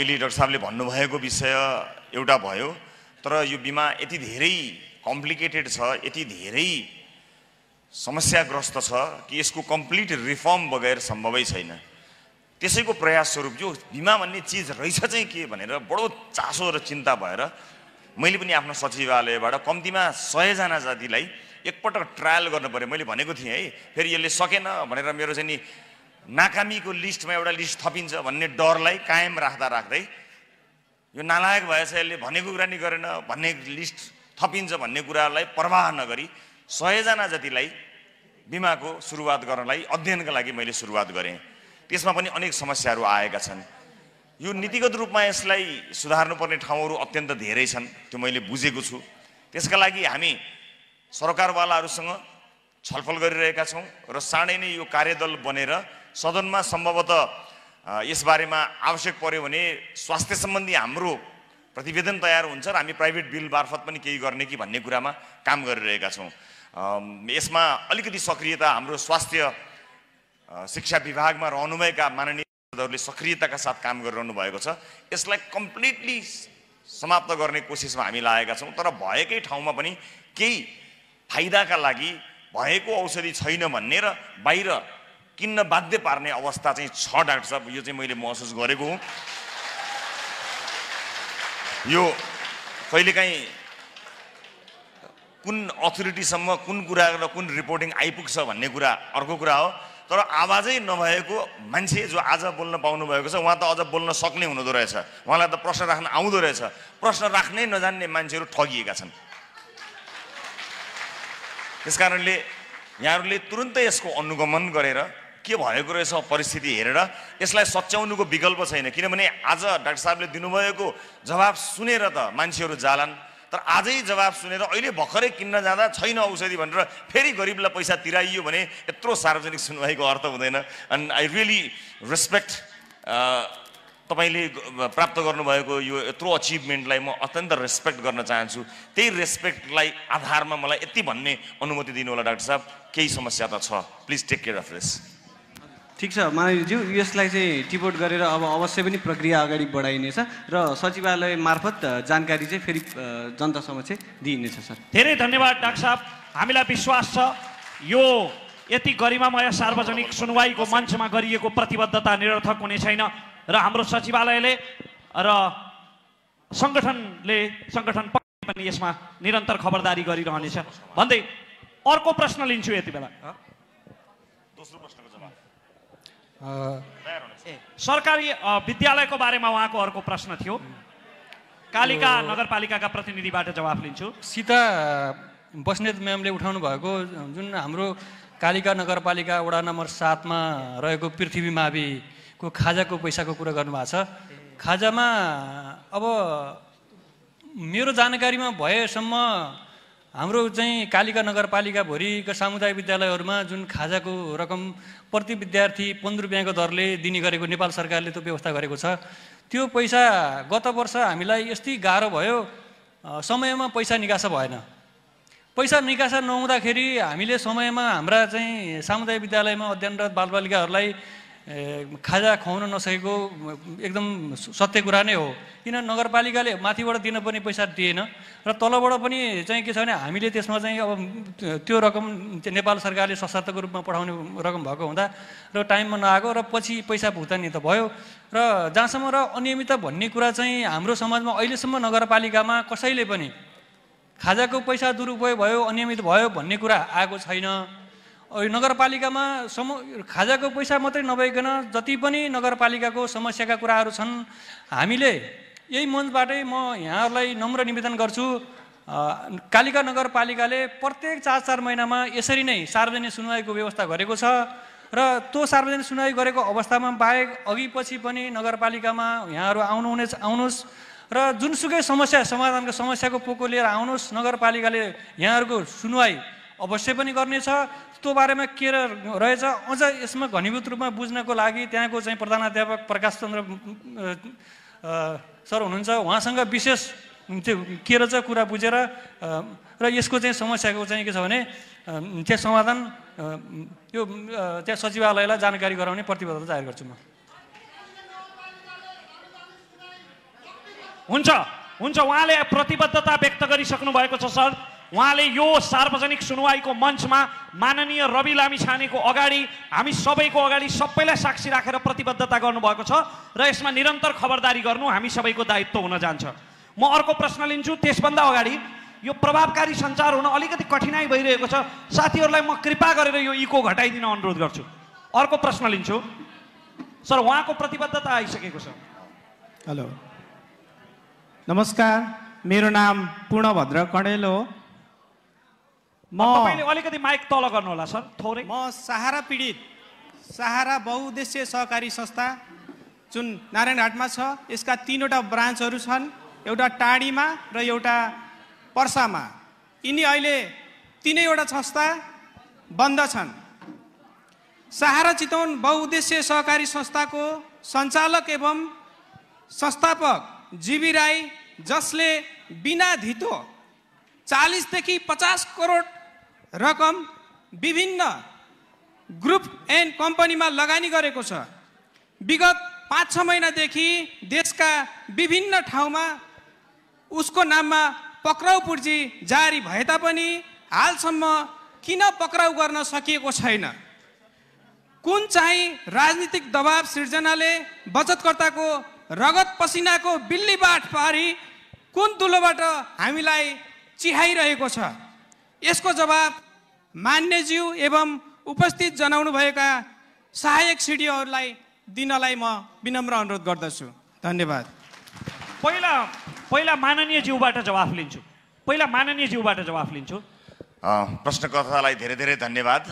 अहिले डाक्टर साहबले भन्नुभएको विषय एउटा भयो तर यो बिमा यति धेरै कम्प्लिकेटेड छ यति धेरै समस्याग्रस्त छ कि यसको कम्प्लिट रिफर्म बगैर सम्भवै छैन त्यसैको प्रयासस्वरूप यो बिमा भन्ने चिज रहेछ चाहिँ के भनेर बडो चासो र चिन्ता भएर मैले पनि आफ्नो सचिवालयबाट कम्तीमा सयजना जातिलाई एकपटक ट्रायल गर्नु पऱ्यो मैले भनेको थिएँ है फेरि यसले सकेन भनेर मेरो चाहिँ नि नाकामीको लिस्टमा एउटा लिस्ट थपिन्छ भन्ने डरलाई कायम राख्दा राख्दै यो नालायक भएछ यसले भनेको कुरा नि गरेन भन्ने लिस्ट थपिन्छ भन्ने कुरालाई प्रवाह नगरी सयजना जतिलाई बिमाको सुरुवात गर्नलाई अध्ययनका लागि मैले सुरुवात गरेँ त्यसमा पनि अनेक समस्याहरू आएका छन् यो नीतिगत रूपमा यसलाई सुधार्नुपर्ने ठाउँहरू अत्यन्त धेरै छन् त्यो मैले बुझेको छु त्यसका लागि हामी सरकारवालाहरूसँग छलफल गरिरहेका छौँ र साँडै नै यो कार्यदल बनेर सदनमा सम्भवतः यसबारेमा आवश्यक पर्यो भने स्वास्थ्य सम्बन्धी हाम्रो प्रतिवेदन तयार हुन्छ र हामी प्राइभेट बिल मार्फत पनि केही गर्ने कि भन्ने कुरामा काम गरिरहेका छौँ यसमा अलिकति सक्रियता हाम्रो स्वास्थ्य शिक्षा विभागमा रहनुभएका माननीयहरूले सक्रियताका साथ काम गरिरहनु भएको छ यसलाई कम्प्लिटली समाप्त गर्ने कोसिसमा हामी लागेका छौँ तर भएकै ठाउँमा पनि केही फाइदाका लागि भएको औषधि छैन भन्ने र बाहिर किन्न बाध्य पार्ने अवस्था चाहिँ छ डाक्टर साहब यो चाहिँ मैले महसुस गरेको हुँ यो कहिलेकाहीँ कुन अथोरिटीसम्म कुन कुरा र कुन रिपोर्टिङ आइपुग्छ भन्ने कुरा अर्को कुरा हो तर आवाजै नभएको मान्छे जो आज बोल्न पाउनुभएको छ उहाँ त अझ बोल्न सक्ने हुँदो रहेछ उहाँलाई त प्रश्न राख्न आउँदो रहेछ प्रश्न राख्नै नजान्ने मान्छेहरू ठगिएका छन् त्यस कारणले यहाँहरूले तुरुन्तै यसको अनुगमन गरेर के भएको रहेछ परिस्थिति हेरेर यसलाई सच्याउनुको विकल्प छैन किनभने आज डाक्टर साहबले दिनुभएको जवाब सुनेर त मान्छेहरू जालान् तर आजै जवाब सुनेर अहिले भर्खरै किन्न जाँदा छैन औषधि भनेर फेरि गरिबलाई पैसा तिराइयो भने यत्रो सार्वजनिक सुनवाईको अर्थ हुँदैन एन्ड आई रियली रेस्पेक्ट तपाईँले प्राप्त गर्नुभएको यो यत्रो अचिभमेन्टलाई म अत्यन्त रेस्पेक्ट गर्न चाहन्छु त्यही रेस्पेक्टलाई आधारमा मलाई यति भन्ने अनुमति दिनुहोला डाक्टर साहब केही समस्या त छ please take care of this ठिक छ मानवज्यू यसलाई चाहिँ टिपोट गरेर अब अवश्य पनि प्रक्रिया अगाडि बढाइनेछ र सचिवालय मार्फत जानकारी चाहिँ फेरि जनता समक्ष दिइनेछ सर धेरै धन्यवाद डाक्टर साहब हामीलाई विश्वास छ यो यति गरिमामय सार्वजनिक सुनवाईको मञ्चमा गरिएको प्रतिबद्धता निरर्थक हुने छैन र हाम्रो सचिवालयले र सङ्गठनले सङ्गठन पनि यसमा निरन्तर खबरदारी गरिरहनेछ भन्दै अर्को प्रश्न लिन्छु यति बेला दोस्रो प्रश्न सरकारी विद्यालयको बारेमा उहाँको अर्को प्रश्न थियो कालिका नगरपालिकाका प्रतिनिधिबाट जवाफ लिन्छु सीता बस्नेत म्यामले उठाउनु भएको जुन हाम्रो कालिका नगरपालिका वडा नम्बर सातमा रहेको पृथ्वी माविको खाजाको पैसाको कुरा गर्नुभएको छ खाजामा अब मेरो जानकारीमा भएसम्म हाम्रो चाहिँ कालिका नगरपालिका भरिका सामुदायिक विद्यालयहरूमा जुन खाजाको रकम प्रति विद्यार्थी पन्ध्र रुपियाँको दरले दिने गरेको नेपाल सरकारले त्यो व्यवस्था गरेको छ त्यो पैसा गत वर्ष हामीलाई यति गाह्रो भयो समयमा पैसा निकासा भएन पैसा निकासा नहुँदाखेरि हामीले समयमा हाम्रा चाहिँ सामुदायिक विद्यालयमा अध्ययनरत बालबालिकाहरूलाई खाजा खुवाउन नसकेको एकदम सत्य कुरा नै हो किन नगरपालिकाले माथिबाट दिनुपर्ने पैसा दिएन र तलबाट पनि चाहिँ के छ भने हामीले त्यसमा चाहिँ अब त्यो रकम नेपाल सरकारले सशर्तको रूपमा पठाउने रकम भएको हुँदा र टाइममा नआएको र पछि पैसा भुक्तानी त भयो र जहाँसम्म र अनियमितता भन्ने कुरा चाहिँ हाम्रो समाजमा अहिलेसम्म नगरपालिकामा कसैले पनि खाजाको पैसा दुरुपयोग भयो अनियमित भयो भन्ने कुरा आएको छैन नगरपालिकामा समु खाजाको पैसा मात्रै नभइकन जति पनि नगरपालिकाको समस्याका कुराहरू छन् हामीले यही मञ्चबाटै म यहाँहरूलाई नम्र निवेदन गर्छु कालिका नगरपालिकाले प्रत्येक चार चार महिनामा यसरी नै सार्वजनिक सुनवाईको व्यवस्था गरेको छ र त्यो सार्वजनिक सुनवाई गरेको अवस्थामा बाहेक अघि पछि पनि नगरपालिकामा यहाँहरू आउनुहुने आउनुहोस् र जुनसुकै समस्या समाधानको समस्याको पोको लिएर आउनुहोस् नगरपालिकाले यहाँहरूको सुनवाई अवश्य पनि गर्नेछ त्यो बारेमा के रहेछ अझ यसमा घनीभूत रूपमा बुझ्नको लागि त्यहाँको चाहिँ प्रधानाध्यापक प्रकाश चन्द्र सर हुनुहुन्छ उहाँसँग विशेष के रहेछ कुरा बुझेर र यसको चाहिँ समस्याको चाहिँ के छ भने त्यहाँ समाधान त्यो त्यहाँ सचिवालयलाई जानकारी गराउने प्रतिबद्धता जाहेर गर्छु म हुन्छ हुन्छ उहाँले प्रतिबद्धता व्यक्त गरिसक्नु भएको छ सर उहाँले यो सार्वजनिक सुनवाईको मञ्चमा माननीय रवि लामी छानेको अगाडि हामी सबैको अगाडि सबैलाई साक्षी राखेर प्रतिबद्धता गर्नुभएको छ र यसमा निरन्तर खबरदारी गर्नु हामी सबैको दायित्व हुन जान्छ म अर्को प्रश्न लिन्छु त्यसभन्दा अगाडि यो प्रभावकारी सञ्चार हुन अलिकति कठिनाइ भइरहेको छ साथीहरूलाई म कृपा गरेर यो इको घटाइदिन अनुरोध गर्छु अर्को प्रश्न लिन्छु सर उहाँको प्रतिबद्धता आइसकेको छ हेलो नमस्कार मेरो नाम पूर्णभद्र कणेल हो अलिकति माइक तल गर्नु होला सर थोरै म सहारा पीडित सहारा बहुद्देश्य सहकारी संस्था जुन नारायणघाटमा छ यसका तिनवटा ब्रान्चहरू छन् एउटा टाढीमा र एउटा पर्सामा यिनी अहिले तिनैवटा संस्था बन्द छन् सहारा चितवन बहुद्देश्य सहकारी संस्थाको सञ्चालक एवं संस्थापक जीवी राई जसले बिना धितो चालिसदेखि पचास करोड रकम विभिन्न ग्रुप एन्ड कम्पनीमा लगानी गरेको छ विगत पाँच छ महिनादेखि देशका विभिन्न ठाउँमा उसको नाममा पक्राउ पुर्जी जारी भए तापनि हालसम्म किन पक्राउ गर्न सकिएको छैन कुन चाहिँ राजनीतिक दबाव सिर्जनाले बचतकर्ताको रगत पसिनाको बिल्ली बाट पारी कुन दुलोबाट हामीलाई चिहाइरहेको छ यसको जवाब मान्यज्यू एवं उपस्थित जनाउनु भएका सहायक सिडिओहरूलाई दिनलाई म विनम्र अनुरोध गर्दछु धन्यवाद पहिला पहिला माननीय जिउबाट जवाफ लिन्छु पहिला माननीय जिउबाट जवाफ लिन्छु प्रश्नकर्तालाई धेरै धेरै धन्यवाद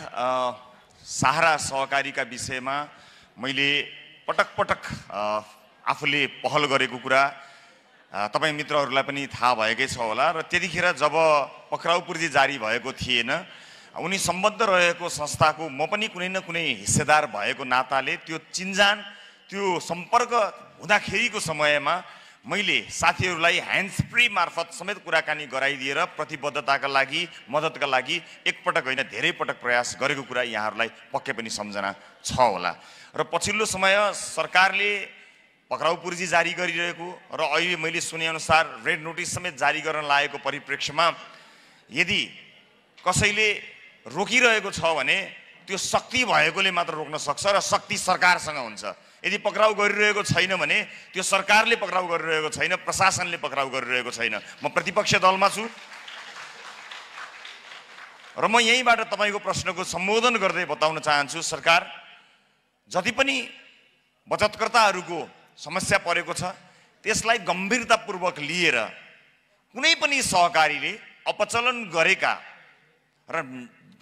सहारा सहकारीका विषयमा मैले पटक पटक आफूले पहल गरेको कुरा तपाईँ मित्रहरूलाई पनि थाहा भएकै छ होला र त्यतिखेर जब पक्राउ पूर्जी जारी भएको थिएन उनी सम्बद्ध रहेको संस्थाको म पनि कुनै न कुनै हिस्सेदार भएको नाताले त्यो चिन्जान त्यो सम्पर्क हुँदाखेरिको समयमा मैले साथीहरूलाई ह्यान्ड फ्री मार्फत समेत कुराकानी गराइदिएर प्रतिबद्धताका लागि मद्दतका लागि एकपटक होइन धेरै पटक प्रयास गरेको कुरा यहाँहरूलाई पक्कै पनि सम्झना छ होला र पछिल्लो समय सरकारले पक्राउ पुर्जी जारी गरिरहेको र अहिले मैले सुनेअनुसार रेड नोटिस समेत जारी गर्न लागेको परिप्रेक्ष्यमा यदि कसैले रोकिरहेको छ भने त्यो शक्ति भएकोले मात्र रोक्न सक्छ र शक्ति सरकारसँग हुन्छ यदि पक्राउ गरिरहेको छैन भने त्यो सरकारले पक्राउ गरिरहेको छैन प्रशासनले पक्राउ गरिरहेको छैन म प्रतिपक्ष दलमा छु र म यहीँबाट तपाईँको प्रश्नको सम्बोधन गर्दै बताउन चाहन्छु सरकार जति पनि बचतकर्ताहरूको समस्या परेको छ त्यसलाई गम्भीरतापूर्वक लिएर कुनै पनि सहकारीले अपचलन गरेका र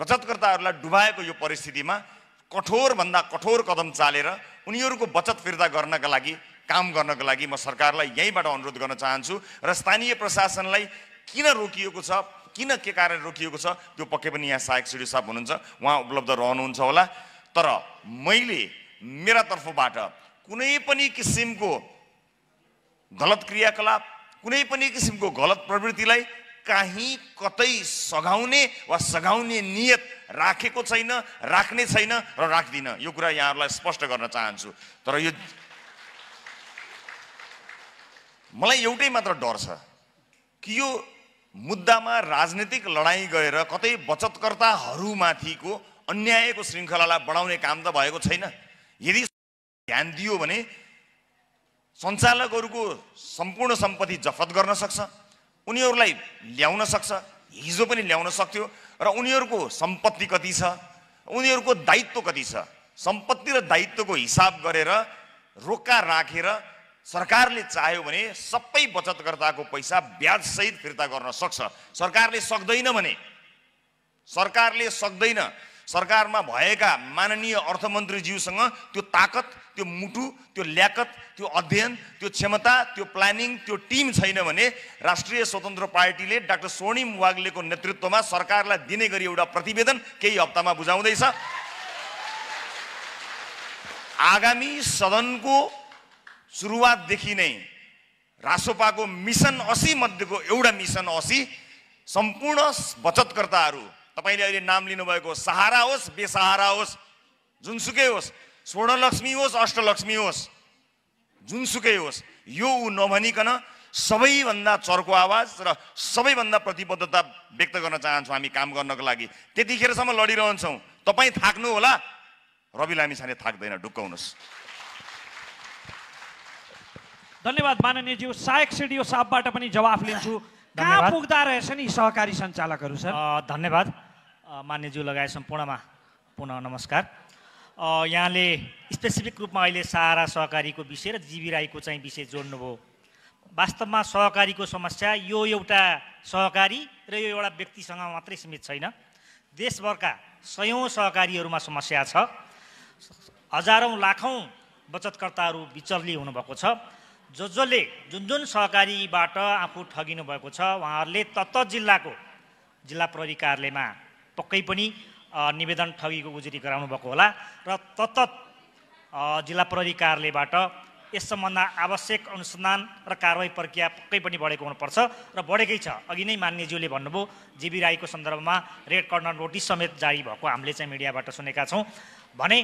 बचतकर्ताहरूलाई डुबाएको यो परिस्थितिमा कठोरभन्दा कठोर कदम चालेर उनीहरूको बचत फिर्ता गर्नका लागि काम गर्नका लागि म सरकारलाई यहीँबाट अनुरोध गर्न चाहन्छु र स्थानीय प्रशासनलाई किन रोकिएको छ किन के कारण रोकिएको छ त्यो पक्कै पनि यहाँ सहायक सिडी साहब हुनुहुन्छ उहाँ उपलब्ध रहनुहुन्छ होला तर मैले मेरा तर्फबाट कुनै पनि किसिमको गलत क्रियाकलाप कुनै पनि किसिमको गलत प्रवृत्तिलाई काहीँ कतै सघाउने वा सघाउने नियत राखेको छैन राख्ने छैन र राख्दिनँ यो कुरा यहाँहरूलाई स्पष्ट गर्न चाहन्छु तर यो मलाई एउटै मात्र डर छ कि यो मुद्दामा राजनीतिक लडाइँ गएर कतै बचतकर्ताहरूमाथिको अन्यायको श्रृङ्खलालाई बढाउने काम त भएको छैन यदि ध्यान दियो भने सञ्चालकहरूको सम्पूर्ण सम्पत्ति जफत गर्न सक्छ उनीहरूलाई ल्याउन सक्छ हिजो पनि ल्याउन सक्थ्यो र उनीहरूको सम्पत्ति कति छ उनीहरूको दायित्व कति छ सम्पत्ति र दायित्वको हिसाब गरेर रोका राखेर सरकारले चाह्यो भने सबै बचतकर्ताको पैसा ब्याजसहित फिर्ता गर्न सक्छ सरकारले सक्दैन भने सरकारले सक्दैन सरकारमा भएका माननीय अर्थमन्त्रीज्यूसँग त्यो ताकत त्यो मुटु त्यो ल्याकत त्यो अध्ययन त्यो क्षमता त्यो प्लानिङ त्यो टिम छैन भने राष्ट्रिय स्वतन्त्र पार्टीले डाक्टर स्वर्णिम वाग्लेको नेतृत्वमा सरकारलाई दिने गरी एउटा प्रतिवेदन केही हप्तामा बुझाउँदैछ आगामी सदनको सुरुवातदेखि नै रासोपाको मिसन असी मध्येको एउटा मिसन असी सम्पूर्ण बचतकर्ताहरू तपाईँले अहिले नाम लिनुभएको सहारा होस् बेसहारा होस् जुनसुकै होस् स्वर्णलक्ष्मी होस् अष्टलक्ष्मी होस् जुनसुकै होस् यो ऊ नभनिकन सबैभन्दा चर्को आवाज र सबैभन्दा प्रतिबद्धता व्यक्त गर्न चाहन्छौँ हामी काम गर्नको लागि त्यतिखेरसम्म लडिरहन्छौँ तपाईँ थाक्नु होला रवि लामिछाने थाक्दैन ढुक्काउनुहोस् धन्यवाद माननीयज्यू सायक सिडियो साहबबाट पनि जवाफ लिन्छु कहाँ पुग्दा रहेछ नि सहकारी सञ्चालकहरू सर धन्यवाद मान्यज्यू लगायत सम्पूर्णमा पुनः नमस्कार यहाँले स्पेसिफिक रूपमा अहिले सहारा सहकारीको विषय र जीवी राईको चाहिँ विषय जोड्नुभयो वास्तवमा सहकारीको समस्या यो एउटा सहकारी र यो एउटा व्यक्तिसँग मात्रै सीमित छैन देशभरका सयौँ सहकारीहरूमा समस्या छ हजारौँ लाखौँ बचतकर्ताहरू विचल्ली हुनुभएको छ जो जसले जुन जुन सहकारीबाट आफू ठगिनु भएको छ उहाँहरूले तत्त जिल्लाको जिल्ला प्रहरी कार्यालयमा पक्कै पनि निवेदन ठगीको उजुरी गराउनु भएको होला र तत्त जिल्ला प्रहरी कार्यालयबाट यस सम्बन्धमा आवश्यक अनुसन्धान र कारवाही प्रक्रिया पक्कै पनि बढेको हुनुपर्छ र बढेकै छ अघि नै मान्यज्यूले भन्नुभयो जीबी राईको सन्दर्भमा रेड कर्नर नोटिस समेत जारी भएको हामीले चाहिँ मिडियाबाट सुनेका छौँ भने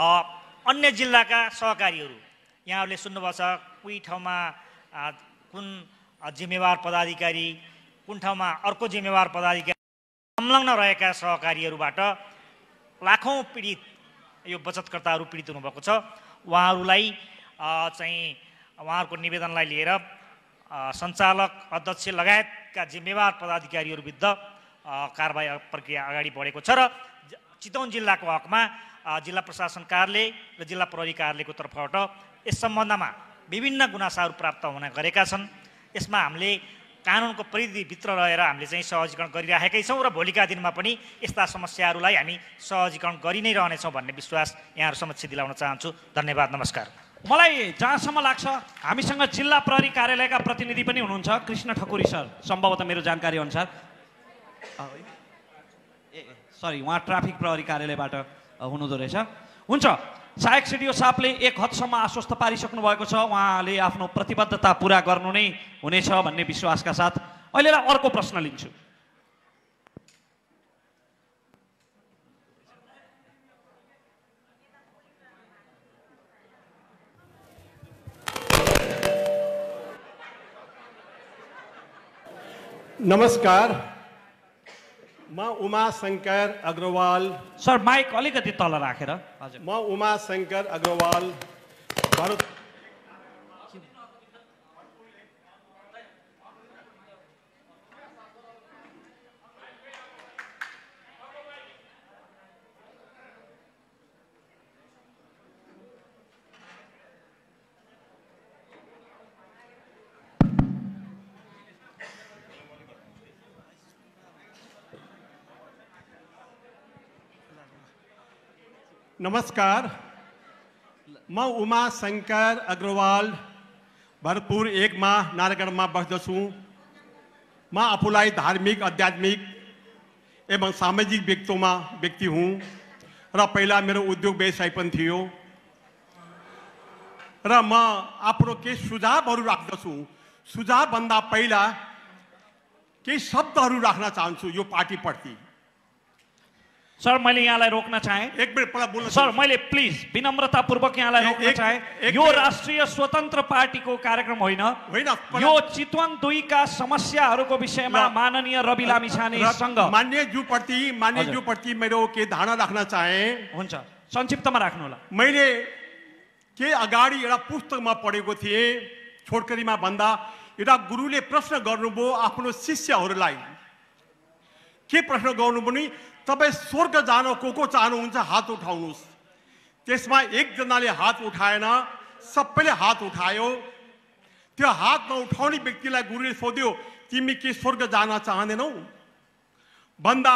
अन्य जिल्लाका सहकारीहरू यहाँहरूले छ कोही ठाउँमा कुन जिम्मेवार पदाधिकारी कुन ठाउँमा अर्को जिम्मेवार पदाधिकारी संलग्न रहेका सहकारीहरूबाट लाखौँ पीडित यो बचतकर्ताहरू पीडित हुनुभएको छ उहाँहरूलाई चाहिँ उहाँहरूको निवेदनलाई लिएर सञ्चालक अध्यक्ष लगायतका जिम्मेवार पदाधिकारीहरू विरुद्ध कारबाही प्रक्रिया अगाडि बढेको छ र चितवन जिल्लाको हकमा जिल्ला प्रशासन कार्यालय र जिल्ला प्रहरी कार्यालयको तर्फबाट यस सम्बन्धमा विभिन्न गुनासाहरू प्राप्त हुन गरेका छन् यसमा हामीले कानुनको परिधिभित्र रहेर हामीले चाहिँ सहजीकरण गरिराखेकै छौँ र भोलिका दिनमा पनि यस्ता समस्याहरूलाई हामी सहजीकरण गरि नै रहनेछौँ भन्ने विश्वास यहाँहरू समक्ष दिलाउन चाहन्छु धन्यवाद नमस्कार मलाई जहाँसम्म लाग्छ हामीसँग जिल्ला प्रहरी कार्यालयका प्रतिनिधि पनि हुनुहुन्छ कृष्ण ठकुरी सर सम्भवतः मेरो जानकारी अनुसार ए सरी उहाँ ट्राफिक प्रहरी कार्यालयबाट हुनुहुँदो रहेछ हुन्छ सहायक सिडिओ सापले एक हदसम्म आश्वस्त पारिसक्नु भएको छ उहाँले आफ्नो प्रतिबद्धता पुरा गर्नु नै हुनेछ भन्ने विश्वासका साथ अहिलेलाई अर्को प्रश्न लिन्छु नमस्कार म उमा शङ्कर अग्रवाल सर माइक अलिकति तल राखेर हजुर म शङ्कर अग्रवाल भारत नमस्कार म उमा शङ्कर अग्रवाल भरपुर एकमा नारायणगढमा बस्दछु म आफूलाई धार्मिक आध्यात्मिक एवं सामाजिक व्यक्तिमा व्यक्ति हुँ र पहिला मेरो उद्योग व्यवसाय पनि थियो र म आफ्नो केही सुझावहरू राख्दछु सुझावभन्दा पहिला केही शब्दहरू राख्न चाहन्छु यो पार्टीप्रति सर मैले यहाँलाई रोक्न चाहे एक मिनट पहिला बोल्नु सर मैले प्लिज विनम्रतापूर्वक यहाँलाई रोक्न चाहे यो राष्ट्रिय स्वतन्त्र पार्टीको कार्यक्रम होइन होइन यो चितवन दुईका समस्याहरूको विषयमा माननीय रवि लामिछानेसँग मान्य जुप्रति मेरो के धारणा राख्न चाहे हुन्छ संक्षिप्तमा राख्नु होला मैले के अगाडि एउटा पुस्तकमा पढेको थिएँ छोटकरीमा भन्दा एउटा गुरुले प्रश्न गर्नुभयो आफ्नो शिष्यहरूलाई के प्रश्न गर्नु भने तपाईँ स्वर्ग जान को को चाहनुहुन्छ हात उठाउनुहोस् त्यसमा एकजनाले हात उठाएन सबैले हात उठायो त्यो हात नउठाउने व्यक्तिलाई गुरुले सोध्यो तिमी के स्वर्ग जान चाहँदैनौ भन्दा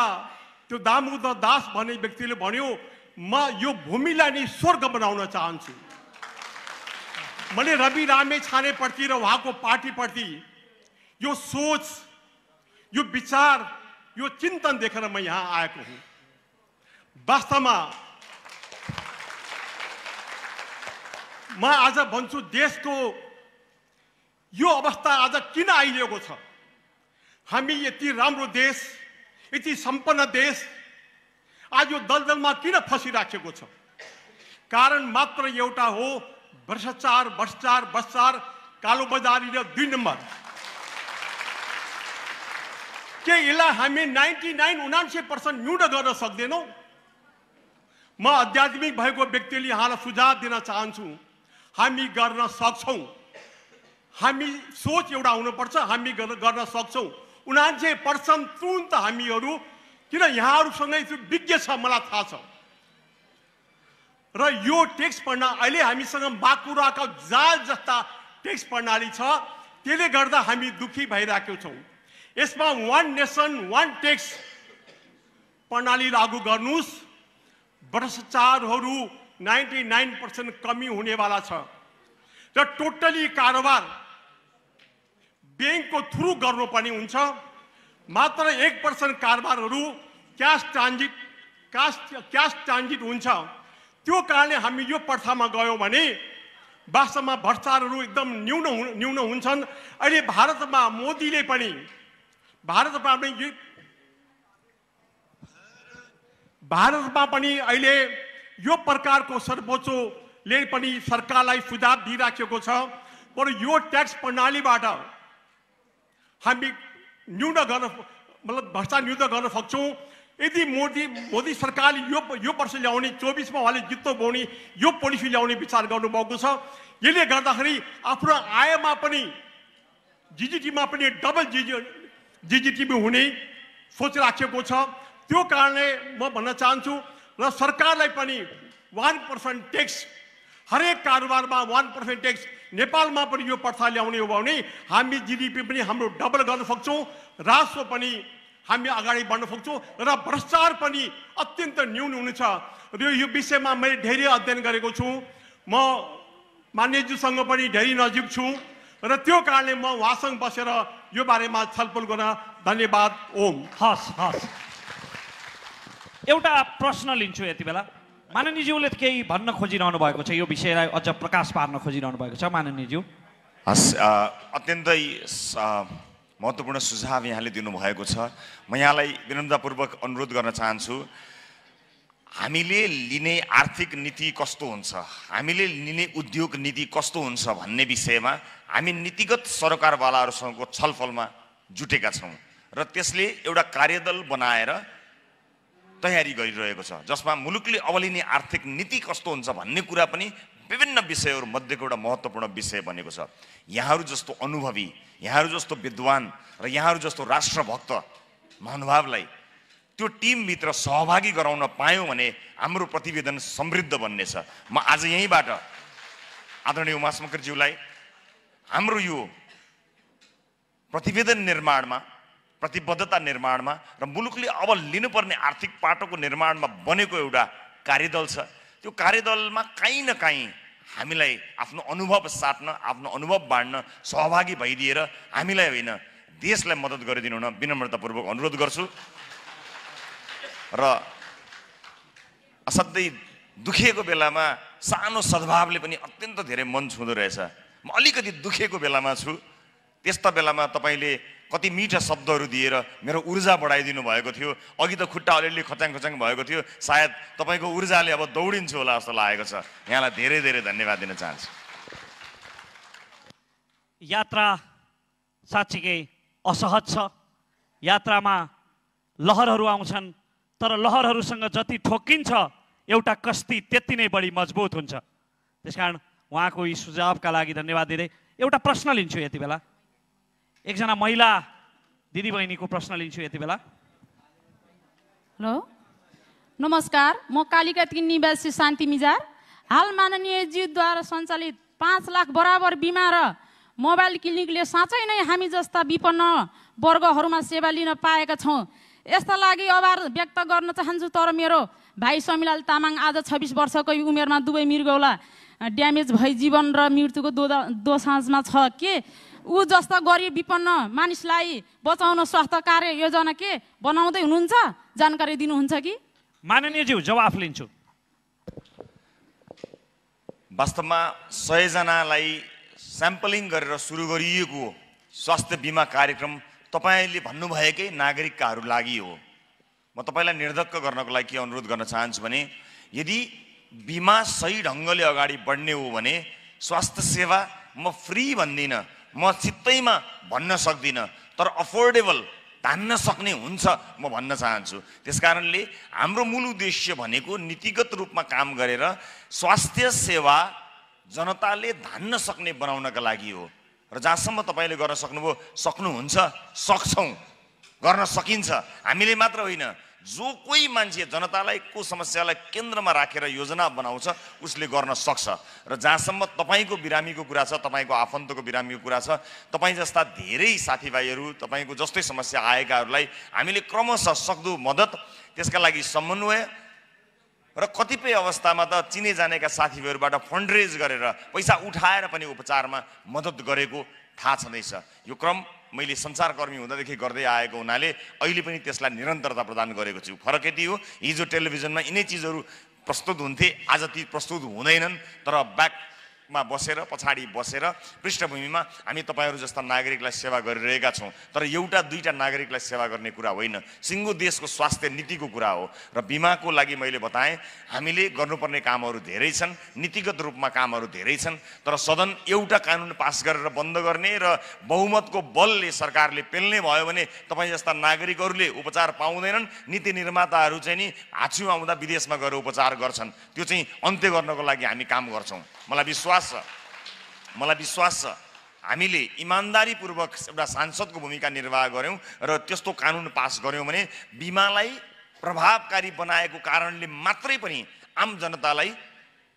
त्यो दामोदर दास भन्ने व्यक्तिले भन्यो म यो भूमिलाई नै स्वर्ग बनाउन चाहन्छु मैले रवि रामे छानेप्रति र उहाँको पार्टीप्रति यो सोच यो विचार यो चिन्तन देखेर म यहाँ आएको हुँ वास्तवमा म आज भन्छु देशको यो अवस्था आज किन आइरहेको छ हामी यति राम्रो देश यति सम्पन्न देश आज यो दलदलमा किन फसिराखेको छ कारण मात्र एउटा हो भ्रष्टाचार भ्रष्टाचार भ्रष्टाचार कालो बजारी र दुई नम्बर के यसलाई हामी नाइन्टी नाइन उनान्से पर्सेन्ट न्यून गर्न सक्दैनौँ म आध्यात्मिक भएको व्यक्तिले यहाँलाई सुझाव दिन चाहन्छु हामी गर्न सक्छौँ हामी सोच एउटा हुनुपर्छ हामी गर्न सक्छौँ उनान्से पर्सेन्ट तुरन्त हामीहरू किन यहाँहरूसँगै त्यो विज्ञ छ मलाई थाहा छ र यो टेक्स्ट प्रणाली अहिले हामीसँग बाकुराको जाल जस्ता टेक्स्ट प्रणाली छ त्यसले गर्दा हामी दुखी भइरहेको छौँ यसमा वान नेसन वान टेक्स प्रणाली लागू गर्नुहोस् भ्रष्टाचारहरू नाइन्टी नाइन पर्सेन्ट कमी हुनेवाला छ र टोटली कारोबार ब्याङ्कको थ्रु गर्नुपर्ने हुन्छ मात्र एक पर्सेन्ट कारोबारहरू cash transit cash cash transit हुन्छ त्यो कारणले हामी यो प्रथामा गयौँ भने वास्तवमा भ्रष्टाचारहरू एकदम न्यून न्यून हुन्छन् अहिले भारतमा मोदीले पनि भारतमा पनि भारतमा पनि अहिले यो प्रकारको सर्वोच्चले पनि सरकारलाई सुझाव दिइराखेको छ तर यो ट्याक्स प्रणालीबाट हामी न्यून गर्न मतलब भ्रष्टाचार न्यून गर्न सक्छौँ यदि मोदी मोदी सरकारले यो यो वर्ष ल्याउने चौबिसमा उहाँले जित्तो भाउने यो पोलिसी ल्याउने विचार गर्नुभएको छ यसले गर्दाखेरि आफ्नो आयमा पनि जिजिटीमा पनि डबल जिजि जिजिटिभी हुने सोचिराखेको छ त्यो कारणले म भन्न चाहन्छु र सरकारलाई पनि वान पर्सेन्ट ट्याक्स हरेक कारोबारमा वान पर्सेन्ट ट्याक्स नेपालमा पनि यो प्रथा ल्याउने हो भने हामी जिडिपी पनि हाम्रो डबल गर्न सक्छौँ राजस्व पनि हामी अगाडि बढ्न सक्छौँ र भ्रष्टाचार पनि अत्यन्त न्यून हुनेछ र यो विषयमा मैले धेरै अध्ययन गरेको छु म मान्यज्यूसँग पनि धेरै नजिक छु र त्यो कारणले म उहाँसँग बसेर यो बारेमा छलफल गर्न धन्यवाद ओम हस् हस् एउटा प्रश्न लिन्छु यति बेला माननीयज्यूले केही भन्न खोजिरहनु भएको छ यो विषयलाई अझ प्रकाश पार्न खोजिरहनु भएको छ माननीयज्यू हस् अत्यन्तै महत्त्वपूर्ण सुझाव यहाँले दिनुभएको छ म यहाँलाई विनम्रतापूर्वक अनुरोध गर्न चाहन्छु हामीले लिने आर्थिक नीति कस्तो हुन्छ हामीले लिने उद्योग नीति कस्तो हुन्छ भन्ने विषयमा हामी नीतिगत सरकारवालाहरूसँगको छलफलमा जुटेका छौँ र त्यसले एउटा कार्यदल बनाएर तयारी गरिरहेको छ जसमा मुलुकले अवलिने आर्थिक नीति कस्तो हुन्छ भन्ने कुरा पनि विभिन्न विषयहरू मध्येको एउटा महत्त्वपूर्ण विषय बनेको छ यहाँहरू जस्तो अनुभवी यहाँहरू जस्तो विद्वान र यहाँहरू जस्तो राष्ट्रभक्त महानुभावलाई त्यो टिमभित्र सहभागी गराउन पायौँ भने हाम्रो प्रतिवेदन समृद्ध बन्नेछ म आज यहीँबाट आदरणीय उमा मुखर्जीलाई हाम्रो यो प्रतिवेदन निर्माणमा प्रतिबद्धता निर्माणमा र मुलुकले अब लिनुपर्ने आर्थिक पाटोको निर्माणमा बनेको एउटा कार्यदल छ त्यो कार्यदलमा काहीँ न काहीँ हामीलाई आफ्नो अनुभव साट्न आफ्नो अनुभव बाँड्न सहभागी भइदिएर हामीलाई होइन देशलाई मद्दत गरिदिनु हुन विनम्रतापूर्वक अनुरोध गर्छु र असाध्यै दुखिएको बेलामा सानो सद्भावले पनि अत्यन्त धेरै मन छुँदो रहेछ म अलिकति दुखेको बेलामा छु त्यस्ता बेलामा तपाईँले कति मिठा शब्दहरू दिएर मेरो ऊर्जा बढाइदिनु भएको थियो अघि त खुट्टा अलिअलि खच्याङ खच्याङ भएको थियो सायद तपाईँको ऊर्जाले अब दौडिन्छु होला जस्तो लागेको छ यहाँलाई धेरै धेरै धन्यवाद दिन चाहन्छु यात्रा साँच्चीकै असहज छ यात्रामा लहरहरू आउँछन् तर लहरहरूसँग जति ठोकिन्छ एउटा कस्ती त्यति नै बढी मजबुत हुन्छ त्यस कारण उहाँको यी सुझावका लागि धन्यवाद दिँदै एउटा प्रश्न लिन्छु यति बेला एकजना महिला दिदीबहिनीको प्रश्न लिन्छु यति बेला हेलो नमस्कार म कालिका तिन निवासी शान्ति मिजार हाल माननीय जीवद्वारा सञ्चालित पाँच लाख बराबर बिमा र मोबाइल क्लिनिकले साँच्चै नै हामी जस्ता विपन्न वर्गहरूमा सेवा लिन पाएका छौँ यस्ता लागि आभार व्यक्त गर्न चाहन्छु तर मेरो भाइ समिलाल तामाङ आज छब्बिस वर्षको उमेरमा दुवै मृगौला ड्यामेज भई जीवन र मृत्युको दो दोसाँझमा छ के ऊ जस्ता गरिब विपन्न मानिसलाई बचाउन स्वास्थ्य कार्य योजना के बनाउँदै हुनुहुन्छ जानकारी दिनुहुन्छ कि माननीयज्यू जवाफ लिन्छु वास्तवमा सयजनालाई स्याम्पलिङ गरेर सुरु गरिएको स्वास्थ्य बिमा कार्यक्रम तपाईँले भन्नुभएकै नागरिककाहरू लागि हो म तपाईँलाई निर्धक्क गर्नको लागि के अनुरोध गर्न चाहन्छु भने यदि बिमा सही ढङ्गले अगाडि बढ्ने हो भने स्वास्थ्य सेवा म फ्री भन्दिनँ म चित्तैमा भन्न सक्दिनँ तर अफोर्डेबल धान्न सक्ने हुन्छ म भन्न चाहन्छु त्यस कारणले हाम्रो मूल उद्देश्य भनेको नीतिगत रूपमा काम गरेर स्वास्थ्य सेवा जनताले धान्न सक्ने बनाउनका लागि हो र जहाँसम्म तपाईँले गर्न सक्नुभयो सक्नुहुन्छ सक्छौँ गर्न सकिन्छ हामीले मात्र होइन जो कोही मान्छे जनतालाई को समस्यालाई केन्द्रमा राखेर योजना बनाउँछ उसले गर्न सक्छ र जहाँसम्म तपाईँको बिरामीको कुरा छ तपाईँको आफन्तको बिरामीको कुरा छ तपाईँ जस्ता धेरै साथीभाइहरू तपाईँको जस्तै समस्या आएकाहरूलाई हामीले क्रमशः सक्दो मद्दत त्यसका लागि समन्वय र कतिपय अवस्थामा त चिने जानेका साथीभाइहरूबाट फन्ड रेज गरेर पैसा उठाएर पनि उपचारमा मद्दत गरेको थाहा छँदैछ यो क्रम मैले सञ्चारकर्मी हुँदादेखि गर्दै आएको हुनाले अहिले पनि त्यसलाई निरन्तरता प्रदान गरेको छु फरक यति हो हिजो टेलिभिजनमा यिनै चिजहरू प्रस्तुत हुन्थे आज ती प्रस्तुत हुँदैनन् तर ब्याक मा बसेर पछाडि बसेर पृष्ठभूमिमा हामी तपाईँहरू जस्ता नागरिकलाई सेवा गरिरहेका छौँ तर एउटा दुईवटा नागरिकलाई सेवा गर्ने कुरा होइन सिङ्गो देशको स्वास्थ्य नीतिको कुरा हो र बिमाको लागि मैले बताएँ हामीले गर्नुपर्ने कामहरू धेरै छन् नीतिगत रूपमा कामहरू धेरै छन् तर सदन एउटा कानुन पास गरेर बन्द गर्ने र बहुमतको बलले सरकारले पेल्ने भयो भने तपाईँ जस्ता नागरिकहरूले उपचार पाउँदैनन् नीति निर्माताहरू चाहिँ नि हाछ्यु आउँदा विदेशमा गएर उपचार गर्छन् त्यो चाहिँ अन्त्य गर्नको लागि हामी काम गर्छौँ मलाई विश्वास छ मलाई विश्वास छ हामीले इमान्दारीपूर्वक एउटा सांसदको भूमिका निर्वाह गऱ्यौँ र त्यस्तो कानुन पास गऱ्यौँ भने बिमालाई प्रभावकारी बनाएको कारणले मात्रै पनि आम जनतालाई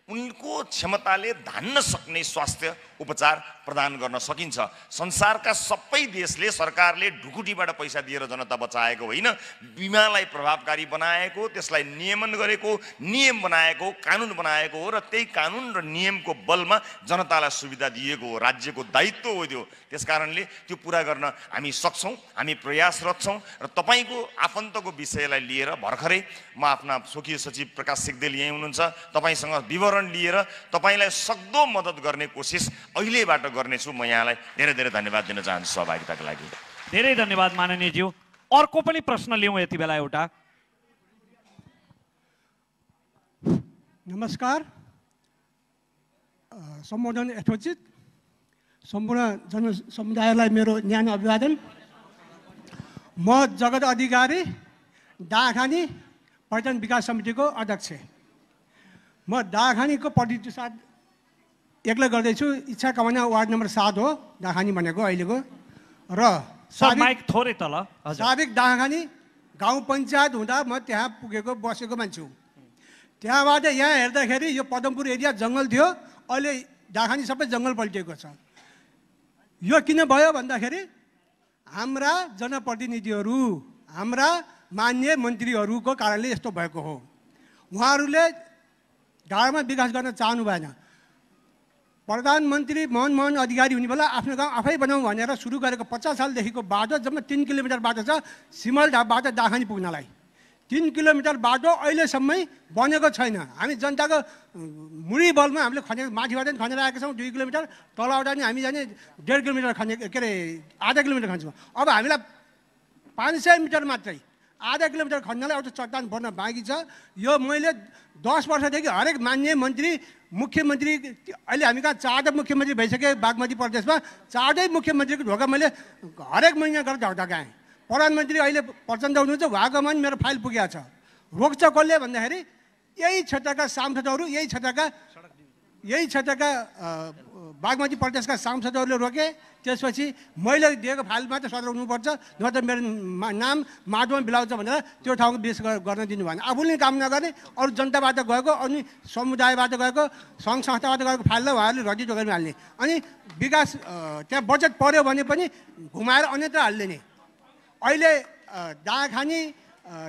उनको क्षमताले धान्न सक्ने स्वास्थ्य उपचार प्रदान गर्न सकिन्छ संसारका सबै देशले सरकारले ढुकुटीबाट पैसा दिएर जनता बचाएको होइन बिमालाई प्रभावकारी बनाएको त्यसलाई नियमन गरेको नियम बनाएको कानुन बनाएको हो र त्यही कानुन र नियमको बलमा जनतालाई सुविधा दिएको हो राज्यको दायित्व हो त्यो त्यस कारणले त्यो पुरा गर्न हामी सक्छौँ हामी प्रयासरत छौँ र तपाईँको आफन्तको विषयलाई लिएर भर्खरै म आफ्ना स्वकीय सचिव प्रकाश सिग्देल यहीँ हुनुहुन्छ तपाईँसँग विवरण लिएर तपाईँलाई सक्दो मद्दत गर्ने कोसिस अहिलेबाट गर्नेछु म यहाँलाई धेरै धेरै धन्यवाद दिन चाहन्छु सहभागिताको लागि धेरै धन्यवाद माननीयज्यू अर्को पनि प्रश्न लिउँ यति बेला एउटा नमस्कार सम्बोधन यथोचित सम्पूर्ण जन समुदायलाई मेरो न्यानो अभिवादन म जगत अधिकारी डाखानी पर्यटन विकास समितिको अध्यक्ष म दाखानीको प्रतिनिधि साथ एक्लै गर्दैछु इच्छा कमाना वार्ड नम्बर सात हो दाखानी भनेको अहिलेको र थोरै तल साबिक दाखानी गाउँ पञ्चायत हुँदा म त्यहाँ पुगेको बसेको मान्छे हुँ त्यहाँबाट यहाँ हेर्दाखेरि यो पदमपुर एरिया जङ्गल थियो अहिले दाखानी सबै जङ्गल पल्टिएको छ यो किन भयो भन्दाखेरि हाम्रा जनप्रतिनिधिहरू हाम्रा मान्य मन्त्रीहरूको कारणले यस्तो भएको हो उहाँहरूले गाउँमा विकास गर्न चाहनु भएन प्रधानमन्त्री मोहन मोहन अधिकारी हुने बेला आफ्नो गाउँ आफै बनाऊ भनेर सुरु गरेको पचास सालदेखिको बाटो जम्मा तिन किलोमिटर बाटो छ सिमलढा बाटो दाखानी पुग्नलाई तिन किलोमिटर बाटो अहिलेसम्मै बनेको छैन हामी जनताको मुढी बलमा हामीले खने माथिबाट पनि खनेर आएका छौँ दुई किलोमिटर तलबाट नि हामी जाने डेढ किलोमिटर खने के अरे आधा किलोमिटर खन्छौँ अब हामीलाई पाँच सय मिटर मात्रै आधा किलोमिटर खन्नलाई एउटा चट्टान भर्न बाँकी छ यो मैले दस वर्षदेखि हरेक मान्य मन्त्री मुख्यमन्त्री अहिले हामी कहाँ चारवटा मुख्यमन्त्री भइसके बागमती प्रदेशमा चारवटै मुख्यमन्त्रीको ढोका मैले हरेक महिना गरेर ढकढकाएँ प्रधानमन्त्री अहिले प्रचण्ड हुनुहुन्छ उहाँकोमा पनि मेरो फाइल पुगेको छ रोक्छ कसले भन्दाखेरि यही क्षेत्रका सांसदहरू यही क्षेत्रका यही क्षेत्रका बागमती प्रदेशका सांसदहरूले रोके त्यसपछि मैले दिएको फाइल मात्र हुनुपर्छ न त मेरो नाम माटोमा बिलाउँछ भनेर त्यो ठाउँको विशेष गर्न दिनु भएन आफूले काम नगर्ने अरू जनताबाट गएको अनि समुदायबाट गएको सङ्घ संस्थाबाट गएको फाइललाई उहाँहरूले रजित गरिहाल्ने अनि विकास त्यहाँ बजेट पऱ्यो भने पनि घुमाएर अन्यत्र हालिदिने अहिले दाखानी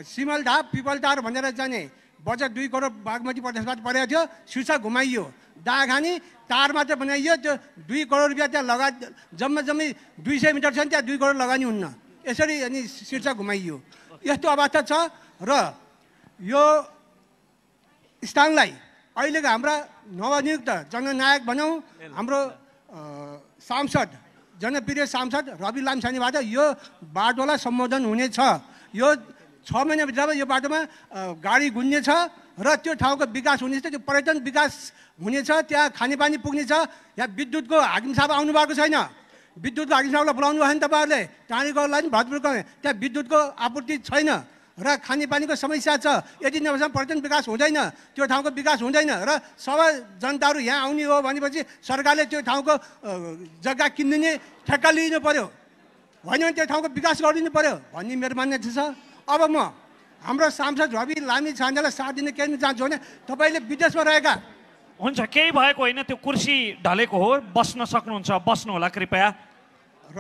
सिमलढाप पिपलटार भनेर जाने बजेट दुई करोड बागमती प्रदेशबाट परेको थियो शीर्षक घुमाइयो दाघानी तार मात्र बनाइयो त्यो दुई करोड रुपियाँ त्यहाँ लगा जम्मा जम्मै दुई सय मिटर छ नि त्यहाँ दुई करोड लगानी हुन्न यसरी अनि शीर्षक घुमाइयो यस्तो अवस्था छ र यो स्थानलाई अहिलेको हाम्रा नवनियुक्त जननायक भनौँ हाम्रो सांसद जनप्रिय सांसद रवि लामसानीबाट यो बाटोलाई सम्बोधन हुनेछ यो छ महिनाभित्रमा यो बाटोमा गाडी गुन्नेछ र त्यो ठाउँको विकास हुनेछ त्यो पर्यटन विकास हुनेछ त्यहाँ खानेपानी पुग्नेछ यहाँ विद्युतको हाकिम साहब भएको छैन विद्युतको हाकिम साहबलाई बोलाउनु भयो नि तपाईँहरूले टाढीकोलाई पनि भरपुर गर्ने त्यहाँ विद्युतको आपूर्ति छैन र खानेपानीको समस्या छ यति नभएसम्म पर्यटन विकास हुँदैन त्यो ठाउँको विकास हुँदैन र सबै जनताहरू यहाँ आउने हो भनेपछि सरकारले त्यो ठाउँको जग्गा किनिदिने ठेक्का लिनु पऱ्यो होइन भने त्यो ठाउँको विकास गरिदिनु पऱ्यो भन्ने मेरो मान्यता छ अब म हाम्रो सांसद रवि लामी छानेलाई साथ दिने केही चाहन्छु भने तपाईँले विदेशमा रहेका हुन्छ केही भएको होइन त्यो कुर्सी ढलेको हो बस्न सक्नुहुन्छ बस्नु होला कृपया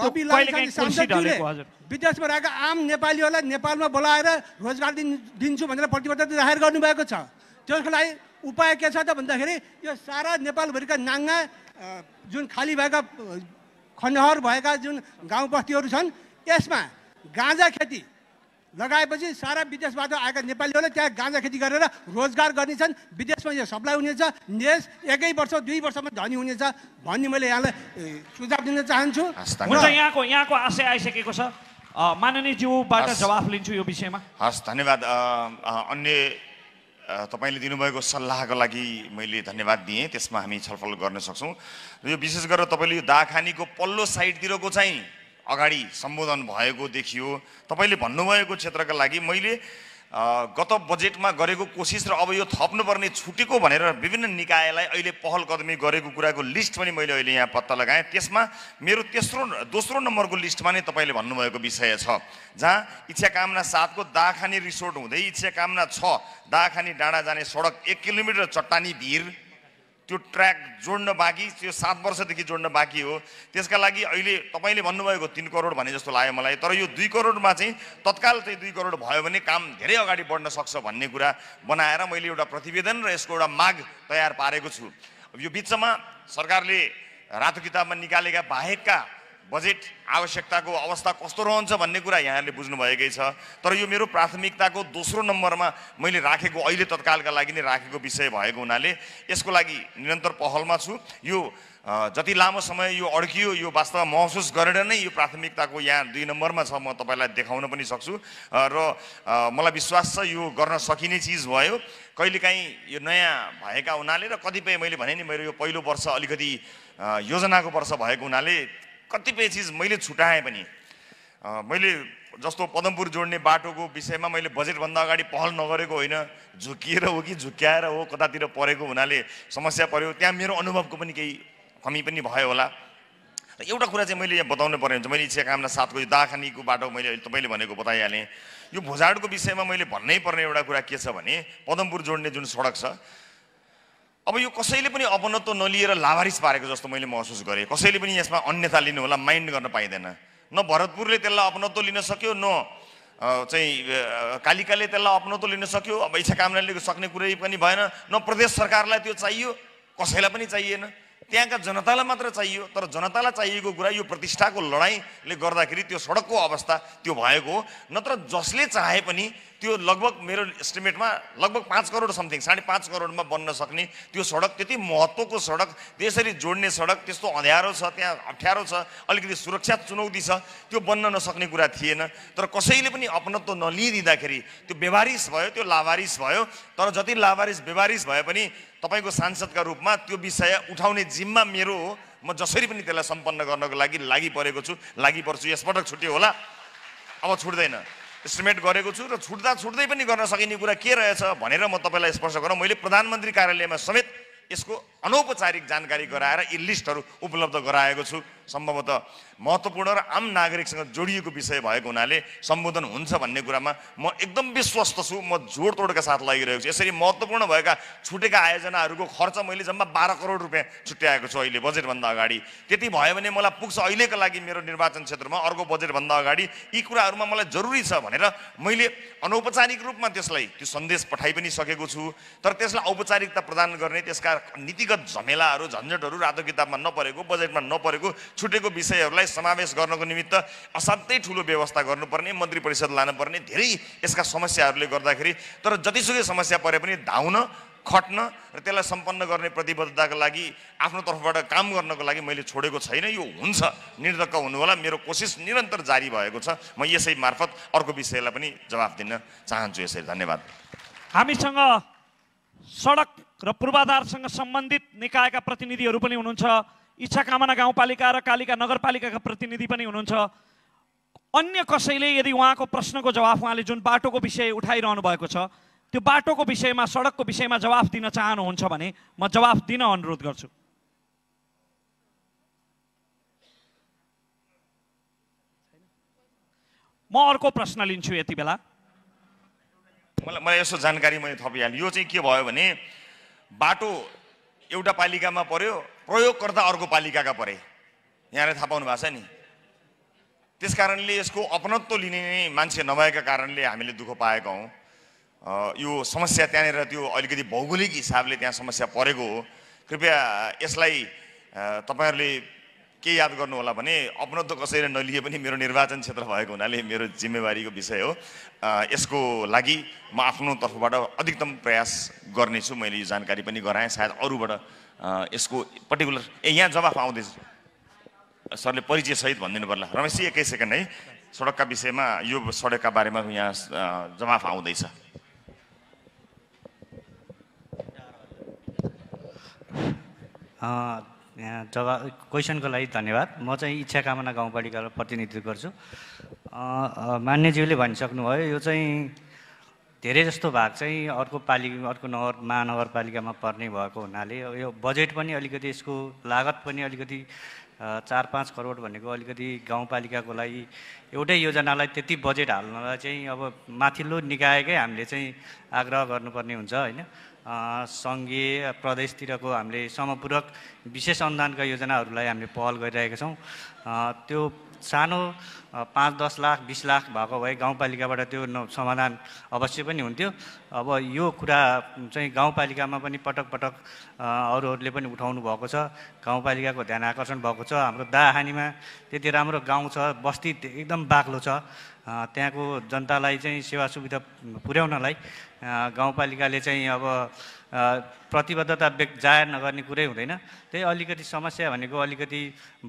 रवि विदेशमा रहेका आम नेपालीहरूलाई नेपालमा बोलाएर रोजगार दिन दिन्छु भनेर प्रतिबद्धता जाहेर गर्नुभएको छ त्यसको लागि उपाय के छ त भन्दाखेरि यो सारा नेपालभरिका नाङ्गा जुन खाली भएका खण्डहर भएका जुन गाउँ बस्तीहरू छन् यसमा गाँजा खेती लगाएपछि सारा विदेशबाट आएका नेपालीहरूले त्यहाँ गाँजा खेती गरेर रोजगार गर्नेछन् विदेशमा यो सप्लाई हुनेछ देश एकै वर्ष दुई वर्षमा धनी हुनेछ भन्ने मैले यहाँलाई सुझाव दिन चाहन्छु यहाँको यहाँको आशय आइसकेको छ माननीयज्यूबाट जवाफ लिन्छु यो विषयमा हस् धन्यवाद अन्य तपाईँले दिनुभएको सल्लाहको लागि मैले धन्यवाद दिएँ त्यसमा हामी छलफल गर्न सक्छौँ र यो विशेष गरेर तपाईँले यो दाखानीको पल्लो साइडतिरको चाहिँ अगाडि सम्बोधन भएको देखियो तपाईँले भन्नुभएको क्षेत्रका लागि मैले गत बजेटमा गरेको कोसिस र अब यो थप्नुपर्ने छुटेको भनेर विभिन्न निकायलाई अहिले पहल कदमी गरेको कुराको लिस्ट पनि मैले अहिले यहाँ पत्ता लगाएँ त्यसमा मेरो तेस्रो दोस्रो नम्बरको लिस्टमा नै तपाईँले भन्नुभएको विषय छ जहाँ इच्छा कामना सातको दाखानी रिसोर्ट हुँदै इच्छा कामना छ दाखानी डाँडा जाने सडक एक किलोमिटर चट्टानी भिर त्यो ट्र्याक जोड्न बाँकी त्यो सात वर्षदेखि जोड्न बाँकी हो त्यसका लागि अहिले तपाईँले भन्नुभएको तिन करोड भने जस्तो लाग्यो मलाई तर यो दुई करोडमा चाहिँ तत्काल चाहिँ दुई करोड भयो भने काम धेरै अगाडि बढ्न सक्छ भन्ने कुरा बनाएर मैले एउटा प्रतिवेदन र यसको एउटा माग तयार पारेको छु यो बिचमा सरकारले रातो किताबमा निकालेका बाहेकका बजेट आवश्यकताको अवस्था कस्तो रहन्छ भन्ने कुरा यहाँहरूले बुझ्नुभएकै छ तर यो मेरो प्राथमिकताको दोस्रो नम्बरमा मैले राखेको अहिले तत्कालका लागि नै राखेको विषय भएको हुनाले यसको लागि निरन्तर पहलमा छु यो जति लामो समय यो अड्कियो यो वास्तवमा महसुस गरेर नै यो प्राथमिकताको यहाँ दुई नम्बरमा छ म तपाईँलाई देखाउन पनि सक्छु र मलाई विश्वास छ यो गर्न सकिने चिज भयो कहिलेकाहीँ यो नयाँ भएका हुनाले र कतिपय मैले भने नि मेरो यो पहिलो वर्ष अलिकति योजनाको वर्ष भएको हुनाले कतिपय चिज मैले छुट्याएँ पनि मैले जस्तो पदमपुर जोड्ने बाटोको विषयमा मैले बजेटभन्दा अगाडि पहल नगरेको होइन झुकिएर हो कि झुक्याएर हो कतातिर परेको हुनाले समस्या पऱ्यो त्यहाँ मेरो अनुभवको पनि केही कमी पनि भयो होला र एउटा कुरा चाहिँ मैले यहाँ बताउनु पर्ने हुन्छ मैले इच्छा कामना साथको यो दाखानीको बाटो मैले अहिले तपाईँले भनेको बताइहालेँ यो भुजाडको विषयमा मैले भन्नै पर्ने एउटा कुरा के छ भने पदमपुर जोड्ने जुन सडक छ अब यो कसैले पनि अपनत्व नलिएर लाभारिस पारेको जस्तो मैले महसुस गरेँ कसैले पनि यसमा अन्यथा लिनु होला माइन्ड गर्न पाइँदैन न भरतपुरले त्यसलाई अपनत्व लिन सक्यो न चाहिँ कालिकाले त्यसलाई अपनत्व लिन सक्यो अब इच्छा कामनाले सक्ने कुरै पनि भएन न प्रदेश सरकारलाई त्यो चाहियो कसैलाई पनि चाहिएन त्यहाँका जनतालाई मात्र चाहियो तर जनतालाई चाहिएको कुरा यो प्रतिष्ठाको लडाइँले गर्दाखेरि त्यो सडकको अवस्था त्यो भएको हो नत्र जसले चाहे पनि त्यो लगभग मेरो एस्टिमेटमा लगभग पाँच करोड समथिङ साढे पाँच करोडमा बन्न सक्ने त्यो सडक त्यति महत्त्वको सडक त्यसरी जोड्ने सडक त्यस्तो अँध्यारो छ त्यहाँ अप्ठ्यारो छ अलिकति सुरक्षा चुनौती छ त्यो बन्न नसक्ने कुरा थिएन तर कसैले पनि अपनत्व नलिइदिँदाखेरि त्यो व्यवहारिस भयो त्यो लावारिस भयो तर जति लावारिस व्यवहारिस भए पनि तपाईँको सांसदका रूपमा त्यो विषय उठाउने जिम्मा मेरो हो म जसरी पनि त्यसलाई सम्पन्न गर्नको लागि लागि परेको छु लागि पर्छु यसपटक छुट्यो होला अब छुट्दैन एस्टिमेट गरेको छु र छुट्दा छुट्दै पनि गर्न सकिने कुरा के रहेछ भनेर म तपाईँलाई स्पष्ट गरौँ मैले प्रधानमन्त्री कार्यालयमा समेत यसको अनौपचारिक जानकारी गराएर यी लिस्टहरू उपलब्ध गराएको छु सम्भवतः महत्त्वपूर्ण र आम नागरिकसँग जोडिएको विषय भएको हुनाले सम्बोधन हुन्छ भन्ने कुरामा म एकदम विश्वस्त छु म जोड तोडका साथ लागिरहेको छु यसरी महत्त्वपूर्ण भएका छुटेका आयोजनाहरूको खर्च मैले जम्मा बाह्र करोड रुपियाँ छुट्याएको छु अहिले बजेटभन्दा अगाडि त्यति भयो भने मलाई पुग्छ अहिलेको लागि मेरो निर्वाचन क्षेत्रमा अर्को बजेटभन्दा अगाडि यी कुराहरूमा मलाई जरुरी छ भनेर मैले अनौपचारिक रूपमा त्यसलाई त्यो सन्देश पठाइ पनि सकेको छु तर त्यसलाई औपचारिकता प्रदान गर्ने त्यसका नीतिगत झमेलाहरू झन्झटहरू रातो किताबमा नपरेको बजेटमा नपरेको छुटेको विषयहरूलाई समावेश गर्नको निमित्त असाध्यै ठुलो व्यवस्था गर्नुपर्ने मन्त्री परिषद लानुपर्ने धेरै यसका समस्याहरूले गर्दाखेरि तर जतिसुकै समस्या परे पनि धाउन खट्न र त्यसलाई सम्पन्न गर्ने प्रतिबद्धताको लागि आफ्नो तर्फबाट काम गर्नको लागि मैले छोडेको छैन यो हुन्छ निर्धक्क हुनुहोला मेरो कोसिस निरन्तर जारी भएको छ म यसै मार्फत अर्को विषयलाई पनि जवाफ दिन चाहन्छु यसरी धन्यवाद हामीसँग सडक र पूर्वाधारसँग सम्बन्धित निकायका प्रतिनिधिहरू पनि हुनुहुन्छ इच्छा कामना गाउँपालिका र कालिका नगरपालिकाका प्रतिनिधि पनि हुनुहुन्छ अन्य कसैले यदि उहाँको प्रश्नको जवाफ उहाँले जुन बाटोको विषय उठाइरहनु भएको छ त्यो बाटोको विषयमा सडकको विषयमा जवाफ दिन चाहनुहुन्छ भने म जवाफ दिन अनुरोध गर्छु म अर्को प्रश्न लिन्छु यति बेला मलाई मलाई यसो जानकारी मैले थपिहालेँ यो चाहिँ के भयो भने बाटो एउटा पालिकामा पर्यो प्रयोगकर्ता अर्को पालिकाका परे यहाँले थाहा पाउनु भएको छ नि त्यस कारणले यसको अपनत्व लिने मान्छे नभएका कारणले हामीले दुःख पाएका हौँ यो समस्या त्यहाँनिर त्यो अलिकति भौगोलिक हिसाबले त्यहाँ समस्या परेको हो कृपया यसलाई तपाईँहरूले के याद गर्नुहोला भने अपनत्व कसैले नलिए पनि मेरो निर्वाचन क्षेत्र भएको हुनाले मेरो जिम्मेवारीको विषय हो यसको लागि म आफ्नो तर्फबाट अधिकतम प्रयास गर्नेछु मैले यो जानकारी पनि गराएँ सायद अरूबाट यसको पर्टिकुलर ए यहाँ जवाफ आउँदैछ सरले परिचय सहित भनिदिनु पर्ला रमेशजी एकै सेकेन्ड है सडकका विषयमा यो सडकका बारेमा यहाँ जवाफ आउँदैछ जवा क्वेसनको लागि धन्यवाद म चाहिँ इच्छा कामना गाउँपालिकालाई प्रतिनिधित्व गर्छु मान्यज्यूले भनिसक्नुभयो यो चाहिँ धेरै जस्तो भाग चाहिँ अर्को पालि अर्को नगर महानगरपालिकामा पर्ने भएको हुनाले यो बजेट पनि अलिकति यसको लागत पनि अलिकति चार पाँच करोड भनेको अलिकति गाउँपालिकाको लागि एउटै योजनालाई त्यति बजेट हाल्नलाई चाहिँ अब माथिल्लो निकायकै हामीले चाहिँ आग्रह गर्नुपर्ने हुन्छ होइन सङ्घीय प्रदेशतिरको हामीले समपूरक विशेष अनुदानका योजनाहरूलाई हामीले पहल गरिरहेका छौँ त्यो सानो पाँच दस लाख बिस लाख भएको भए गाउँपालिकाबाट त्यो समाधान अवश्य पनि हुन्थ्यो अब यो कुरा चाहिँ गाउँपालिकामा पनि पटक पटक अरूहरूले पनि उठाउनु भएको छ गाउँपालिकाको ध्यान आकर्षण भएको छ हाम्रो दाहानीमा त्यति राम्रो गाउँ छ बस्ती एकदम बाक्लो छ त्यहाँको जनतालाई चाहिँ सेवा सुविधा पुर्याउनलाई गाउँपालिकाले चाहिँ अब प्रतिबद्धता व्यक्त जाहेर नगर्ने कुरै हुँदैन त्यही अलिकति समस्या भनेको अलिकति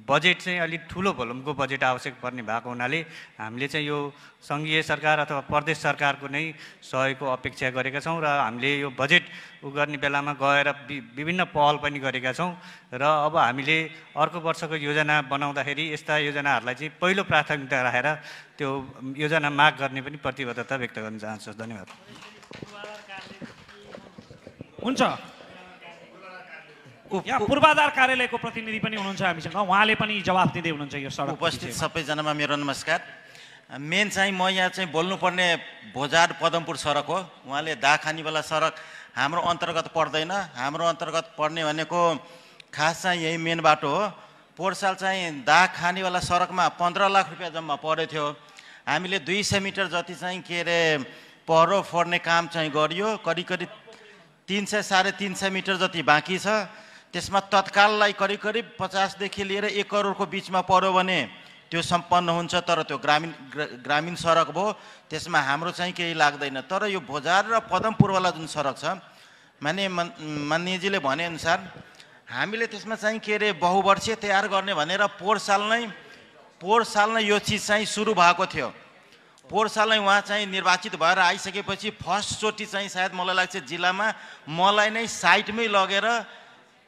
बजेट चाहिँ अलिक ठुलो भोलुमको बजेट आवश्यक पर्ने भएको हुनाले हामीले चाहिँ यो सङ्घीय सरकार अथवा प्रदेश सरकारको नै सहयोगको अपेक्षा गरेका छौँ र हामीले यो बजेट उ गर्ने बेलामा गएर विभिन्न पहल पनि गरेका छौँ र अब हामीले अर्को वर्षको योजना बनाउँदाखेरि यस्ता योजनाहरूलाई चाहिँ पहिलो प्राथमिकता राखेर त्यो योजना माग गर्ने पनि प्रतिबद्धता व्यक्त गर्न चाहन्छु धन्यवाद हुन्छ पूर्वाधार कार्यालयको प्रतिनिधि पनि हुनुहुन्छ हामीसँग उहाँले पनि जवाफ दिँदै हुनुहुन्छ यो सडक उपस्थित सबैजनामा मेरो नमस्कार मेन चाहिँ म यहाँ चाहिँ बोल्नुपर्ने भोजाड पदमपुर सडक हो उहाँले दा खानेवाला सडक हाम्रो अन्तर्गत पर्दैन हाम्रो अन्तर्गत पर्ने भनेको खास चाहिँ यही मेन बाटो हो पोहोर साल चाहिँ दा खानेवाला सडकमा पन्ध्र लाख रुपियाँ जम्मा परेको थियो हामीले दुई सय मिटर जति चाहिँ के अरे पहरो फोड्ने काम चाहिँ गरियो करिब करिब तिन सय साढे तिन सय मिटर जति बाँकी छ त्यसमा तत्काललाई करिब करिब पचासदेखि लिएर एक करोडको बिचमा पऱ्यो भने त्यो सम्पन्न हुन्छ तर त्यो ग्रामीण ग्रामीण सडक भयो त्यसमा हाम्रो चाहिँ केही लाग्दैन तर यो भोजार र पदमपूर्वला जुन सडक छ माने मान्यजीले भनेअनुसार हामीले त्यसमा चाहिँ के अरे बहुवर्षीय तयार गर्ने भनेर पोहोर साल नै पोहोर साल नै यो चिज चाहिँ सुरु भएको थियो पोहोरसालै उहाँ चाहिँ निर्वाचित भएर आइसकेपछि फर्स्टचोटि चाहिँ सायद मलाई लाग्छ जिल्लामा मलाई नै साइटमै लगेर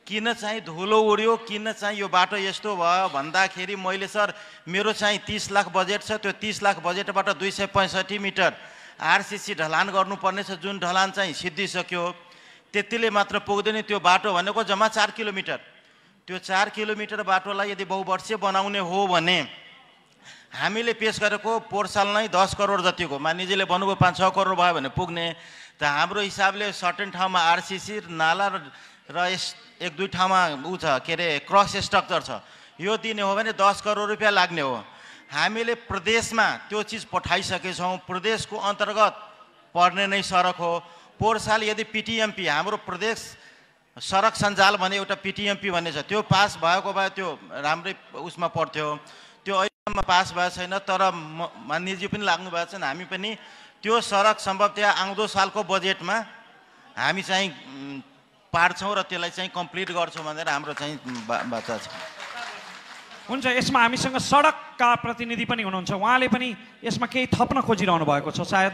किन चाहिँ धुलो उड्यो किन चाहिँ यो बाटो यस्तो भयो भन्दाखेरि मैले सर मेरो चाहिँ तिस लाख बजेट छ त्यो तिस लाख बजेटबाट दुई सय पैँसठी मिटर आरसिसी ढलान गर्नुपर्नेछ जुन ढलान चाहिँ सिद्धिसक्यो त्यतिले मात्र पुग्दैन त्यो बाटो भनेको जम्मा चार किलोमिटर त्यो चार किलोमिटर बाटोलाई यदि बहुवर्षीय बनाउने हो भने हामीले पेस गरेको पोहोर साल नै दस करोड जतिको मानिजीले भन्नुभयो पाँच छ करोड भयो भने पुग्ने त हाम्रो हिसाबले सर्टेन ठाउँमा आरसिसी नाला र यस एक दुई ठाउँमा ऊ छ के अरे क्रस स्ट्रक्चर छ यो दिने हो भने दस करोड रुपियाँ लाग्ने हो हामीले प्रदेशमा त्यो चिज पठाइसकेछौँ प्रदेशको अन्तर्गत पर्ने नै सडक हो पोहोर साल यदि पिटिएमपी हाम्रो प्रदेश सडक सञ्जाल भन्ने एउटा पिटिएमपी भन्ने छ त्यो पास भएको भए त्यो राम्रै उसमा पर्थ्यो म पास भएको छैन तर मान्यजी पनि लाग्नु भएको छ हामी पनि त्यो सडक सम्भवतया आउँदो सालको बजेटमा हामी चाहिँ पार्छौँ र त्यसलाई चाहिँ कम्प्लिट गर्छौँ भनेर हाम्रो चाहिँ बाचा छ हुन्छ यसमा हामीसँग सडकका प्रतिनिधि पनि हुनुहुन्छ उहाँले पनि यसमा केही थप्न खोजिरहनु भएको छ सायद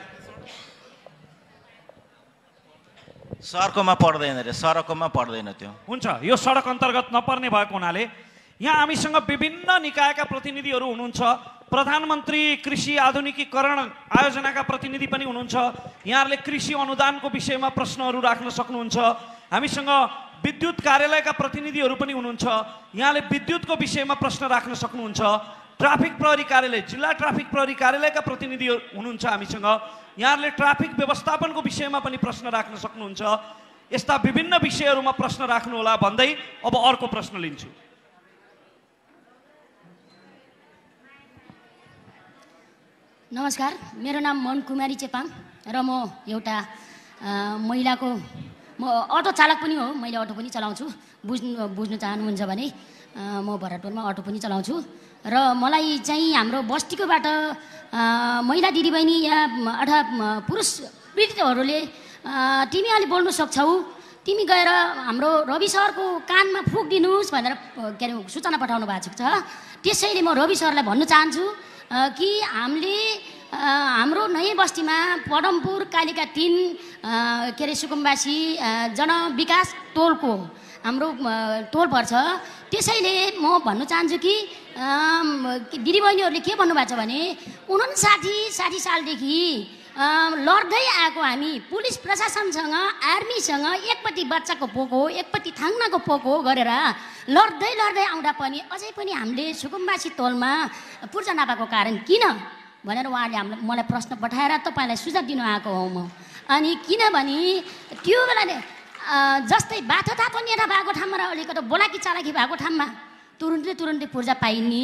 सरकोमा पर्दैन अरे सडकोमा पर्दैन त्यो हुन्छ यो सडक अन्तर्गत नपर्ने भएको हुनाले यहाँ हामीसँग विभिन्न निकायका प्रतिनिधिहरू हुनुहुन्छ प्रधानमन्त्री कृषि आधुनिकीकरण आयोजनाका प्रतिनिधि पनि हुनुहुन्छ यहाँहरूले कृषि अनुदानको विषयमा प्रश्नहरू राख्न सक्नुहुन्छ हामीसँग विद्युत कार्यालयका प्रतिनिधिहरू पनि हुनुहुन्छ यहाँले विद्युतको विषयमा प्रश्न राख्न सक्नुहुन्छ ट्राफिक प्रहरी कार्यालय जिल्ला ट्राफिक प्रहरी कार्यालयका प्रतिनिधि हुनुहुन्छ हामीसँग यहाँहरूले ट्राफिक व्यवस्थापनको विषयमा पनि प्रश्न राख्न सक्नुहुन्छ यस्ता विभिन्न विषयहरूमा प्रश्न राख्नुहोला भन्दै अब अर्को प्रश्न लिन्छु नमस्कार मेरो नाम मन कुमारी चेपाङ र म एउटा महिलाको म अटो चालक पनि हो मैले अटो पनि चलाउँछु बुझ्नु बुझ्नु चाहनुहुन्छ भने म भरतपुरमा अटो पनि चलाउँछु र मलाई चाहिँ हाम्रो बस्तीकोबाट महिला दिदीबहिनी या अथवा पुरुष पीडितहरूले तिमी अलि बोल्नु सक्छौ तिमी गएर हाम्रो रवि सरको कानमा फुकिदिनुहोस् भनेर के अरे सूचना पठाउनु भएको छ त्यसैले म रवि सरलाई भन्न चाहन्छु कि हामीले हाम्रो नयाँ बस्तीमा पदमपुर कालिका तिन के अरे सुकुम्बासी जनविकास टोलको हाम्रो टोल पर्छ त्यसैले म भन्न चाहन्छु कि दिदीबहिनीहरूले के भन्नुभएको छ भने उनासाठी साठी सालदेखि लड्दै आएको हामी पुलिस प्रशासनसँग आर्मीसँग एकपट्टि बच्चाको पोको हो एकपट्टि थाङ्नाको पोको गरेर लड्दै लड्दै आउँदा पनि अझै पनि हामीले सुकुम्बासी तोलमा पूर्जा नपाएको कारण किन भनेर उहाँले हामीलाई मलाई प्रश्न पठाएर तपाईँलाई सुझाव दिनु आएको हो म अनि किनभने त्यो बेला जस्तै बाटो तापनिएर भएको ठाउँमा र अलिकति बोलाकी चालाकी भएको ठाउँमा तुरुन्तै तुरुन्तै पूर्जा पाइने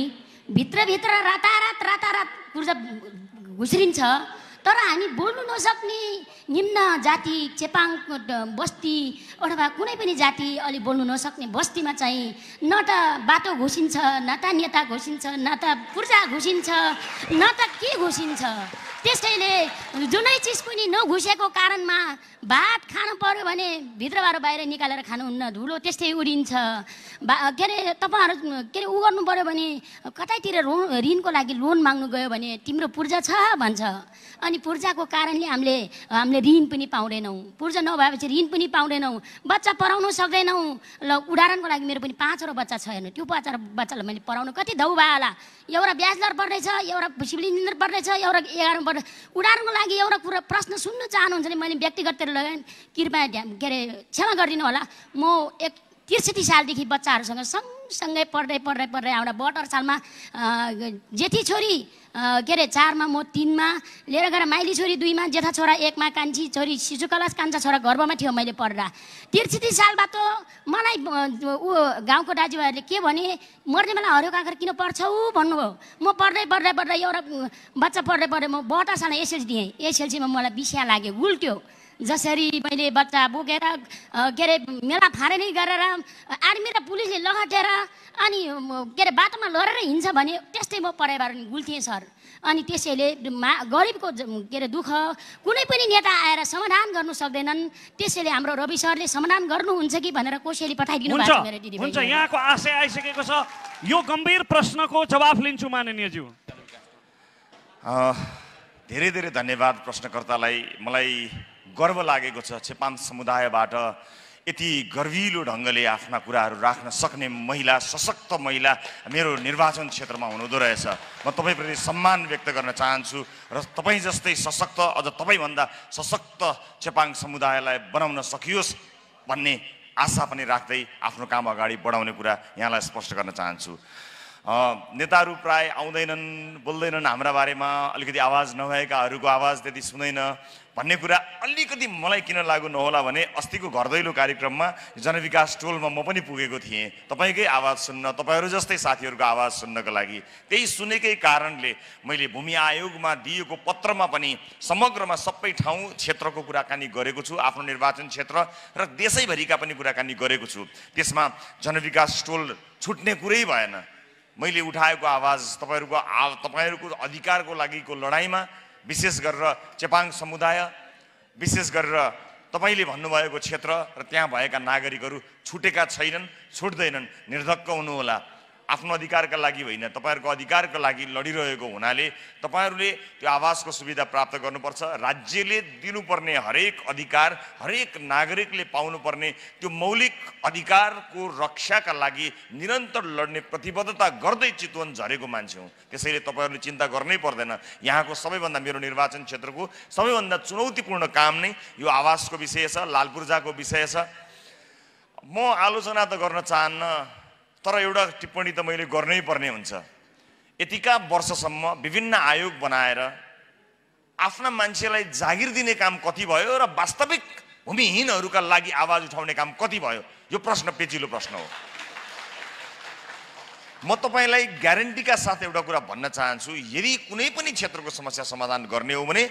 भित्रभित्र रातारात रातारात पूर्जा घुस्रिन्छ तर हामी बोल्नु नसक्ने निम्न जाति चेपाङ बस्ती अथवा कुनै पनि जाति अलि बोल्नु नसक्ने बस्तीमा चाहिँ न त बाटो घुसिन्छ न त नेता घुसिन्छ न त पूर्जा घुसिन्छ न त के घुसिन्छ त्यसैले जुनै चिज पनि नघुसेको कारणमा भात खानु पऱ्यो भने भित्रबाट बाहिर निकालेर खानुहुन्न धुलो त्यस्तै उडिन्छ बा के अरे तपाईँहरू के अरे उ गर्नु पऱ्यो भने कतैतिर ऋणको लागि लोन माग्नु गयो भने तिम्रो पूर्जा छ भन्छ अनि पूर्जाको कारणले हामीले हामीले ऋण पनि पाउँदैनौँ पूर्जा नभएपछि ऋण पनि पाउँदैनौँ बच्चा पढाउनु सक्दैनौँ ल उदाहरणको लागि मेरो पनि पाँचवटा बच्चा छ हेर्नु त्यो पाँचवटा बच्चालाई मैले पढाउनु कति धौ भयो होला एउटा ब्याचलर पढ्दैछ एउटा सिभिल इन्जिनियर पढ्दैछ एउटा एघारमा पढ्दै उदाहरणको लागि एउटा कुरा प्रश्न सुन्नु चाहनुहुन्छ भने मैले व्यक्तिगततिर लगाएँ कृपया के अरे क्षमा गरिदिनु होला म एक त्रिसठी सालदेखि बच्चाहरूसँग सँग सँगै पढ्दै पढ्दै पढ्दै आउँदा बटर सालमा जेठी छोरी के अरे चारमा म तिनमा लिएर गएर माइली छोरी दुईमा जेठा छोरा एकमा कान्छी छोरी शिशुकलास कान्छा छोरा गर्वमा थियो मैले पढ्दा त्रिसठी सालबाट मलाई ऊ गाउँको दाजुभाइहरूले के भने मर्ने बेला हरियो काँक्रा किन पढ्छौ भन्नुभयो म पढ्दै पढ्दै पढ्दै एउटा बच्चा पढ्दै पढ्दै म बटर सालमा एसएलसी दिएँ एसएलसीमा मलाई बिसया लाग्यो उल्ट्यो जसरी मैले बच्चा बोकेर के अरे मेला फारेनै गरेर आर्मी र पुलिसले लगटेर अनि के अरे बाटोमा लडेर हिँड्छ भने त्यस्तै म परेबाट गुल्थेँ सर अनि त्यसैले मा गरिबको के अरे दुःख कुनै पनि नेता आएर समाधान गर्नु सक्दैनन् त्यसैले हाम्रो रवि सरले समाधान गर्नुहुन्छ कि भनेर कोसेली पठाइदिनु भएको हुन्छ यहाँको आशय आइसकेको छ यो गम्भीर प्रश्नको जवाफ लिन्छु माननीयज्यू धेरै धेरै धन्यवाद प्रश्नकर्तालाई मलाई गर्व लागेको छ छेपाङ समुदायबाट यति गर्विलो ढङ्गले आफ्ना कुराहरू राख्न सक्ने महिला सशक्त महिला मेरो निर्वाचन क्षेत्रमा हुनुहुँदो रहेछ म तपाईँप्रति सम्मान व्यक्त गर्न चाहन्छु र तपाईँ जस्तै सशक्त अझ तपाईँभन्दा सशक्त चेपाङ समुदायलाई बनाउन सकियोस् भन्ने आशा पनि राख्दै आफ्नो काम अगाडि बढाउने कुरा यहाँलाई स्पष्ट गर्न चाहन्छु नेताहरू प्राय आउँदैनन् बोल्दैनन् हाम्रा बारेमा अलिकति आवाज नभएकाहरूको आवाज त्यति सुन्दैन भन्ने कुरा अलिकति मलाई किन लागु नहोला भने अस्तिको घर दैलो कार्यक्रममा जनविकास टोलमा म पनि पुगेको थिएँ तपाईँकै आवाज सुन्न तपाईँहरू जस्तै साथीहरूको आवाज सुन्नको लागि त्यही सुनेकै कारणले मैले भूमि आयोगमा दिएको पत्रमा पनि समग्रमा सबै ठाउँ क्षेत्रको कुराकानी गरेको छु आफ्नो निर्वाचन क्षेत्र र देशैभरिका पनि कुराकानी गरेको छु त्यसमा जनविकास टोल छुट्ने कुरै भएन मैले उठाएको आवाज तपाईँहरूको आ तपाईँहरूको अधिकारको लागिको लडाइँमा विशेष गरेर चेपाङ समुदाय विशेष गरेर तपाईँले भन्नुभएको क्षेत्र र त्यहाँ भएका नागरिकहरू छुटेका छैनन् छुट्दैनन् निर्धक्क हुनुहोला आफ्नो अधिकारका लागि होइन तपाईँहरूको अधिकारका लागि लडिरहेको हुनाले तपाईँहरूले त्यो आवासको सुविधा प्राप्त गर्नुपर्छ राज्यले दिनुपर्ने हरेक अधिकार हरेक नागरिकले पाउनुपर्ने त्यो मौलिक अधिकारको रक्षाका लागि निरन्तर लड्ने प्रतिबद्धता गर्दै चितवन झरेको मान्छे हुँ त्यसैले तपाईँहरूले चिन्ता गर्नै पर्दैन यहाँको सबैभन्दा मेरो निर्वाचन क्षेत्रको सबैभन्दा चुनौतीपूर्ण काम नै यो आवासको विषय छ लाल पूर्जाको विषय छ म आलोचना त गर्न चाहन्न तर एउटा टिप्पणी त मैले गर्नै पर्ने हुन्छ यतिका वर्षसम्म विभिन्न आयोग बनाएर आफ्ना मान्छेलाई जागिर दिने काम कति भयो र वास्तविक भूमिहीनहरूका लागि आवाज उठाउने काम कति भयो यो प्रश्न पेचिलो प्रश्न हो म तपाईँलाई ग्यारेन्टीका साथ एउटा कुरा भन्न चाहन्छु यदि कुनै पनि क्षेत्रको समस्या समाधान गर्ने हो भने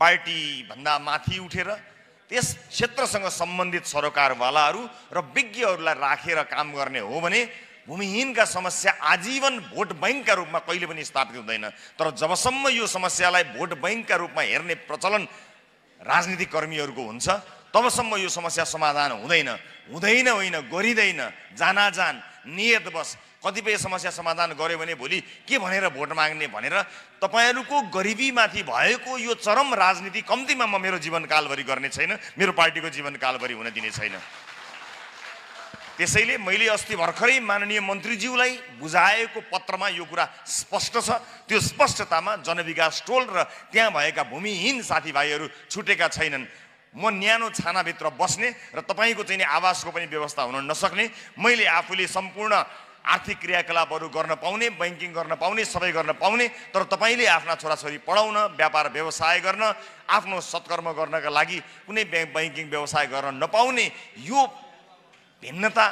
पार्टीभन्दा माथि उठेर त्यस क्षेत्रसँग सम्बन्धित सरकारवालाहरू र विज्ञहरूलाई राखेर रा काम गर्ने हो भने भूमिहीनका समस्या आजीवन भोट बैङ्कका रूपमा कहिले पनि स्थापित हुँदैन तर जबसम्म यो समस्यालाई भोट बैङ्कका रूपमा हेर्ने प्रचलन राजनीतिक कर्मीहरूको हुन्छ तबसम्म यो समस्या समाधान हुँदैन हुँदैन होइन गरिँदैन जानाजान नियतवश कतिपय समस्या समाधान गऱ्यो भने भोलि के भनेर भोट माग्ने भनेर तपाईँहरूको गरिबीमाथि भएको यो चरम राजनीति कम्तीमा म मेरो जीवनकालभरि गर्ने छैन मेरो पार्टीको जीवनकालभरि हुन दिने छैन त्यसैले मैले अस्ति भर्खरै माननीय मन्त्रीज्यूलाई बुझाएको पत्रमा यो कुरा स्पष्ट छ त्यो स्पष्टतामा जनविकास टोल र त्यहाँ भएका भूमिहीन साथीभाइहरू छुटेका छैनन् म न्यानो छानाभित्र बस्ने र तपाईँको चाहिँ आवासको पनि व्यवस्था हुन नसक्ने मैले आफूले सम्पूर्ण आर्थिक क्रियाकलापहरू गर्न पाउने ब्याङ्किङ गर्न पाउने सबै गर्न पाउने तर तपाईँले आफ्ना छोराछोरी पढाउन व्यापार व्यवसाय गर्न आफ्नो सत्कर्म गर्नका लागि कुनै ब्याङ्क ब्याङ्किङ व्यवसाय गर्न नपाउने यो भिन्नता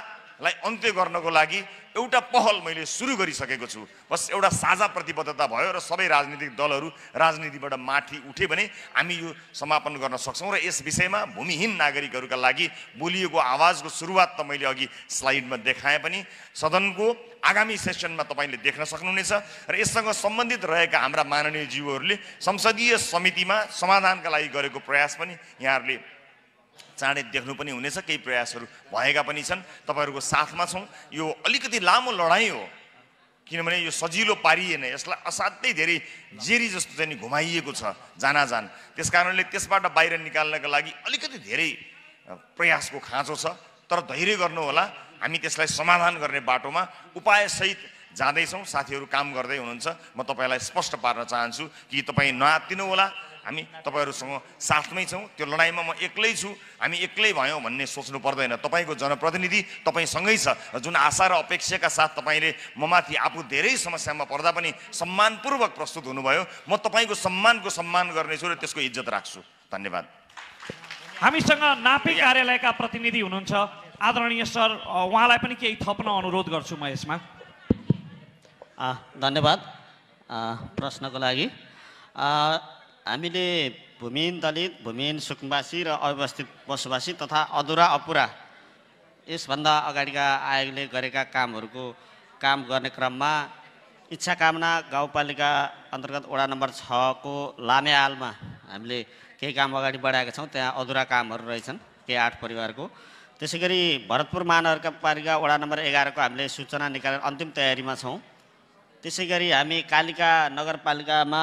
लाई अन्त्य गर्नको लागि एउटा पहल मैले सुरु गरिसकेको छु बस एउटा साझा प्रतिबद्धता भयो र सबै राजनीतिक दलहरू राजनीतिबाट माथि उठे भने हामी यो समापन गर्न सक्छौँ र यस विषयमा भूमिहीन नागरिकहरूका लागि बोलिएको आवाजको सुरुवात त मैले अघि स्लाइडमा देखाएँ पनि सदनको आगामी सेसनमा तपाईँले देख्न सक्नुहुनेछ र यससँग सम्बन्धित रहेका हाम्रा माननीय जीवहरूले संसदीय समितिमा समाधानका लागि गरेको प्रयास पनि यहाँहरूले चाँडै देख्नु पनि हुनेछ केही प्रयासहरू भएका पनि छन् तपाईँहरूको साथमा छौँ यो अलिकति लामो लडाइँ हो किनभने यो सजिलो पारिएन यसलाई असाध्यै धेरै जेरी जस्तो चाहिँ घुमाइएको छ जानाजान त्यस कारणले त्यसबाट बाहिर निकाल्नका लागि अलिकति धेरै प्रयासको खाँचो छ तर धैर्य गर्नुहोला हामी त्यसलाई समाधान गर्ने बाटोमा उपायसहित जाँदैछौँ साथीहरू काम गर्दै हुनुहुन्छ म तपाईँलाई स्पष्ट पार्न चाहन्छु कि तपाईँ नआत्तिनुहोला हामी तपाईँहरूसँग साथमै छौँ त्यो लडाइँमा म एक्लै छु हामी एक्लै भयौँ भन्ने सोच्नु पर्दैन तपाईँको जनप्रतिनिधि तपाईँसँगै छ जुन आशा र अपेक्षाका साथ तपाईँले ममाथि आफू धेरै समस्यामा पर्दा पनि सम्मानपूर्वक प्रस्तुत हुनुभयो म तपाईँको सम्मानको सम्मान गर्नेछु र त्यसको इज्जत राख्छु धन्यवाद हामीसँग नापी कार्यालयका प्रतिनिधि हुनुहुन्छ आदरणीय सर उहाँलाई पनि केही थप्न अनुरोध गर्छु म यसमा धन्यवाद प्रश्नको लागि हामीले भूमिहीन दलित भूमिहीन सुकुम्बासी र अव्यवस्थित बसोबासी तथा अधुरा अपुरा यसभन्दा अगाडिका आयोगले गरेका कामहरूको काम गर्ने क्रममा इच्छा कामना गाउँपालिका अन्तर्गत वडा नम्बर छको लामे हालमा हामीले केही काम अगाडि बढाएका छौँ त्यहाँ अधुरा कामहरू रहेछन् केही आठ परिवारको त्यसै गरी भरतपुर महानगरपालिका वडा नम्बर एघारको हामीले सूचना निकालेर अन्तिम तयारीमा छौँ त्यसै गरी हामी कालिका नगरपालिकामा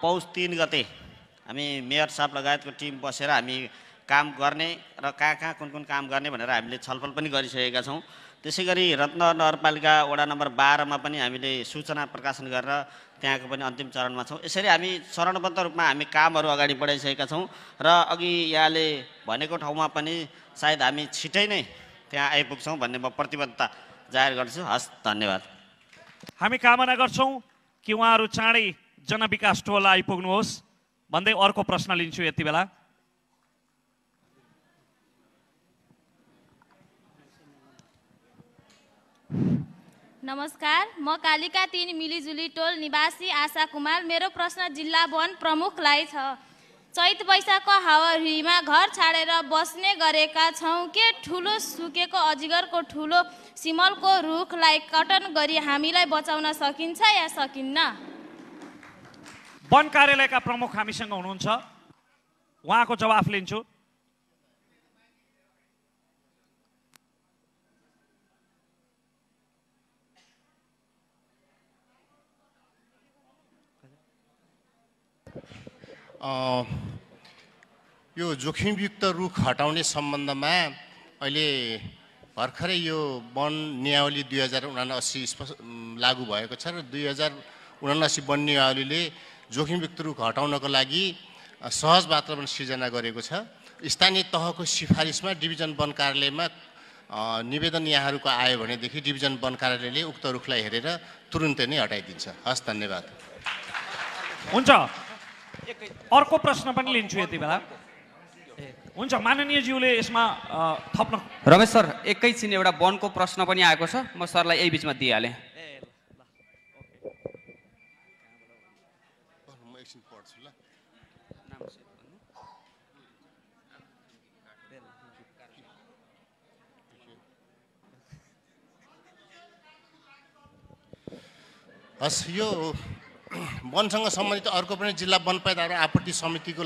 पौष तिन गते हामी मेयर साहब लगायतको टिम बसेर हामी काम गर्ने र कहाँ कहाँ कुन कुन काम गर्ने भनेर हामीले छलफल पनि गरिसकेका छौँ त्यसै गरी रत्न नगरपालिका वडा नम्बर बाह्रमा पनि हामीले सूचना प्रकाशन गरेर त्यहाँको पनि अन्तिम चरणमा छौँ यसरी हामी चरणबद्ध रूपमा हामी कामहरू अगाडि बढाइसकेका छौँ र अघि यहाँले भनेको ठाउँमा पनि सायद हामी छिटै नै त्यहाँ आइपुग्छौँ भन्ने म प्रतिबद्धता जाहेर गर्छु हस् धन्यवाद हामी कामना गर्छौँ कि उहाँहरू चाँडै जनविकास टोला आइपुग्नुहोस् भन्दै अर्को प्रश्न लिन्छु यति बेला नमस्कार म कालिका तिन मिलिजुली टोल निवासी आशा कुमार मेरो प्रश्न जिल्ला वन प्रमुखलाई छ चैत वैशाखको हावाहुरीमा घर छाडेर बस्ने गरेका छौँ के ठुलो सुकेको अजिगरको ठुलो सिमलको रुखलाई कटन गरी हामीलाई बचाउन सकिन्छ या सकिन्न वन कार्यालयका प्रमुख हामीसँग हुनुहुन्छ उहाँको जवाफ लिन्छु यो जोखिमयुक्त रुख हटाउने सम्बन्धमा अहिले भर्खरै यो वन नियावली दुई हजार उनासी लागु भएको छ र दुई हजार उनासी वन नियावलीले जोखिमयुक्त रूप हटाउनको लागि सहज वातावरण सिर्जना गरेको छ स्थानीय तहको सिफारिसमा डिभिजन वन कार्यालयमा निवेदन यहाँहरूको आयो भनेदेखि डिभिजन वन कार्यालयले उक्त रुखलाई हेरेर तुरुन्तै नै हटाइदिन्छ हस् धन्यवाद हुन्छ अर्को प्रश्न पनि लिन्छु यति बेला हुन्छ माननीयज्यूले यसमा थप्न रमेश सर एकैछिन एउटा वनको प्रश्न पनि आएको छ म सरलाई यही बिचमा दिइहालेँ हस् यो वनसँग सम्बन्धित अर्को पनि जिल्ला वन र आपूर्ति समितिको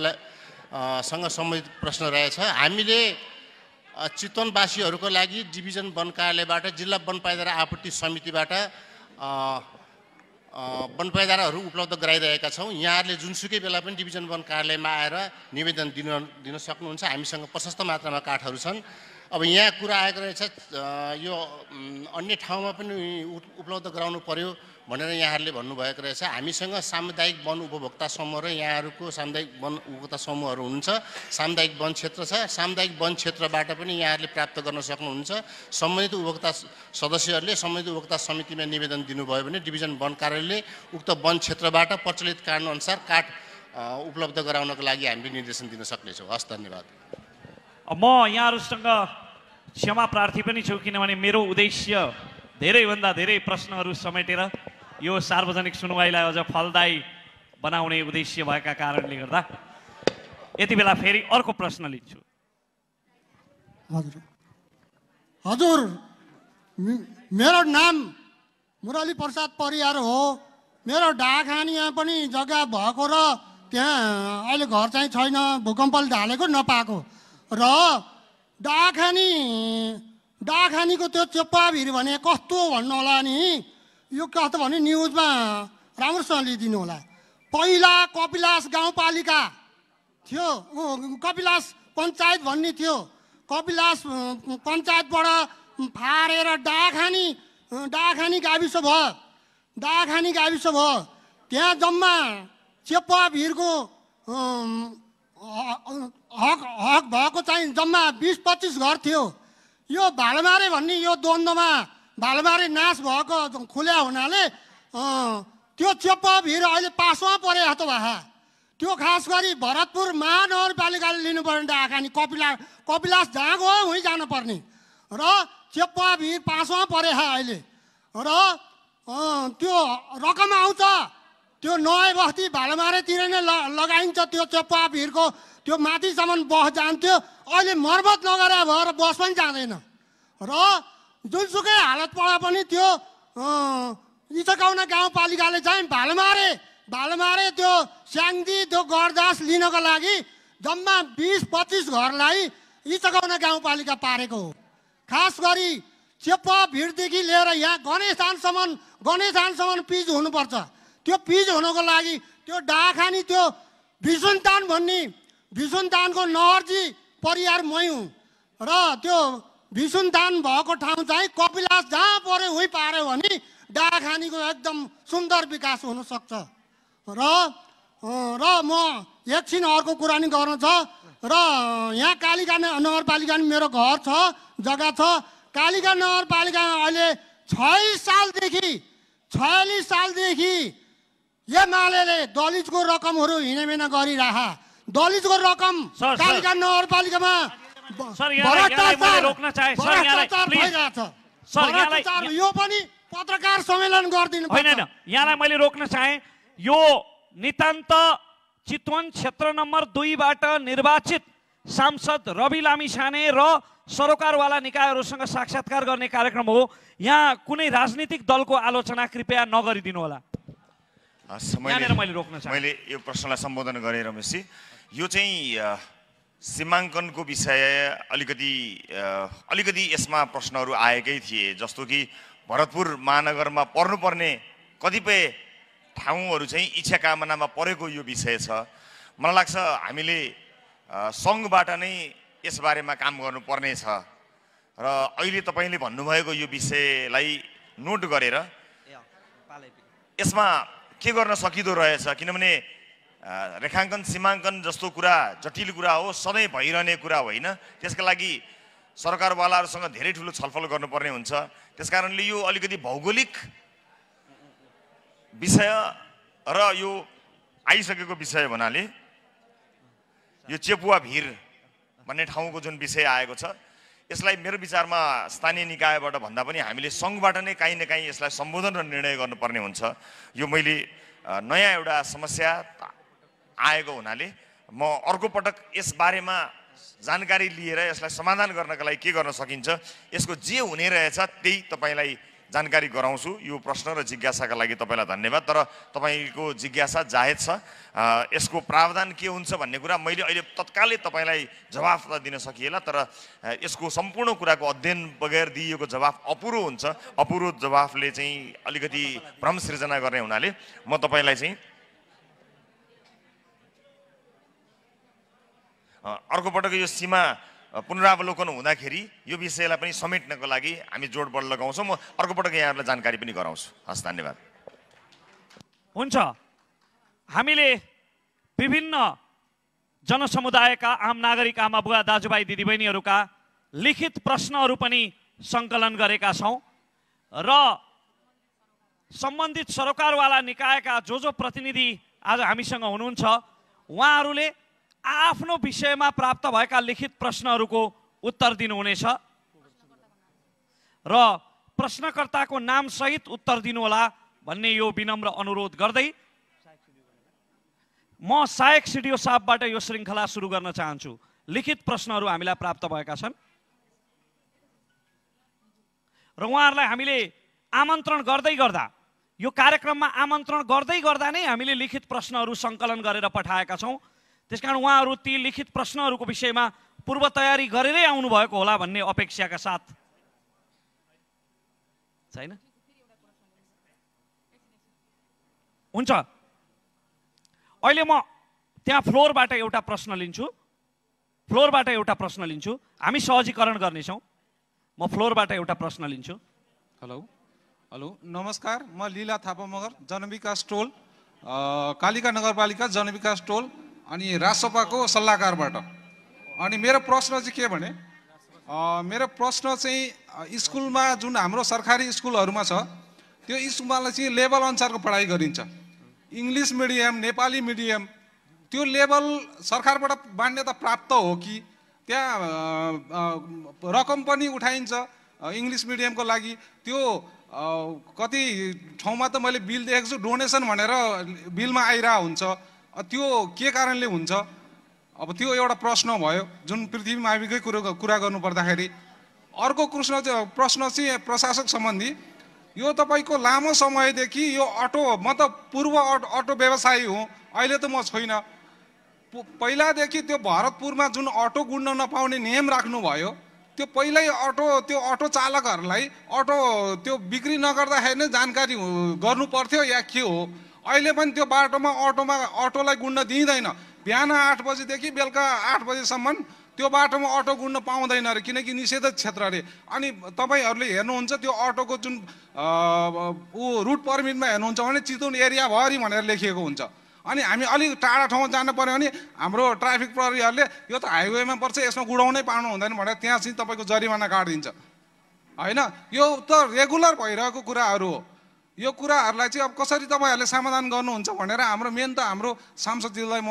सँग सम्बन्धित प्रश्न रहेछ हामीले चितवनवासीहरूको लागि डिभिजन वन कार्यालयबाट जिल्ला वनपायदार आपूर्ति समितिबाट वनपायदाराहरू उपलब्ध गराइरहेका छौँ यहाँहरूले जुनसुकै बेला पनि डिभिजन वन कार्यालयमा आएर निवेदन दिन दिन सक्नुहुन्छ हामीसँग प्रशस्त मात्रामा काठहरू छन् अब यहाँ कुरा आएको रहेछ यो अन्य ठाउँमा पनि उपलब्ध गराउनु पर्यो भनेर यहाँहरूले भन्नुभएको रहेछ हामीसँग सामुदायिक वन उपभोक्ता समूह र यहाँहरूको सामुदायिक वन उपभोक्ता समूहहरू हुन्छ सामुदायिक वन क्षेत्र छ सामुदायिक वन क्षेत्रबाट पनि यहाँहरूले प्राप्त गर्न सक्नुहुन्छ सम्बन्धित उपभोक्ता सदस्यहरूले सम्बन्धित उपभोक्ता समितिमा निवेदन दिनुभयो भने डिभिजन वन कार्यालयले उक्त वन क्षेत्रबाट प्रचलित कानुनअनुसार काठ उपलब्ध गराउनको लागि हामीले निर्देशन दिन सक्नेछौँ हस् धन्यवाद म यहाँहरूसँग क्षमा प्रार्थी पनि छु किनभने मेरो उद्देश्य धेरैभन्दा धेरै प्रश्नहरू समेटेर यो सार्वजनिक सुनवाईलाई अझ फलदायी बनाउने उद्देश्य भएका कारणले गर्दा यति बेला फेरि अर्को प्रश्न लिन्छु हजुर हजुर मेरो नाम मुरली प्रसाद परियार हो मेरो यहाँ पनि जग्गा भएको र त्यहाँ अहिले घर चाहिँ छैन भूकम्पले ढालेको नपाएको र डाखानी डाखानीको त्यो भिर भने कस्तो भन्नु होला नि यो कस्तो भने न्युजमा राम्रोसँग लिइदिनु होला पहिला कपिलास गाउँपालिका थियो कपिलास पञ्चायत भन्ने थियो कपिलास पञ्चायतबाट फारेर डाखानी डाखानी गाविस भयो डाखानी गाविस भयो त्यहाँ जम्मा चेपा भिरको हक हक भएको चाहिँ जम्मा बिस पच्चिस घर थियो यो भाडमारे भन्ने यो द्वन्द्वमा भालबारे नाश भएको खुल्या हुनाले त्यो भिर अहिले पासमा परे त भाषा त्यो खास गरी भरतपुर महानगरपालिकाले लिनुपर्ने नि कपिला कपिलास जहाँ गयो उहीँ जानुपर्ने र भिर पासमा परे अहिले र त्यो रकम आउँछ त्यो नयाँ बस्ती भालमारेतिर नै ल लगाइन्छ त्यो भिरको त्यो माथिसम्म बस जान्थ्यो अहिले मर्मत नगरे भएर बस पनि जाँदैन र जुनसुकै हालत पढा पनि त्यो इचकाउन गाउँपालिकाले चाहिँ मारे भालमारे मारे त्यो स्याङ्दी त्यो गरदास लिनको लागि जम्मा बिस पच्चिस घरलाई इचकाउन गाउँपालिका पारेको हो खास गरी चेप भिडदेखि लिएर यहाँ गणेशानसम्म गणेशानसम्म पिज हुनुपर्छ त्यो पिज हुनको लागि त्यो डाखानी त्यो भिसुन्तान भन्ने भिसुन्तानको नहरजी परिवार मै हुँ र त्यो विसुनदान भएको ठाउँ चाहिँ कपिलास जहाँ पऱ्यो उही पार्यो भने डाखानीको एकदम सुन्दर विकास हुनसक्छ र र म एकछिन अर्को कुरा नि गर्नु छ र यहाँ कालिका नगरपालिका मेरो घर छ जग्गा छ कालिका नगरपालिका अहिले छयालिस सालदेखि छयालिस सालदेखि एमाले दलितको रकमहरू हिँडेमिना गरिरह दलितको रकम कालिका नगरपालिकामा सर यहाँलाई रोक्न चाहे सर यहाँलाई प्लिज यो पनि पत्रकार सम्मेलन गरिदिनु होइन होइन यहाँलाई मैले रोक्न चाहे यो नितान्त चितवन क्षेत्र नम्बर दुईबाट निर्वाचित सांसद रवि लामिछाने र सरोकारवाला निकायहरूसँग साक्षात्कार गर्ने कार्यक्रम हो यहाँ कुनै राजनीतिक दलको आलोचना कृपया नगरिदिनु होला मैले रोक्न मैले यो प्रश्नलाई सम्बोधन गरेँ रमेशजी यो चाहिँ सीमाङ्कनको विषय अलिकति अलिकति यसमा प्रश्नहरू आएकै थिए जस्तो कि भरतपुर महानगरमा पर्नुपर्ने कतिपय ठाउँहरू चाहिँ इच्छा कामनामा परेको यो विषय छ मलाई लाग्छ हामीले सङ्घबाट नै यसबारेमा काम गर्नुपर्ने छ र अहिले तपाईँले भन्नुभएको यो विषयलाई नोट गरेर यसमा के गर्न सकिँदो रहेछ किनभने रेखाङ्कन सीमाङ्कन जस्तो कुरा जटिल कुरा हो सधैँ भइरहने कुरा होइन त्यसका लागि सरकारवालाहरूसँग धेरै ठुलो छलफल गर्नुपर्ने हुन्छ त्यस कारणले यो अलिकति भौगोलिक विषय र यो आइसकेको विषय हुनाले यो चेपुवा भिर भन्ने ठाउँको जुन विषय आएको छ यसलाई मेरो विचारमा स्थानीय निकायबाट भन्दा पनि हामीले सङ्घबाट नै काहीँ न काहीँ यसलाई सम्बोधन र निर्णय गर्नुपर्ने हुन्छ यो मैले नयाँ एउटा समस्या आएको हुनाले म अर्को पटक यसबारेमा जानकारी लिएर यसलाई समाधान गर्नका लागि के गर्न सकिन्छ यसको जे हुने रहेछ त्यही तपाईँलाई जानकारी गराउँछु यो प्रश्न र जिज्ञासाका लागि तपाईँलाई धन्यवाद तर तपाईँको जिज्ञासा जाहेज छ यसको प्रावधान के हुन्छ भन्ने कुरा मैले अहिले तत्कालै तपाईँलाई जवाफ त दिन सकिएला तर यसको सम्पूर्ण कुराको अध्ययन बगैर दिइएको जवाफ अपुरो हुन्छ अपुरो जवाफले चाहिँ अलिकति भ्रम सृजना गर्ने हुनाले म तपाईँलाई चाहिँ अर्को पटक यो सीमा पुनरावलोकन हुँदाखेरि यो विषयलाई पनि समेट्नको लागि हामी जोडबड लगाउँछौँ म अर्को पटक यहाँहरूलाई जानकारी पनि गराउँछु हस् धन्यवाद हुन्छ हामीले विभिन्न जनसमुदायका आम नागरिक आमा बुवा दाजुभाइ दिदीबहिनीहरूका लिखित प्रश्नहरू पनि सङ्कलन गरेका छौँ र सम्बन्धित सरकारवाला निकायका जो जो प्रतिनिधि आज हामीसँग हुनुहुन्छ उहाँहरूले आफ्नो विषयमा प्राप्त भएका लिखित प्रश्नहरूको उत्तर दिनुहुनेछ र प्रश्नकर्ताको नामसहित उत्तर दिनुहोला भन्ने यो विनम्र अनुरोध गर्दै म सहायक सिडिओ साहबबाट यो श्रृङ्खला सुरु गर्न चाहन्छु लिखित प्रश्नहरू हामीलाई प्राप्त भएका छन् र उहाँहरूलाई हामीले आमन्त्रण गर्दै गर्दा यो कार्यक्रममा आमन्त्रण गर्दै गर्दा नै हामीले लिखित प्रश्नहरू सङ्कलन गरेर पठाएका छौँ त्यस कारण उहाँहरू ती लिखित प्रश्नहरूको विषयमा पूर्व तयारी गरेरै आउनुभएको होला भन्ने अपेक्षाका साथ छैन हुन्छ अहिले म त्यहाँ फ्लोरबाट एउटा प्रश्न लिन्छु फ्लोरबाट एउटा प्रश्न लिन्छु हामी सहजीकरण गर्नेछौँ म फ्लोरबाट एउटा प्रश्न लिन्छु हेलो हेलो नमस्कार म लीला थापा मगर जनविकास टोल कालिका नगरपालिका जनविकास टोल अनि राजसभाको सल्लाहकारबाट अनि मेरो प्रश्न चाहिँ के भने मेरो प्रश्न चाहिँ स्कुलमा जुन हाम्रो सरकारी स्कुलहरूमा छ त्यो स्कुलमा चाहिँ लेभल अनुसारको पढाइ गरिन्छ इङ्ग्लिस मिडियम नेपाली मिडियम त्यो लेभल सरकारबाट मान्यता प्राप्त हो कि त्यहाँ रकम पनि उठाइन्छ इङ्ग्लिस मिडियमको लागि त्यो कति ठाउँमा त मैले बिल देखेको छु डोनेसन भनेर बिलमा आइरह हुन्छ त्यो के कारणले हुन्छ अब त्यो एउटा प्रश्न भयो जुन पृथ्वी माविकै कुरो कुरा गर्नु पर्दाखेरि अर्को कृष्ण प्रश्न चाहिँ प्रशासक सम्बन्धी यो तपाईँको लामो समयदेखि यो अटो म त पूर्व अटो अटो व्यवसायी हुँ अहिले त म छुइनँ पहिलादेखि त्यो भरतपुरमा जुन अटो गुड्न नपाउने नियम राख्नुभयो त्यो पहिल्यै अटो त्यो अटो चालकहरूलाई अटो त्यो बिक्री नगर्दाखेरि नै जानकारी गर्नुपर्थ्यो या के हो अहिले पनि त्यो बाटोमा अटोमा अटोलाई गुड्न दिइँदैन बिहान आठ बजीदेखि बेलुका आठ बजीसम्म त्यो बाटोमा अटो गुड्न पाउँदैन अरे किनकि निषेध क्षेत्र अरे अनि तपाईँहरूले हेर्नुहुन्छ त्यो अटोको जुन ऊ रुट पर्मिटमा हेर्नुहुन्छ भने चितवन एरियाभरि भनेर लेखिएको हुन्छ अनि हामी अलिक टाढा ठाउँमा जानु पऱ्यो भने हाम्रो ट्राफिक प्रहरीहरूले यो त हाइवेमा पर्छ यसमा गुडाउनै पाउनु हुँदैन भनेर त्यहाँ चाहिँ तपाईँको जरिमाना काटिदिन्छ होइन यो त रेगुलर भइरहेको कुराहरू हो यो कुराहरूलाई चाहिँ अब कसरी तपाईँहरूले समाधान गर्नुहुन्छ भनेर हाम्रो मेन त हाम्रो सांसदजीलाई म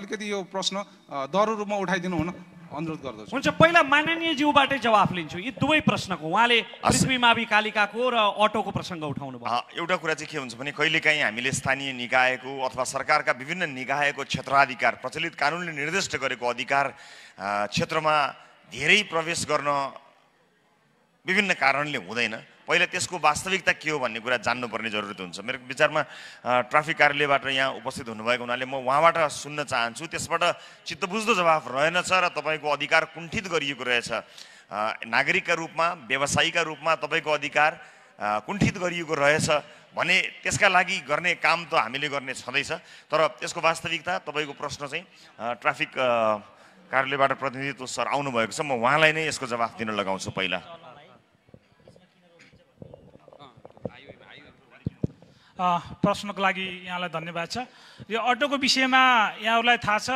अलिकति यो प्रश्न दह्रो रूपमा उठाइदिनु हुन अनुरोध गर्दछु हुन्छ पहिला माननीय जिउबाटै जवाफ लिन्छु यी दुवै प्रश्नको उहाँले पृथ्वी मावि कालिकाको र अटोको प्रसङ्ग उठाउनु भयो एउटा कुरा चाहिँ के हुन्छ भने कहिलेकाहीँ हामीले स्थानीय निकायको अथवा सरकारका विभिन्न निकायको क्षेत्राधिकार प्रचलित कानुनले निर्दिष्ट गरेको अधिकार क्षेत्रमा धेरै प्रवेश गर्न विभिन्न कारणले हुँदैन पहिला त्यसको वास्तविकता के हो भन्ने कुरा जान्नुपर्ने जरुरत हुन्छ मेरो विचारमा ट्राफिक कार्यालयबाट यहाँ उपस्थित हुनुभएको हुनाले म उहाँबाट सुन्न चाहन्छु त्यसबाट चित्तबुझ्दो जवाफ रहेनछ र तपाईँको अधिकार कुण्ठित गरिएको रहेछ नागरिकका रूपमा व्यवसायीका रूपमा तपाईँको अधिकार कुण्ठित गरिएको रहेछ भने त्यसका लागि गर्ने काम त हामीले गर्ने छँदैछ तर त्यसको वास्तविकता तपाईँको प्रश्न चाहिँ ट्राफिक कार्यालयबाट प्रतिनिधित्व सर आउनुभएको छ म उहाँलाई नै यसको जवाफ दिन लगाउँछु पहिला प्रश्नको लागि यहाँलाई धन्यवाद छ यो अटोको विषयमा यहाँहरूलाई थाहा छ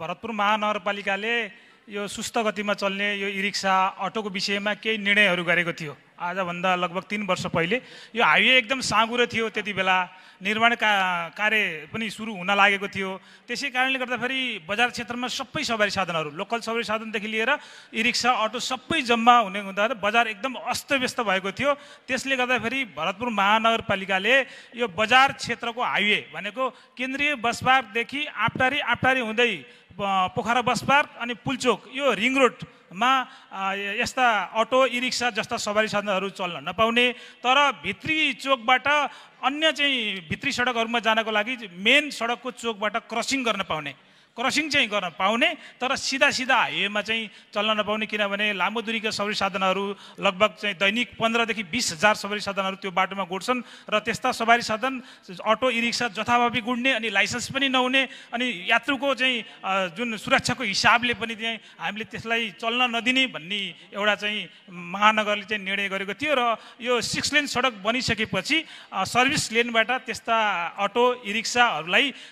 भरतपुर महानगरपालिकाले यो सुस्त गतिमा चल्ने यो इरिक्सा अटोको विषयमा केही निर्णयहरू गरेको थियो आजभन्दा लगभग तिन वर्ष पहिले यो हाइवे एकदम साँगुरो थियो त्यति बेला निर्माण का कार्य पनि सुरु हुन लागेको थियो त्यसै कारणले गर्दाखेरि बजार क्षेत्रमा सबै सवारी साधनहरू लोकल सवारी साधनदेखि लिएर इ रिक्सा अटो सबै जम्मा हुने हुँदा बजार एकदम अस्तव्यस्त भएको थियो त्यसले गर्दाखेरि भरतपुर महानगरपालिकाले यो बजार क्षेत्रको हाइवे भनेको केन्द्रीय बसपार्कदेखि आप्टारी आप्टारी हुँदै पोखरा बसपार्क अनि पुलचोक यो रिङ रोड मा यस्ता अटो इ जस्ता सवारी साधनहरू चल्न नपाउने तर भित्री चोकबाट अन्य चाहिँ भित्री सडकहरूमा जानको लागि मेन सडकको चोकबाट क्रसिङ गर्न पाउने क्रसिङ चाहिँ गर्न पाउने तर सिधा सिधा हाइवेमा चाहिँ चल्न नपाउने किनभने लामो दुरीका सवारी साधनहरू लगभग चाहिँ दैनिक पन्ध्रदेखि बिस हजार सवारी साधनहरू त्यो बाटोमा गुड्छन् र त्यस्ता सवारी साधन अटो इ जथाभावी गुड्ने अनि लाइसेन्स पनि नहुने अनि यात्रुको चाहिँ जुन सुरक्षाको हिसाबले पनि चाहिँ हामीले त्यसलाई चल्न नदिने भन्ने एउटा चाहिँ महानगरले चाहिँ निर्णय गरेको थियो र यो सिक्स लेन सडक बनिसकेपछि सर्भिस लेनबाट त्यस्ता अटो इ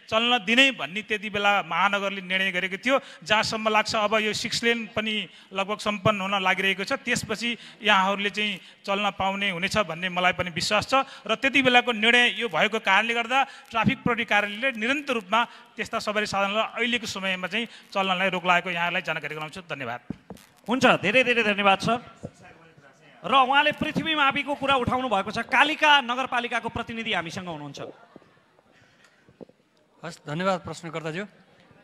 चल्न दिने भन्ने त्यति बेला महानगर महानगरले निर्णय गरेको थियो जहाँसम्म लाग्छ अब यो सिक्स लेन पनि लगभग सम्पन्न हुन लागिरहेको छ त्यसपछि यहाँहरूले चाहिँ चल्न पाउने हुनेछ भन्ने मलाई पनि विश्वास छ र त्यति बेलाको निर्णय यो भएको कारणले गर्दा ट्राफिक प्रहरी कार्यालयले निरन्तर रूपमा त्यस्ता सवारी साधनलाई अहिलेको समयमा चाहिँ चल्नलाई रोक लागेको यहाँलाई जानकारी गराउँछु धन्यवाद हुन्छ धेरै धेरै धन्यवाद सर र उहाँले पृथ्वी माविको कुरा उठाउनु भएको छ कालिका नगरपालिकाको प्रतिनिधि हामीसँग हुनुहुन्छ हस् धन्यवाद प्रश्नकर्ताज्यू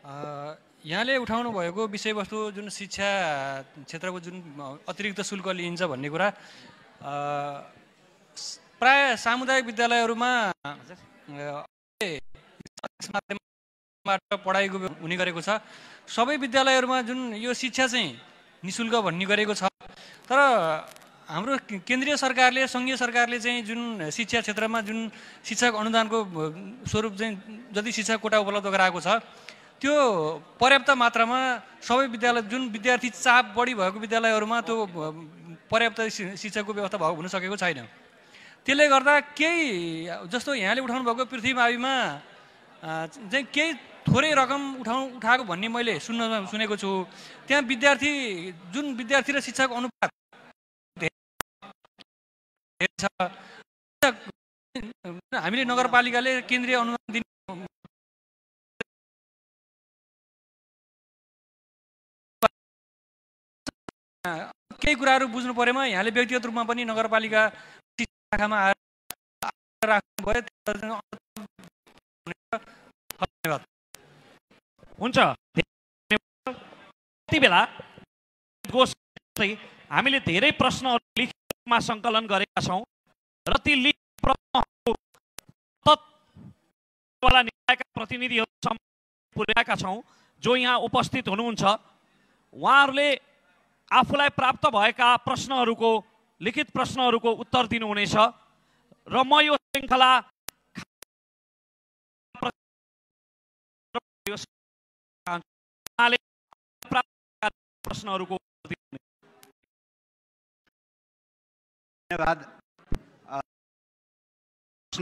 यहाँले उठाउनु भएको विषयवस्तु जुन शिक्षा क्षेत्रको जुन अतिरिक्त शुल्क लिइन्छ भन्ने कुरा प्राय सामुदायिक विद्यालयहरूमा माध्यमबाट पढाइको हुने गरेको छ सबै विद्यालयहरूमा जुन यो शिक्षा चाहिँ नि शुल्क भन्ने गरेको छ तर हाम्रो केन्द्रीय सरकारले सङ्घीय सरकारले चाहिँ जुन शिक्षा क्षेत्रमा जुन शिक्षाको अनुदानको स्वरूप चाहिँ जति शिक्षा कोटा उपलब्ध गराएको छ त्यो पर्याप्त मात्रामा सबै विद्यालय जुन विद्यार्थी चाप बढी भएको विद्यालयहरूमा त्यो पर्याप्त शिक्षाको व्यवस्था भएको हुन सकेको छैन त्यसले गर्दा केही जस्तो यहाँले उठाउनु भएको पृथ्वीमाविमा चाहिँ केही थोरै रकम उठाउ उठाएको भन्ने मैले सुन्न सुनेको छु त्यहाँ विद्यार्थी जुन विद्यार्थी र शिक्षक अनुपात हामीले नगरपालिकाले केन्द्रीय अनुदान दिने केही कुराहरू बुझ्नु परेमा यहाँले व्यक्तिगत रूपमा पनि नगरपालिका शाखामा आएर हुन्छ त्यति बेला हामीले धेरै प्रश्नहरू लिखितमा सङ्कलन गरेका छौँ र ती लिखित प्रश्नहरूवाला निकायका प्रतिनिधिहरूसम्म पुर्याएका छौँ जो यहाँ उपस्थित हुनुहुन्छ उहाँहरूले आफूलाई प्राप्त भएका प्रश्नहरूको लिखित प्रश्नहरूको उत्तर दिनुहुनेछ र म यो श्रृङ्खला धन्यवाद प्रश्न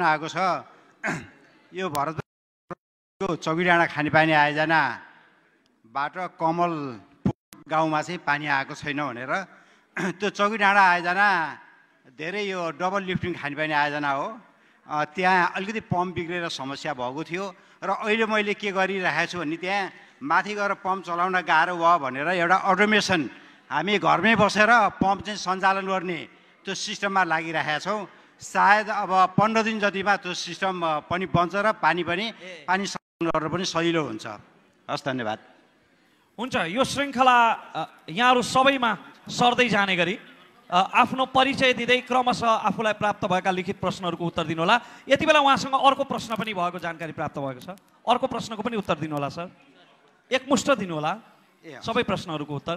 आएको छ यो भरत चौकी डाँडा खानेपानी आयोजनाबाट कमल गाउँमा चाहिँ पानी आएको छैन भनेर त्यो चौकी डाँडा आयोजना धेरै यो डबल लिफ्टिङ खानेपानी आयोजना हो त्यहाँ अलिकति पम्प बिग्रेर समस्या भएको थियो र अहिले मैले के गरिरहेको छु भने त्यहाँ माथि गएर पम्प चलाउन गाह्रो भयो भनेर एउटा अटोमेसन हामी घरमै बसेर पम्प चाहिँ सञ्चालन गर्ने त्यो सिस्टममा लागिरहेका छौँ सायद अब पन्ध्र दिन जतिमा त्यो सिस्टम पनि बन्छ र पानी पनि पानी सञ्चालन गर्न पनि सजिलो हुन्छ हस् धन्यवाद हुन्छ यो श्रृङ्खला यहाँहरू सबैमा सर्दै जाने गरी आफ्नो परिचय दिँदै क्रमशः आफूलाई प्राप्त भएका लिखित प्रश्नहरूको उत्तर दिनुहोला यति बेला उहाँसँग अर्को प्रश्न पनि भएको जानकारी प्राप्त भएको छ अर्को प्रश्नको पनि उत्तर दिनुहोला सर एकमुष्ट दिनुहोला सबै प्रश्नहरूको उत्तर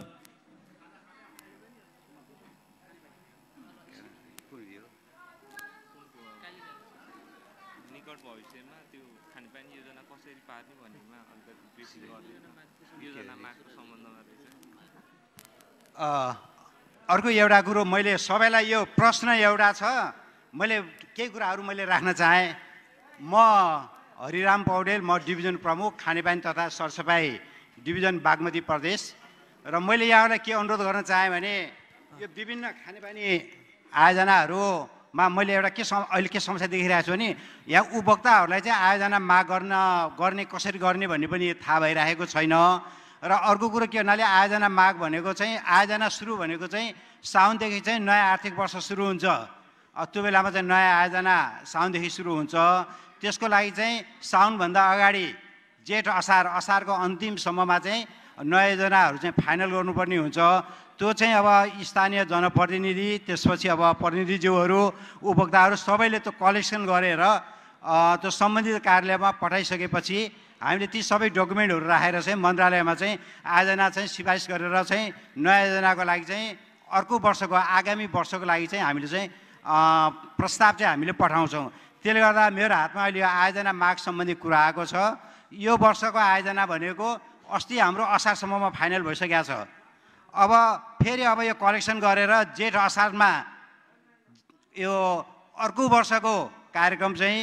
अर्को एउटा कुरो मैले सबैलाई यो प्रश्न एउटा छ मैले केही कुराहरू मैले राख्न चाहेँ म हरिराम पौडेल म डिभिजन प्रमुख खानेपानी तथा सरसफाइ डिभिजन बागमती प्रदेश र मैले यहाँलाई के अनुरोध गर्न चाहेँ भने यो विभिन्न खानेपानी आयोजनाहरूमा मैले एउटा के सम अहिले के समस्या देखिरहेको छु भने यहाँ उपभोक्ताहरूलाई चाहिँ आयोजना माग गर्न गर्ने कसरी गर्ने भन्ने पनि थाहा भइरहेको छैन र अर्को कुरो के भन्नाले आयोजना माग भनेको चाहिँ आयोजना सुरु भनेको चाहिँ साउनदेखि चाहिँ नयाँ आर्थिक वर्ष सुरु हुन्छ त्यो बेलामा चाहिँ नयाँ आयोजना साउनदेखि सुरु हुन्छ त्यसको लागि चाहिँ साउनभन्दा अगाडि जेठ असार असारको अन्तिमसम्ममा चाहिँ नयाँ योजनाहरू चाहिँ फाइनल गर्नुपर्ने हुन्छ त्यो चाहिँ अब स्थानीय जनप्रतिनिधि त्यसपछि अब प्रतिनिधिज्यूहरू उपभोक्ताहरू सबैले त्यो कलेक्सन गरेर त्यो सम्बन्धित कार्यालयमा पठाइसकेपछि हामीले ती सबै डकुमेन्टहरू राखेर चाहिँ मन्त्रालयमा चाहिँ आयोजना चाहिँ सिफारिस गरेर चाहिँ नयाँ योजनाको लागि चाहिँ अर्को वर्षको आगामी वर्षको लागि चाहिँ हामीले चाहिँ प्रस्ताव चाहिँ हामीले पठाउँछौँ त्यसले गर्दा मेरो हातमा अहिले यो आयोजना माग सम्बन्धी कुरा आएको छ यो वर्षको आयोजना भनेको अस्ति हाम्रो असारसम्ममा फाइनल भइसकेको छ अब फेरि अब यो कलेक्सन गरेर जेठ असारमा यो अर्को वर्षको कार्यक्रम चाहिँ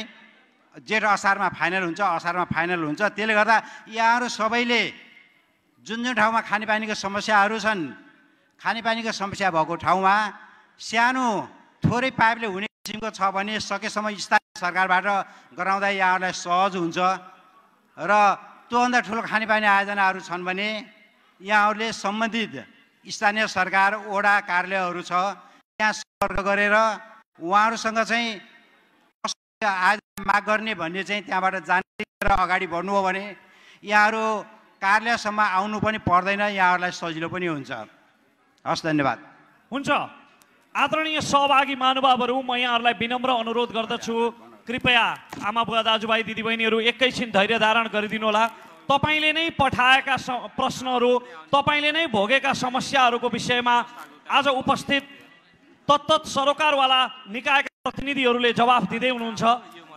जेठ असारमा फाइनल हुन्छ असारमा फाइनल हुन्छ त्यसले गर्दा यहाँहरू सबैले जुन जुन ठाउँमा खानेपानीको समस्याहरू छन् खानेपानीको समस्या भएको ठाउँमा सानो थोरै पाइपले हुने किसिमको छ भने सकेसम्म स्थानीय सरकारबाट गराउँदा यहाँहरूलाई सहज हुन्छ र त्योभन्दा ठुलो खानेपानी आयोजनाहरू छन् भने यहाँहरूले सम्बन्धित स्थानीय सरकार वडा कार्यालयहरू छ त्यहाँ सम्पर्क गरेर उहाँहरूसँग चाहिँ आज माग गर्ने भन्ने चाहिँ त्यहाँबाट जाने र अगाडि बढ्नु हो भने यहाँहरू कार्यालयसम्म आउनु पनि पर्दैन यहाँहरूलाई सजिलो पनि हुन्छ हस् धन्यवाद हुन्छ आदरणीय सहभागी महानुभावहरू म यहाँहरूलाई विनम्र अनुरोध गर्दछु कृपया आमा बुवा दाजुभाइ दिदीबहिनीहरू एकैछिन धैर्य धारण गरिदिनु होला तपाईँले नै पठाएका प्रश्नहरू तपाईँले नै भोगेका समस्याहरूको विषयमा आज उपस्थित तत्त सरोकारवाला निकायका प्रतिनिधिहरूले जवाफ दिँदै हुनुहुन्छ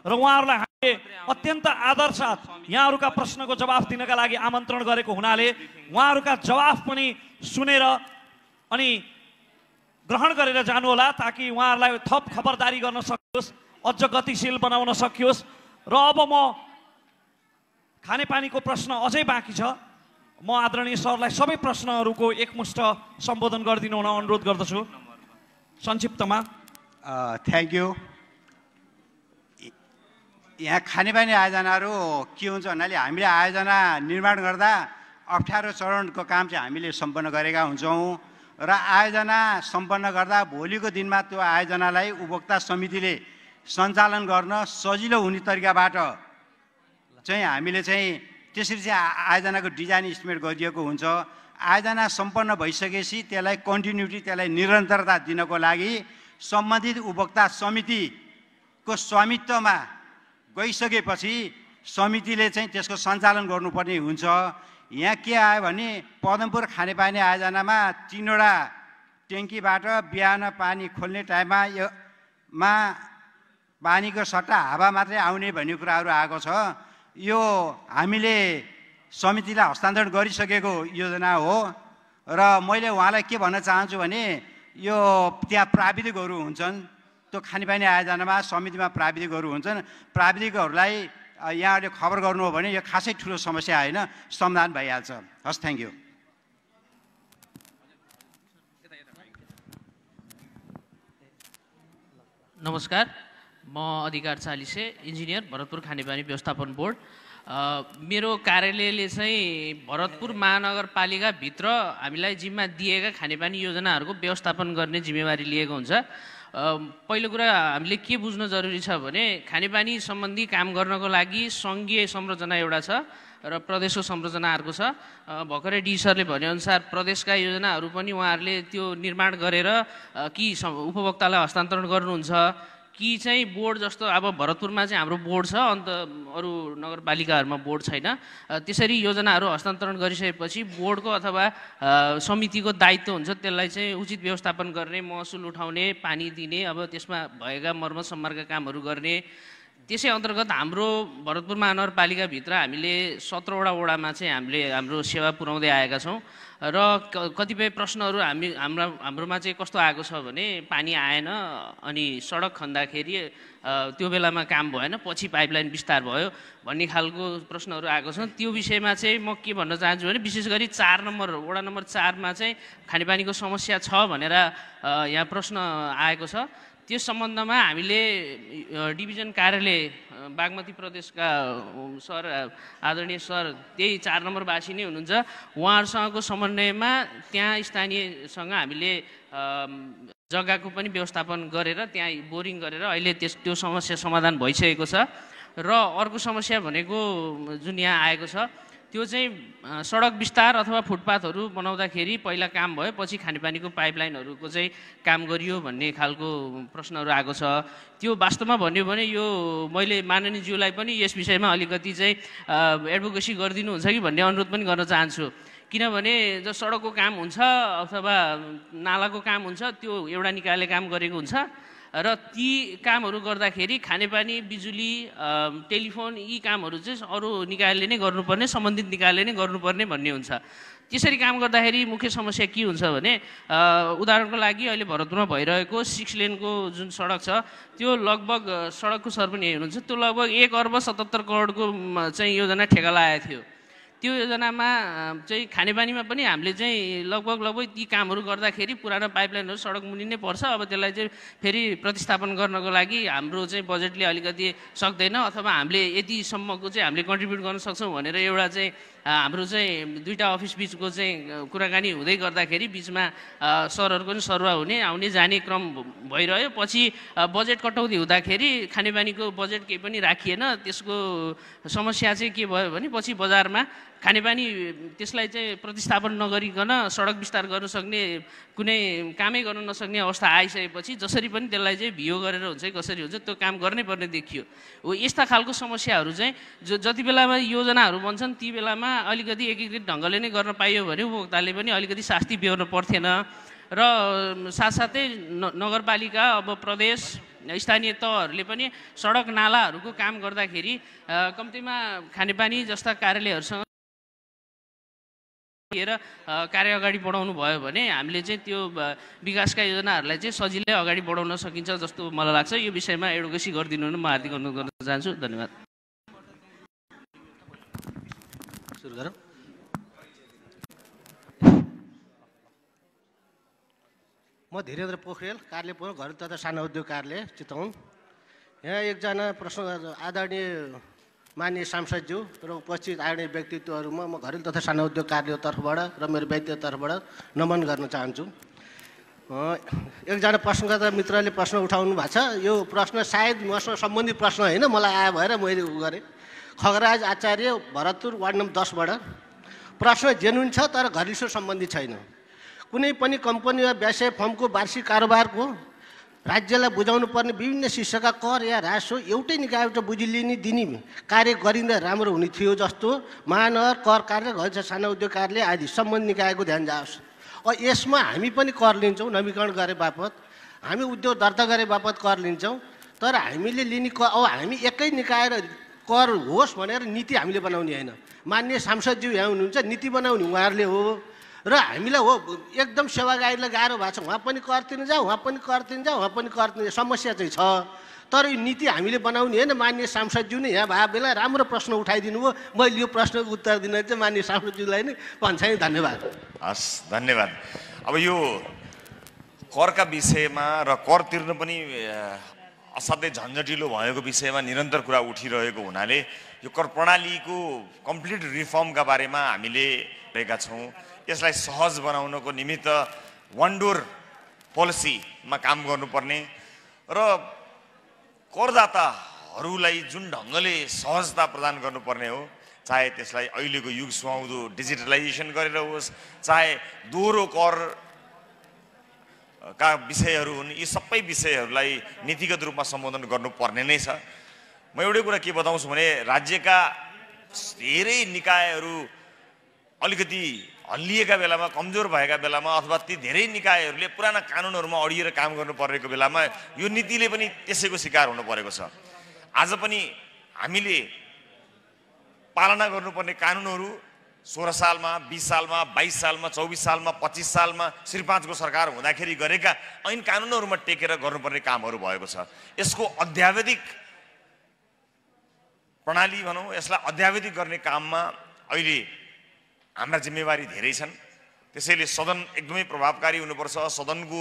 र उहाँहरूलाई हामीले अत्यन्त आदर साथ यहाँहरूका प्रश्नको जवाफ दिनका लागि आमन्त्रण गरेको हुनाले उहाँहरूका जवाफ पनि सुनेर अनि ग्रहण गरेर जानुहोला ताकि उहाँहरूलाई थप खबरदारी गर्न सकियोस् अझ गतिशील बनाउन सकियोस् र अब म खानेपानीको प्रश्न अझै बाँकी छ म आदरणीय सरलाई सबै प्रश्नहरूको एकमुष्ट सम्बोधन गरिदिनु हुन अनुरोध गर्दछु संक्षिप्तमा थ्याङ्क यू यहाँ खानेपानी आयोजनाहरू के हुन्छ भन्नाले हामीले आयोजना निर्माण गर्दा अप्ठ्यारो चरणको काम चाहिँ हामीले सम्पन्न गरेका हुन्छौँ र आयोजना सम्पन्न गर्दा भोलिको दिनमा त्यो आयोजनालाई उपभोक्ता समितिले सञ्चालन गर्न सजिलो हुने तरिकाबाट चाहिँ हामीले चाहिँ त्यसरी चाहिँ आयोजनाको डिजाइन इस्टिमेट गरिएको हुन्छ आयोजना सम्पन्न भइसकेपछि त्यसलाई कन्टिन्युटी त्यसलाई निरन्तरता दिनको लागि सम्बन्धित उपभोक्ता समितिको स्वामित्वमा गइसकेपछि समितिले चाहिँ त्यसको सञ्चालन गर्नुपर्ने हुन्छ यहाँ के आयो भने पदमपुर खानेपानी आयोजनामा तिनवटा ट्याङ्कीबाट बिहान पानी खोल्ने टाइममा यो मा पानीको सट्टा हावा मात्रै आउने भन्ने कुराहरू आएको छ यो हामीले समितिलाई हस्तान्तरण गरिसकेको योजना हो र मैले उहाँलाई के भन्न चाहन्छु भने यो त्यहाँ प्राविधिकहरू हुन्छन् त्यो खानेपानी आयोजनामा समितिमा प्राविधिकहरू हुन्छन् प्राविधिकहरूलाई यहाँले खबर गर्नु हो भने यो खासै ठुलो समस्या होइन समाधान भइहाल्छ हस् थ्याङ्क यू नमस्कार म अधिकार चालिसे इन्जिनियर भरतपुर खानेपानी व्यवस्थापन बोर्ड मेरो कार्यालयले चाहिँ भरतपुर महानगरपालिकाभित्र हामीलाई जिम्मा दिएका खानेपानी योजनाहरूको व्यवस्थापन गर्ने जिम्मेवारी लिएको हुन्छ पहिलो कुरा हामीले के बुझ्न जरुरी छ भने खानेपानी सम्बन्धी काम गर्नको लागि सङ्घीय संरचना एउटा छ र प्रदेशको संरचना अर्को छ भर्खरै डी सरले भनेअनुसार प्रदेशका योजनाहरू पनि उहाँहरूले त्यो निर्माण गरेर कि उपभोक्तालाई हस्तान्तरण गर्नुहुन्छ कि चाहिँ बोर्ड जस्तो अब भरतपुरमा चाहिँ हाम्रो बोर्ड छ अन्त अरू नगरपालिकाहरूमा बोर्ड छैन त्यसरी योजनाहरू हस्तान्तरण गरिसकेपछि बोर्डको अथवा समितिको दायित्व हुन्छ त्यसलाई चाहिँ उचित व्यवस्थापन गर्ने महसुल उठाउने पानी दिने अब त्यसमा भएका मर्मत सम्मर्ग कामहरू गर्ने त्यसै अन्तर्गत हाम्रो भरतपुर महानगरपालिकाभित्र हामीले सत्रवटा वडामा चाहिँ हामीले हाम्रो सेवा पुर्याउँदै आएका छौँ र कतिपय प्रश्नहरू हामी हाम्रा हाम्रोमा चाहिँ कस्तो आएको छ भने पानी आएन अनि सडक खन्दाखेरि त्यो बेलामा काम भएन पछि पाइपलाइन विस्तार भयो भन्ने खालको प्रश्नहरू आएको छ त्यो विषयमा चाहिँ म के भन्न चाहन्छु भने विशेष गरी चार नम्बर वडा नम्बर चारमा चाहिँ खानेपानीको समस्या छ भनेर यहाँ प्रश्न आएको छ त्यो सम्बन्धमा हामीले डिभिजन कार्यालय बागमती प्रदेशका सर आदरणीय सर त्यही चार नम्बरवासी नै हुनुहुन्छ उहाँहरूसँगको समन्वयमा त्यहाँ स्थानीयसँग हामीले जग्गाको पनि व्यवस्थापन गरेर त्यहाँ बोरिङ गरेर अहिले त्यस त्यो समस्या समाधान भइसकेको छ र अर्को समस्या भनेको जुन यहाँ आएको छ त्यो चाहिँ सडक विस्तार अथवा फुटपाथहरू बनाउँदाखेरि पहिला काम भयो पछि खानेपानीको पाइपलाइनहरूको चाहिँ काम गरियो भन्ने खालको प्रश्नहरू आएको छ त्यो वास्तवमा भन्यो भने यो मैले माननीयज्यूलाई पनि यस विषयमा अलिकति चाहिँ एडभोकेसी हुन्छ कि भन्ने अनुरोध पनि गर्न चाहन्छु किनभने जो सडकको काम हुन्छ अथवा नालाको काम हुन्छ त्यो एउटा निकायले काम गरेको हुन्छ र ती कामहरू गर्दाखेरि खानेपानी बिजुली टेलिफोन यी कामहरू चाहिँ अरू निकायले नै गर्नुपर्ने सम्बन्धित निकायले नै गर्नुपर्ने भन्ने हुन्छ त्यसरी काम गर्दाखेरि मुख्य समस्या के हुन्छ भने उदाहरणको लागि अहिले भरतपुरमा भइरहेको सिक्स लेनको जुन सडक छ त्यो लगभग सडकको सर पनि हेर्नुहुन्छ त्यो लगभग एक अर्ब सतहत्तर करोडको चाहिँ योजना ठेगा लगाएको थियो त्यो योजनामा चाहिँ खानेपानीमा पनि हामीले चाहिँ लगभग लगभग ती कामहरू गर्दाखेरि पुरानो पाइपलाइनहरू सडक मुनि नै पर्छ अब त्यसलाई चाहिँ फेरि प्रतिस्थापन गर्नको लागि हाम्रो चाहिँ बजेटले अलिकति सक्दैन अथवा हामीले यतिसम्मको चाहिँ हामीले कन्ट्रिब्युट गर्न सक्छौँ भनेर एउटा चाहिँ हाम्रो चाहिँ दुईवटा अफिस बिचको चाहिँ कुराकानी हुँदै गर्दाखेरि बिचमा सरहरूको पनि सरुवा हुने आउने जाने क्रम भइरह्यो पछि बजेट कटौती हुँदाखेरि खानेपानीको बजेट केही पनि राखिएन त्यसको समस्या चाहिँ के भयो भने पछि बजारमा खानेपानी त्यसलाई चाहिँ प्रतिस्थापन नगरिकन सडक विस्तार गर्न सक्ने कुनै कामै गर्न नसक्ने अवस्था आइसकेपछि जसरी पनि त्यसलाई चाहिँ भियो गरेर हुन्छ कसरी हुन्छ त्यो काम गर्नै पर्ने देखियो हो यस्ता खालको समस्याहरू चाहिँ जो जति बेलामा योजनाहरू बन्छन् ती बेलामा अलिकति एकीकृत ढङ्गले नै गर्न पाइयो भने उपभोक्ताले पनि अलिकति शास्ति बेहोर्न पर्थेन र साथसाथै नगरपालिका अब प्रदेश स्थानीय तहहरूले पनि सडक नालाहरूको काम गर्दाखेरि कम्तीमा खानेपानी जस्ता कार्यालयहरूसँग लिएर कार्य अगाडि बढाउनु भयो भने हामीले चाहिँ त्यो विकासका योजनाहरूलाई चाहिँ सजिलै अगाडि बढाउन सकिन्छ जस्तो मलाई लाग्छ यो विषयमा एडोकेसी गरिदिनु म हार्दिक अनुरोध गर्न चाहन्छु धन्यवाद म धीरेन्द्र पोखरेल कार्यालयपुर घर तथा साना उद्योग कार्यालय चितवन यहाँ एकजना प्रश्न आदरणीय मान्य सांसदज्यू र उपस्थित आउने व्यक्तित्वहरूमा म घरेलु तथा सानो उद्योग कार्यतर्फबाट र मेरो तर्फबाट नमन गर्न चाहन्छु एकजना प्रश्नकर्ता मित्रले प्रश्न उठाउनु भएको छ यो प्रश्न सायद मसँग सम्बन्धित प्रश्न होइन मलाई आयो भएर मैले उ गरेँ खगराज आचार्य भरतपुर वार्ड नम्बर दसबाट प्रश्न जेन्युन छ तर घरेलु सम्बन्धित छैन कुनै पनि कम्पनी वा व्यवसाय फर्मको वार्षिक कारोबारको राज्यलाई बुझाउनु पर्ने विभिन्न शीर्षका कर या राजस्व एउटै निकायबाट बुझिलिने दिने कार्य गरिँदा राम्रो हुने थियो जस्तो महानगर कर कार्य घर साना उद्योग कार्यालय आदि सम्बन्ध निकायको ध्यान जाओस् यसमा हामी पनि कर लिन्छौँ नवीकरण गरे बापत हामी उद्योग दर्ता गरे बापत कर लिन्छौँ तर हामीले लिने कर अब हामी एकै निकाय र कर होस् भनेर नीति हामीले बनाउने होइन मान्य सांसदज्यू यहाँ हुनुहुन्छ नीति बनाउने उहाँहरूले हो र हामीलाई हो एकदम सेवागाईलाई गाह्रो भएको छ उहाँ पनि कर तिर्नु जाऊ उहाँ पनि कर तिर्नु जाऊ उहाँ पनि कर तिर्नु समस्या चाहिँ छ तर यो नीति हामीले बनाउने होइन मान्य सांसदज्यू नै यहाँ भए बेला राम्रो प्रश्न उठाइदिनु भयो मैले यो प्रश्नको उत्तर दिन चाहिँ मान्य सांसदज्यूलाई नै भन्छ नि धन्यवाद हस् धन्यवाद अब यो करका विषयमा र कर तिर्नु पनि असाध्यै झन्झटिलो भएको विषयमा निरन्तर कुरा उठिरहेको हुनाले यो कर प्रणालीको कम्प्लिट रिफर्मका बारेमा हामीले रहेका छौँ यसलाई सहज बनाउनको निमित्त वान डोर पोलिसीमा काम गर्नुपर्ने र करदाताहरूलाई जुन ढङ्गले सहजता प्रदान गर्नुपर्ने हो चाहे त्यसलाई अहिलेको युग सुहाउँदो डिजिटलाइजेसन गरेर होस् चाहे दोहोरो कर का विषयहरू हुन् यी सबै विषयहरूलाई नीतिगत रूपमा सम्बोधन गर्नुपर्ने नै छ म एउटै कुरा के बताउँछु भने राज्यका धेरै निकायहरू अलिकति हल्लिएका बेलामा कमजोर भएका बेलामा अथवा ती धेरै निकायहरूले पुराना कानुनहरूमा अडिएर काम गर्नु परेको बेलामा यो नीतिले पनि त्यसैको शिकार हुनु परेको छ आज पनि हामीले पालना गर्नुपर्ने कानुनहरू सोह्र सालमा बिस सालमा बाइस सालमा चौबिस सालमा पच्चिस सालमा श्री सरकार हुँदाखेरि गरेका ऐन कानुनहरूमा टेकेर गर्नुपर्ने कामहरू भएको छ यसको अध्यावधिक प्रणाली भनौँ यसलाई अध्यावधिक गर्ने काममा अहिले हाम्रा जिम्मेवारी धेरै छन् त्यसैले सदन एकदमै प्रभावकारी हुनुपर्छ सदनको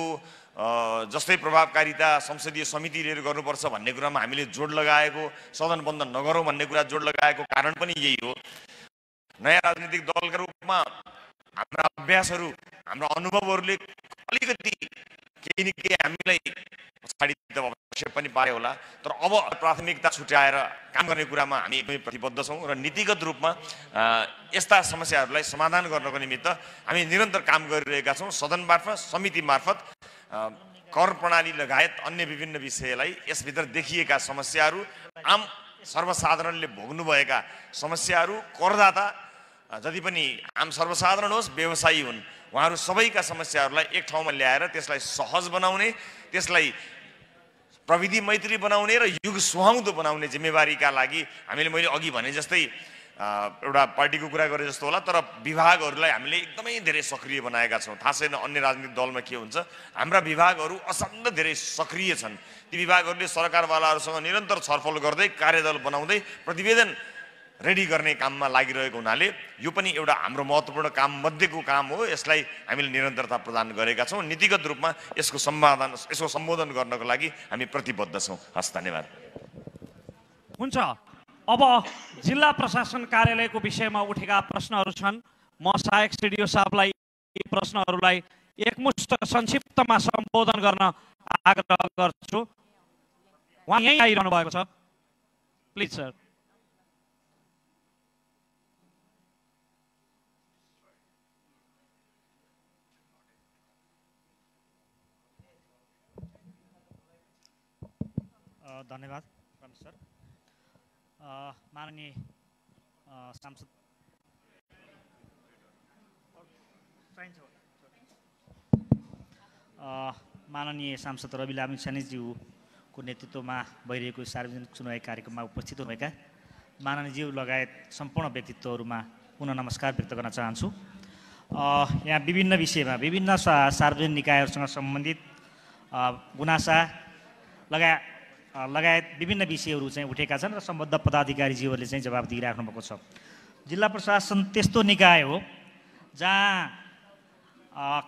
जस्तै प्रभावकारिता संसदीय समितिले गर्नुपर्छ भन्ने कुरामा हामीले जोड लगाएको सदन बन्द नगरौँ भन्ने कुरा जोड लगाएको कारण पनि यही हो नयाँ राजनीतिक दलका रूपमा हाम्रा अभ्यासहरू हाम्रा अनुभवहरूले अलिकति केही न केही हामीलाई पछाडि त अवश्य पनि पार्यो होला तर अब प्राथमिकता छुट्याएर काम गर्ने कुरामा हामी एकदमै प्रतिबद्ध छौँ र नीतिगत रूपमा यस्ता समस्याहरूलाई समाधान गर्नको निमित्त हामी निरन्तर काम गरिरहेका छौँ सदन मार्फत समिति मार्फत कर प्रणाली लगायत अन्य विभिन्न विषयलाई यसभित्र देखिएका समस्याहरू आम सर्वसाधारणले भोग्नुभएका समस्याहरू करदाता जति पनि आम सर्वसाधारण होस् व्यवसायी हुन् उहाँहरू सबैका समस्याहरूलाई एक ठाउँमा ल्याएर त्यसलाई सहज बनाउने त्यसलाई प्रविधि मैत्री बनाउने र युग सुहाउँदो बनाउने जिम्मेवारीका लागि हामीले मैले अघि भने जस्तै एउटा पार्टीको कुरा गरे जस्तो होला तर विभागहरूलाई हामीले एकदमै धेरै सक्रिय बनाएका छौँ थाहा छैन अन्य राजनीतिक दलमा के हुन्छ हाम्रा विभागहरू असाध्य धेरै सक्रिय छन् ती विभागहरूले सरकारवालाहरूसँग निरन्तर छलफल गर्दै कार्यदल बनाउँदै प्रतिवेदन रेडी गर्ने काममा लागिरहेको हुनाले यो पनि एउटा हाम्रो महत्त्वपूर्ण काम मध्येको काम हो यसलाई हामीले निरन्तरता प्रदान गरेका छौँ नीतिगत रूपमा यसको सम्वादन यसको सम्बोधन गर्नको लागि हामी प्रतिबद्ध छौँ हस् धन्यवाद हुन्छ अब जिल्ला प्रशासन कार्यालयको विषयमा उठेका प्रश्नहरू छन् म सहायक सिडिओ साहबलाई यी प्रश्नहरूलाई एकमुष्ट संक्षिप्तमा सम्बोधन गर्न आग्रह गर्छु उहाँ यहीँ आइरहनु भएको छ प्लिज सर धन्यवाद सर माननीय सांसद माननीय सांसद रवि लामी सानेज्यूको नेतृत्वमा भइरहेको सार्वजनिक सुनवाई कार्यक्रममा उपस्थित हुनुभएका माननीयज्यू लगायत सम्पूर्ण व्यक्तित्वहरूमा पुनः नमस्कार व्यक्त गर्न चाहन्छु यहाँ विभिन्न विषयमा विभिन्न सार्वजनिक निकायहरूसँग सम्बन्धित गुनासा लगायत लगायत विभिन्न विषयहरू चाहिँ उठेका छन् र सम्बद्ध पदाधिकारीज्यूहरूले चाहिँ जवाब दिइराख्नु भएको छ जिल्ला प्रशासन त्यस्तो निकाय हो जहाँ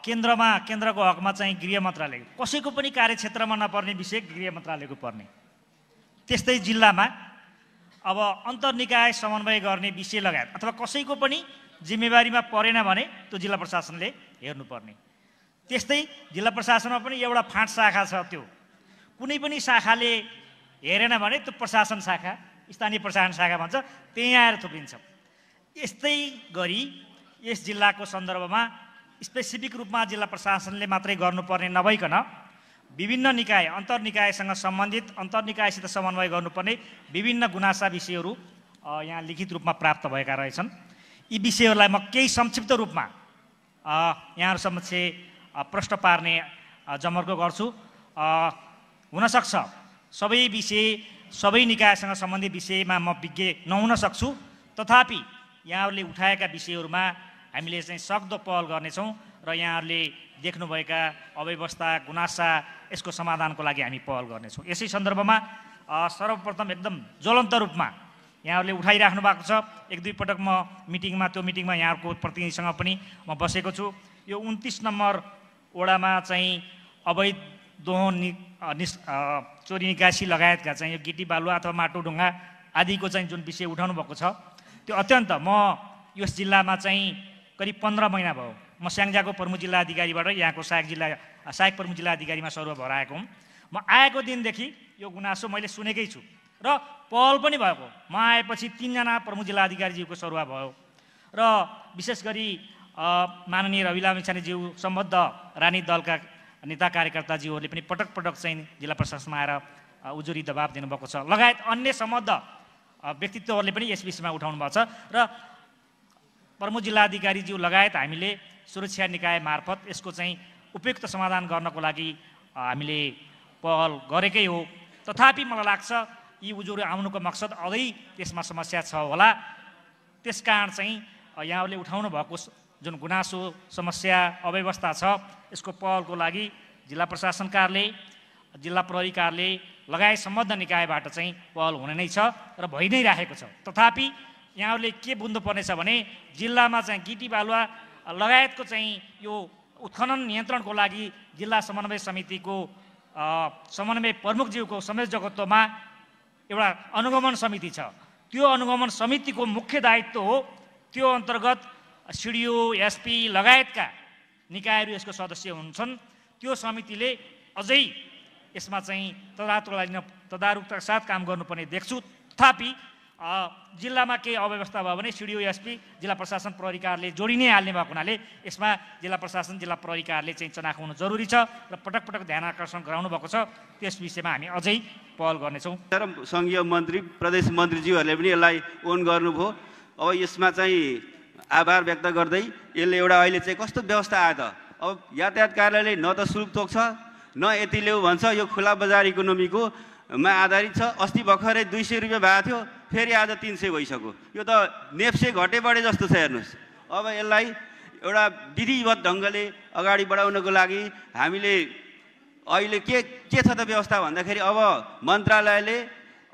केन्द्रमा केन्द्रको हकमा चाहिँ गृह मन्त्रालय कसैको पनि कार्यक्षेत्रमा नपर्ने विषय गृह मन्त्रालयको पर्ने त्यस्तै जिल्लामा अब अन्तर निकाय समन्वय गर्ने विषय लगायत अथवा कसैको पनि जिम्मेवारीमा परेन भने त्यो जिल्ला प्रशासनले हेर्नुपर्ने त्यस्तै जिल्ला प्रशासनमा पनि एउटा फाँट शाखा छ त्यो कुनै पनि शाखाले हेरेन भने त्यो प्रशासन शाखा स्थानीय प्रशासन शाखा भन्छ त्यहीँ आएर थुप्रिन्छ यस्तै गरी यस जिल्लाको सन्दर्भमा स्पेसिफिक रूपमा जिल्ला प्रशासनले मात्रै गर्नुपर्ने नभइकन विभिन्न निकाय अन्तर अन्तर्निकायसँग सम्बन्धित अन्तर निकायसित समन्वय गर्नुपर्ने विभिन्न गुनासा विषयहरू यहाँ लिखित रूपमा प्राप्त भएका रहेछन् यी विषयहरूलाई म केही संक्षिप्त रूपमा यहाँहरू समक्ष प्रश्न पार्ने जमर्को गर्छु हुनसक्छ सबै विषय सबै निकायसँग सम्बन्धित विषयमा म विज्ञ नहुन सक्छु तथापि यहाँहरूले उठाएका विषयहरूमा हामीले चाहिँ सक्दो पहल गर्नेछौँ र यहाँहरूले देख्नुभएका अव्यवस्था गुनासा यसको समाधानको लागि हामी पहल गर्नेछौँ यसै सन्दर्भमा सर्वप्रथम एकदम ज्वलन्त रूपमा यहाँहरूले उठाइराख्नु भएको छ एक दुईपटक म मिटिङमा त्यो मिटिङमा यहाँहरूको प्रतिनिधिसँग पनि म बसेको छु यो उन्तिस नम्बर वडामा चाहिँ अवैध दोहन निस् चोरी निकासी लगायतका चाहिँ यो गिटी बालुवा अथवा माटो ढुङ्गा आदिको चाहिँ जुन विषय उठाउनु भएको छ त्यो अत्यन्त म यस जिल्लामा चाहिँ करिब पन्ध्र महिना भयो म स्याङ्जाको प्रमुख जिल्ला अधिकारीबाट यहाँको सायक जिल्ला सायक प्रमुख जिल्ला अधिकारीमा सर्व भएर आएको हुँ म आएको दिनदेखि यो गुनासो मैले सुनेकै छु र पहल पनि भएको म आएपछि तिनजना प्रमुख जिल्ला अधिकारीज्यूको सरुवा भयो र विशेष गरी माननीय रवि लामिछानेज्यू सम्बद्ध रानी दलका नेता कार्यकर्ताजीहरूले पनि पटक पटक चाहिँ जिल्ला प्रशासनमा आएर उजुरी दबाब दिनुभएको छ लगायत अन्य सम्बद्ध व्यक्तित्वहरूले पनि यस विषयमा उठाउनु भएको छ र प्रमुख जिल्लाधिकारीज्यू लगायत हामीले सुरक्षा निकाय मार्फत यसको चाहिँ उपयुक्त समाधान गर्नको लागि हामीले पहल गरेकै हो तथापि मलाई लाग्छ यी उजुरी आउनुको मकसद अझै त्यसमा समस्या छ होला त्यस कारण चाहिँ यहाँहरूले उठाउनु भएको जुन गुनासो समस्या अव्यवस्था छ यसको पहलको लागि जिल्ला प्रशासन जिल्ला प्रहरी कार्यालय लगायत सम्बद्ध निकायबाट चाहिँ पहल हुने नै छ र भइ नै राखेको छ तथापि यहाँहरूले के बुझ्नुपर्नेछ भने जिल्लामा चाहिँ गिटी बालुवा लगायतको चाहिँ यो उत्खनन नियन्त्रणको लागि जिल्ला समन्वय समितिको समन्वय प्रमुखज्यूको जगत्वमा एउटा अनुगमन समिति छ त्यो अनुगमन समितिको मुख्य दायित्व हो त्यो अन्तर्गत सिडिओ एसपी लगायतका निकायहरू यसको सदस्य हुन्छन् त्यो समितिले अझै यसमा चाहिँ तदारुकलाई तदारुकताका साथ काम गर्नुपर्ने देख्छु तथापि जिल्लामा केही अव्यवस्था भयो भने सिडिओ एसपी जिल्ला प्रशासन प्रहरीकारले जोडि नै हाल्ने भएको हुनाले यसमा जिल्ला प्रशासन जिल्ला प्रहरीकारले चाहिँ चनाखो हुनु जरुरी छ र पटक पटक ध्यान आकर्षण गराउनु भएको छ त्यस विषयमा हामी अझै पहल गर्नेछौँ तर सङ्घीय मन्त्री प्रदेश मन्त्रीज्यूहरूले पनि यसलाई ओन गर्नुभयो अब यसमा चाहिँ आभार व्यक्त गर्दै यसले एउटा अहिले चाहिँ कस्तो व्यवस्था आयो त अब यातायात कार्यालयले न त शुल्क तोक्छ न यति ल्याउ भन्छ यो खुला बजार इकोनोमीकोमा आधारित छ अस्ति भर्खरै दुई सय रुपियाँ भएको थियो फेरि आज तिन सय भइसक्यो यो त नेप्से घटे बढे जस्तो छ हेर्नुहोस् अब यसलाई एउटा विधिवत ढङ्गले अगाडि बढाउनको लागि हामीले अहिले के के छ त व्यवस्था भन्दाखेरि अब मन्त्रालयले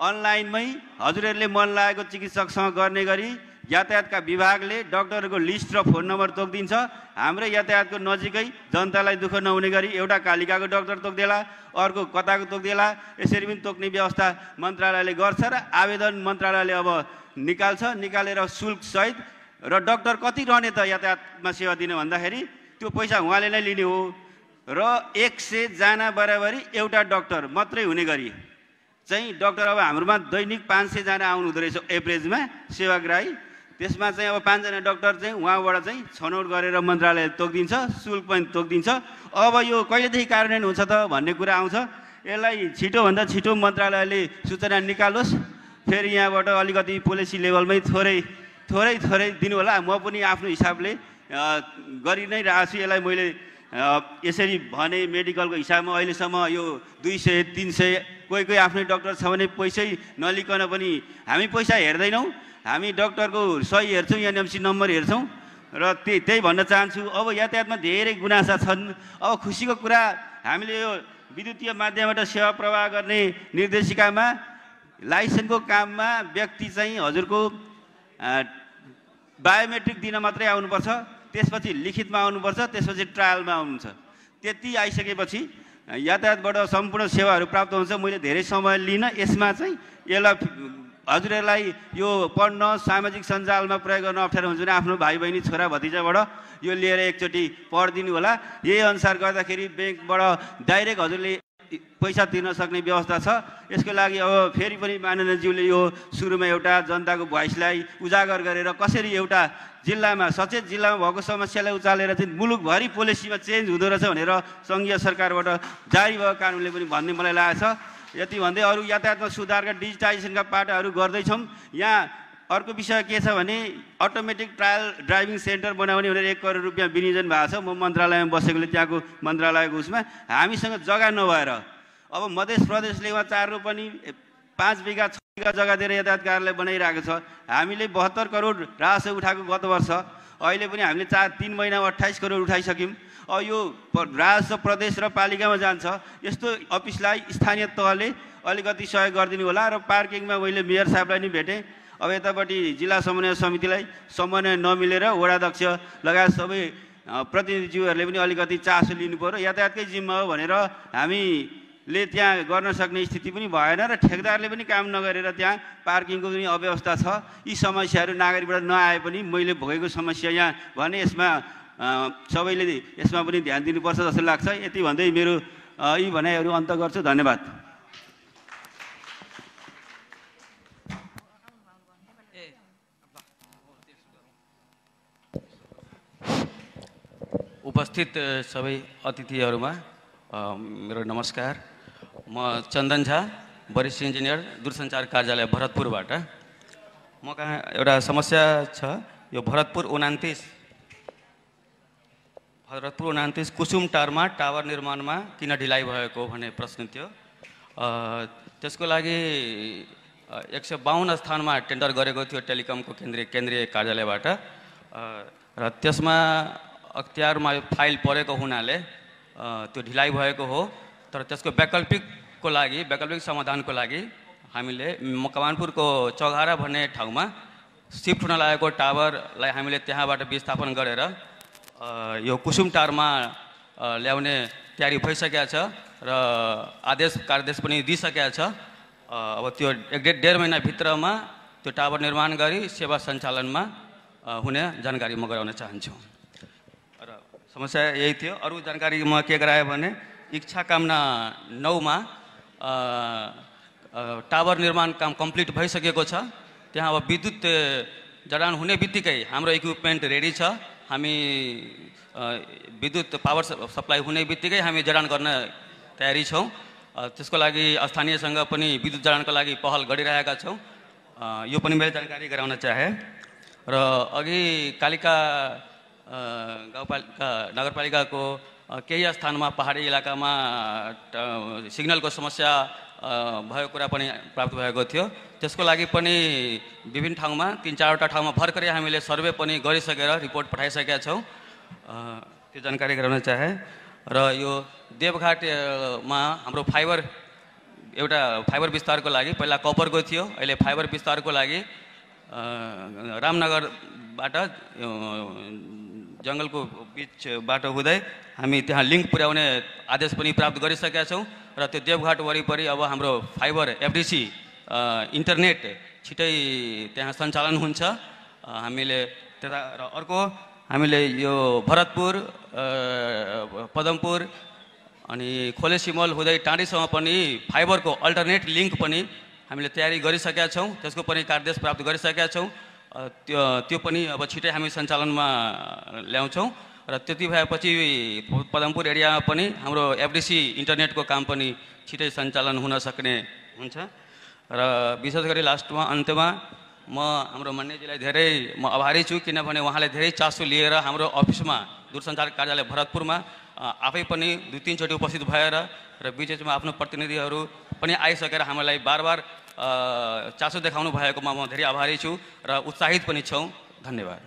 अनलाइनमै हजुरहरूले मन लागेको चिकित्सकसँग गर्ने गरी यातायातका विभागले डक्टरहरूको लिस्ट र फोन नम्बर तोकिदिन्छ हाम्रो यातायातको नजिकै जनतालाई दुःख नहुने गरी एउटा कालिकाको डक्टर तोकिदेला अर्को कताको तोकिदेला यसरी पनि तोक्ने व्यवस्था मन्त्रालयले गर्छ र आवेदन मन्त्रालयले अब निकाल्छ निकालेर शुल्कसहित र डक्टर कति रहने त यातायातमा सेवा दिने भन्दाखेरि त्यो पैसा उहाँले नै लिने हो र एक सयजना बराबरी एउटा डक्टर मात्रै हुने गरी चाहिँ डक्टर अब हाम्रोमा दैनिक पाँच सयजना आउनु हुँदो रहेछ एभरेजमा सेवाग्राही त्यसमा चाहिँ अब पाँचजना डक्टर चाहिँ उहाँबाट चाहिँ छनौट गरेर मन्त्रालय तोकिदिन्छ शुल्क पनि तोकिदिन्छ अब यो कहिलेदेखि कार्यान्वयन हुन्छ त भन्ने कुरा आउँछ यसलाई छिटोभन्दा छिटो मन्त्रालयले सूचना निकालोस् फेरि यहाँबाट अलिकति पोलिसी लेभलमै थोरै थोरै थोरै दिनु होला म पनि आफ्नो हिसाबले गरि नै रहेको छु यसलाई मैले यसरी भने मेडिकलको हिसाबमा अहिलेसम्म यो दुई सय तिन सय कोही कोही आफ्नै डक्टर छ भने पैसै नलिकन पनि हामी पैसा हेर्दैनौँ हामी डक्टरको सही हेर्छौँ एनएमसी नम्बर हेर्छौँ र त्यही त्यही भन्न चाहन्छु अब यातायातमा धेरै गुनासा छन् अब खुसीको कुरा हामीले यो विद्युतीय माध्यमबाट सेवा प्रवाह गर्ने निर्देशिकामा लाइसेन्सको काममा व्यक्ति चाहिँ हजुरको बायोमेट्रिक दिन मात्रै आउनुपर्छ त्यसपछि लिखितमा आउनुपर्छ त्यसपछि ट्रायलमा आउनुहुन्छ त्यति आइसकेपछि यातायातबाट सम्पूर्ण सेवाहरू प्राप्त हुन्छ मैले धेरै समय लिन यसमा चाहिँ यसलाई हजुरहरूलाई यो पढ्न सामाजिक सञ्जालमा प्रयोग गर्न अप्ठ्यारो हुन्छ भने आफ्नो भाइ बहिनी छोरा भतिजाबाट यो लिएर एकचोटि पढिदिनु होला यही अनुसार गर्दाखेरि ब्याङ्कबाट डाइरेक्ट हजुरले पैसा तिर्न सक्ने व्यवस्था छ यसको लागि अब फेरि पनि मानेन्द्रज्यूले यो सुरुमा एउटा जनताको भोइसलाई उजागर गरेर कसरी एउटा जिल्लामा सचेत जिल्लामा भएको समस्यालाई उचालेर चाहिँ मुलुकभरि पोलिसीमा चेन्ज हुँदो रहेछ भनेर सङ्घीय सरकारबाट जारी भएको कानुनले पनि भन्ने मलाई लागेको छ यति भन्दै अरू यातायातमा सुधारका डिजिटाइजेसनका पाटाहरू गर्दैछौँ यहाँ अर्को विषय के छ भने अटोमेटिक ट्रायल ड्राइभिङ सेन्टर बनाउने भनेर एक करोड रुपियाँ विनियोजन भएको छ म मन्त्रालयमा बसेकोले त्यहाँको मन्त्रालयको उसमा हामीसँग जग्गा नभएर अब मध्य प्रदेशले उहाँ चारो पनि पाँच बिघा छ बिघा जग्गा दिएर यातायात कार्यालय बनाइरहेको छ हामीले बहत्तर करोड राजस्व उठाएको गत वर्ष अहिले पनि हामीले चार तिन महिनामा अठाइस करोड उठाइसक्यौँ यो राजस्व प्रदेश र पालिकामा जान्छ यस्तो अफिसलाई स्थानीय तहले अलिकति सहयोग गरिदिनु होला र पार्किङमा मैले मेयर साहबलाई नि भेटेँ अब यतापट्टि जिल्ला समन्वय समितिलाई समन्वय नमिलेर वडाध्यक्ष लगायत सबै प्रतिनिधिज्यूहरूले पनि अलिकति चासो लिनु पऱ्यो यातायातकै जिम्मा हो भनेर हामीले त्यहाँ गर्न सक्ने स्थिति पनि भएन र ठेकदारले पनि काम नगरेर त्यहाँ पार्किङको पनि अव्यवस्था छ यी समस्याहरू नागरिकबाट नआए पनि मैले भोगेको समस्या यहाँ भने यसमा सबैले यसमा पनि ध्यान दिनुपर्छ जस्तो लाग्छ यति भन्दै मेरो यी भनाइहरू अन्त गर्छु धन्यवाद उपस्थित सबै अतिथिहरूमा मेरो नमस्कार म चन्दन झा वरिष्ठ इन्जिनियर दूरसञ्चार कार्यालय भरतपुरबाट म कहाँ एउटा समस्या छ यो भरतपुर उनान्तिस हजरतपुर कुसुम टारमा टावर निर्माणमा किन ढिलाइ भएको भन्ने प्रश्न थियो त्यसको लागि एक सय बाहन्न स्थानमा टेन्डर गरेको थियो टेलिकमको केन्द्रीय केन्द्रीय कार्यालयबाट र त्यसमा अख्तियारमा फाइल परेको हुनाले त्यो ढिलाइ भएको हो तर त्यसको वैकल्पिकको लागि वैकल्पिक समाधानको लागि हामीले मकवानपुरको चौघारा भन्ने ठाउँमा सिफ्ट हुन लागेको टावरलाई हामीले त्यहाँबाट विस्थापन गरेर यो कुसुम कुसुमटारमा ल्याउने तयारी भइसकेका छ र आदेश कार्यदेश पनि दिइसकेका छ अब त्यो एक डेढ डेढ महिनाभित्रमा त्यो टावर निर्माण गरी सेवा सञ्चालनमा हुने जानकारी म गराउन चाहन्छु र समस्या यही थियो अरू जानकारी म के गराएँ भने इच्छा कामना नौमा टावर निर्माण काम कम्प्लिट भइसकेको छ त्यहाँ अब विद्युत जडान हुने बित्तिकै हाम्रो इक्विपमेन्ट रेडी छ हामी विद्युत पावर सप्लाई हुने बित्तिकै हामी जडान गर्न तयारी छौँ त्यसको लागि स्थानीयसँग पनि विद्युत जडानको लागि पहल गरिरहेका छौँ यो पनि मैले जानकारी गराउन चाहे र अघि कालिका गाउँपालिका नगरपालिकाको केही स्थानमा पहाडी इलाकामा सिग्नलको समस्या भएको कुरा पनि प्राप्त भएको थियो त्यसको लागि पनि विभिन्न ठाउँमा तिन चारवटा ठाउँमा भर्खरै हामीले सर्वे पनि गरिसकेर रिपोर्ट पठाइसकेका छौँ त्यो जानकारी गराउन चाहे र यो देवघाटमा हाम्रो फाइबर एउटा फाइबर विस्तारको लागि पहिला कपरको थियो अहिले फाइबर विस्तारको लागि रामनगरबाट जङ्गलको बाटो हुँदै हामी त्यहाँ लिङ्क पुर्याउने आदेश पनि प्राप्त गरिसकेका छौँ र त्यो देवघाट वरिपरि अब हाम्रो फाइबर एफडिसी इन्टरनेट छिटै त्यहाँ सञ्चालन हुन्छ हामीले त्यता र अर्को हामीले यो भरतपुर पदमपुर अनि खोलेसिमल सिमल हुँदै टाँडीसम्म पनि फाइबरको अल्टरनेट लिङ्क पनि हामीले तयारी गरिसकेका छौँ त्यसको पनि कार्यदेश प्राप्त गरिसकेका छौँ त्यो त्यो पनि अब छिटै हामी सञ्चालनमा ल्याउँछौँ र त्यति भएपछि पदमपुर एरियामा पनि हाम्रो एफडिसी इन्टरनेटको काम पनि छिटै सञ्चालन हुन सक्ने हुन्छ र विशेष गरी लास्टमा अन्त्यमा म हाम्रो मण्डेजीलाई धेरै म आभारी छु किनभने उहाँले धेरै चासो लिएर हाम्रो अफिसमा दूरसञ्चार कार्यालय भरतपुरमा आफै पनि दुई तिनचोटि उपस्थित भएर र विशेषमा आफ्नो प्रतिनिधिहरू पनि आइसकेर हामीलाई बार बार चासो देखाउनु भएकोमा म धेरै आभारी छु र उत्साहित पनि छौँ धन्यवाद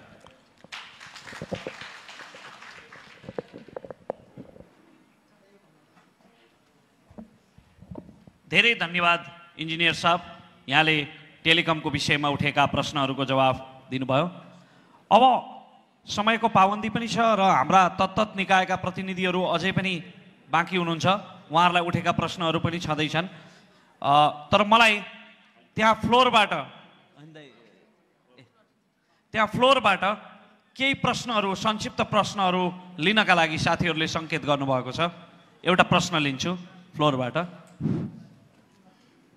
धेरै धन्यवाद इन्जिनियर साहब यहाँले टेलिकमको विषयमा उठेका प्रश्नहरूको जवाब दिनुभयो अब समयको पाबन्दी पनि छ र हाम्रा तत्त निकायका प्रतिनिधिहरू अझै पनि बाँकी हुनुहुन्छ उहाँहरूलाई उठेका प्रश्नहरू पनि छँदैछन् तर मलाई त्यहाँ फ्लोरबाट त्यहाँ फ्लोरबाट केही प्रश्नहरू संक्षिप्त प्रश्नहरू लिनका लागि साथीहरूले सङ्केत गर्नुभएको छ एउटा प्रश्न लिन्छु फ्लोरबाट